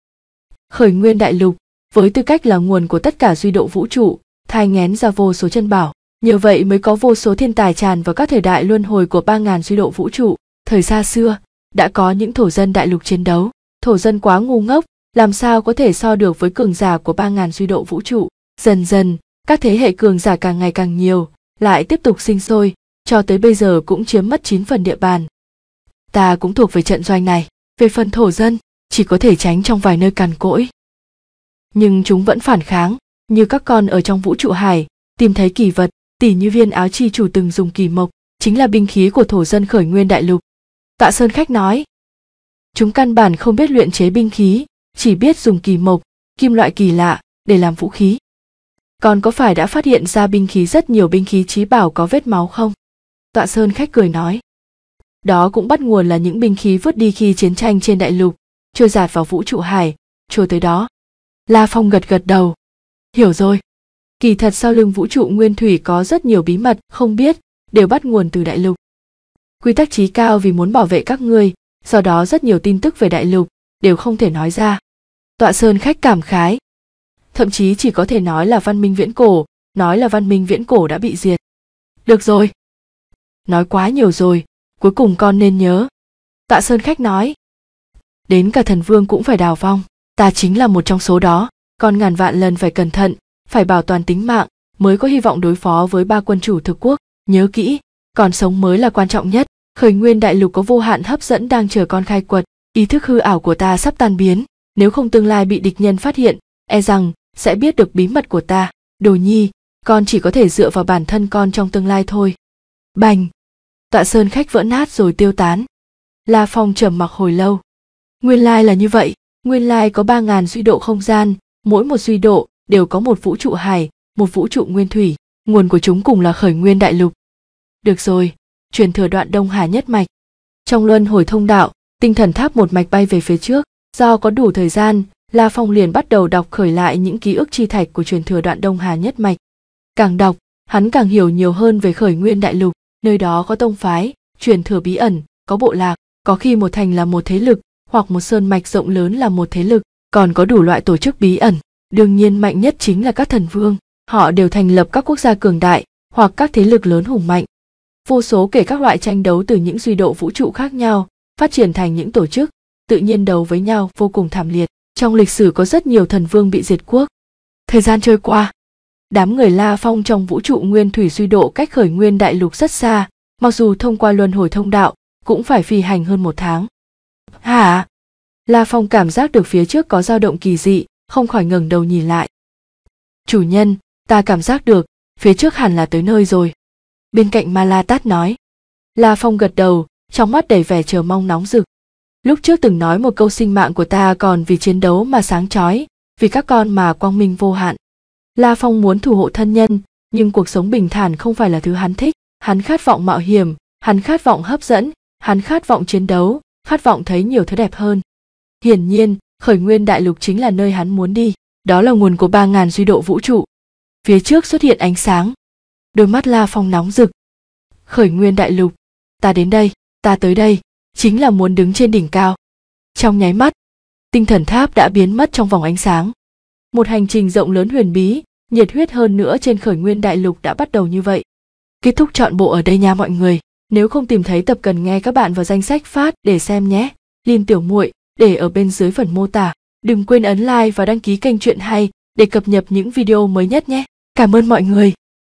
khởi nguyên đại lục với tư cách là nguồn của tất cả duy độ vũ trụ thai ngén ra vô số chân bảo Nhờ vậy mới có vô số thiên tài tràn vào các thời đại luân hồi của 3.000 suy độ vũ trụ. Thời xa xưa, đã có những thổ dân đại lục chiến đấu. Thổ dân quá ngu ngốc, làm sao có thể so được với cường giả của 3.000 suy độ vũ trụ. Dần dần, các thế hệ cường giả càng ngày càng nhiều, lại tiếp tục sinh sôi, cho tới bây giờ cũng chiếm mất 9 phần địa bàn. Ta cũng thuộc về trận doanh này, về phần thổ dân, chỉ có thể tránh trong vài nơi cằn cỗi. Nhưng chúng vẫn phản kháng, như các con ở trong vũ trụ hải, tìm thấy kỳ vật, tỷ như viên áo chi chủ từng dùng kỳ mộc, chính là binh khí của thổ dân khởi nguyên đại lục. Tạ Sơn Khách nói, chúng căn bản không biết luyện chế binh khí, chỉ biết dùng kỳ mộc, kim loại kỳ lạ, để làm vũ khí. Còn có phải đã phát hiện ra binh khí rất nhiều binh khí trí bảo có vết máu không? Tạ Sơn Khách cười nói, đó cũng bắt nguồn là những binh khí vứt đi khi chiến tranh trên đại lục, trôi giạt vào vũ trụ hải, trôi tới đó. La Phong gật gật đầu. Hiểu rồi kỳ thật sau lưng vũ trụ nguyên thủy có rất nhiều bí mật không biết đều bắt nguồn từ đại lục quy tắc trí cao vì muốn bảo vệ các ngươi do đó rất nhiều tin tức về đại lục đều không thể nói ra tọa sơn khách cảm khái thậm chí chỉ có thể nói là văn minh viễn cổ nói là văn minh viễn cổ đã bị diệt được rồi nói quá nhiều rồi cuối cùng con nên nhớ tạ sơn khách nói đến cả thần vương cũng phải đào vong ta chính là một trong số đó con ngàn vạn lần phải cẩn thận phải bảo toàn tính mạng mới có hy vọng đối phó với ba quân chủ thực quốc nhớ kỹ còn sống mới là quan trọng nhất khởi nguyên đại lục có vô hạn hấp dẫn đang chờ con khai quật ý thức hư ảo của ta sắp tan biến nếu không tương lai bị địch nhân phát hiện e rằng sẽ biết được bí mật của ta đồ nhi con chỉ có thể dựa vào bản thân con trong tương lai thôi bành tọa sơn khách vỡ nát rồi tiêu tán la phong trầm mặc hồi lâu nguyên lai là như vậy nguyên lai có ba ngàn suy độ không gian mỗi một suy độ đều có một vũ trụ hài, một vũ trụ nguyên thủy nguồn của chúng cùng là khởi nguyên đại lục được rồi truyền thừa đoạn đông hà nhất mạch trong luân hồi thông đạo tinh thần tháp một mạch bay về phía trước do có đủ thời gian la phong liền bắt đầu đọc khởi lại những ký ức chi thạch của truyền thừa đoạn đông hà nhất mạch càng đọc hắn càng hiểu nhiều hơn về khởi nguyên đại lục nơi đó có tông phái truyền thừa bí ẩn có bộ lạc có khi một thành là một thế lực hoặc một sơn mạch rộng lớn là một thế lực còn có đủ loại tổ chức bí ẩn đương nhiên mạnh nhất chính là các thần vương họ đều thành lập các quốc gia cường đại hoặc các thế lực lớn hùng mạnh vô số kể các loại tranh đấu từ những duy độ vũ trụ khác nhau phát triển thành những tổ chức tự nhiên đấu với nhau vô cùng thảm liệt trong lịch sử có rất nhiều thần vương bị diệt quốc thời gian trôi qua đám người la phong trong vũ trụ nguyên thủy duy độ cách khởi nguyên đại lục rất xa mặc dù thông qua luân hồi thông đạo cũng phải phi hành hơn một tháng hả la phong cảm giác được phía trước có dao động kỳ dị không khỏi ngẩng đầu nhìn lại chủ nhân ta cảm giác được phía trước hẳn là tới nơi rồi bên cạnh ma la tát nói la phong gật đầu trong mắt đầy vẻ chờ mong nóng rực lúc trước từng nói một câu sinh mạng của ta còn vì chiến đấu mà sáng chói vì các con mà quang minh vô hạn la phong muốn thủ hộ thân nhân nhưng cuộc sống bình thản không phải là thứ hắn thích hắn khát vọng mạo hiểm hắn khát vọng hấp dẫn hắn khát vọng chiến đấu khát vọng thấy nhiều thứ đẹp hơn hiển nhiên khởi nguyên đại lục chính là nơi hắn muốn đi đó là nguồn của ba ngàn duy độ vũ trụ phía trước xuất hiện ánh sáng đôi mắt la phong nóng rực khởi nguyên đại lục ta đến đây ta tới đây chính là muốn đứng trên đỉnh cao trong nháy mắt tinh thần tháp đã biến mất trong vòng ánh sáng một hành trình rộng lớn huyền bí nhiệt huyết hơn nữa trên khởi nguyên đại lục đã bắt đầu như vậy kết thúc chọn bộ ở đây nha mọi người nếu không tìm thấy tập cần nghe các bạn vào danh sách phát để xem nhé Linh Tiểu Muội, để ở bên dưới phần mô tả. Đừng quên ấn like và đăng ký kênh Chuyện Hay để cập nhật những video mới nhất nhé. Cảm ơn mọi người.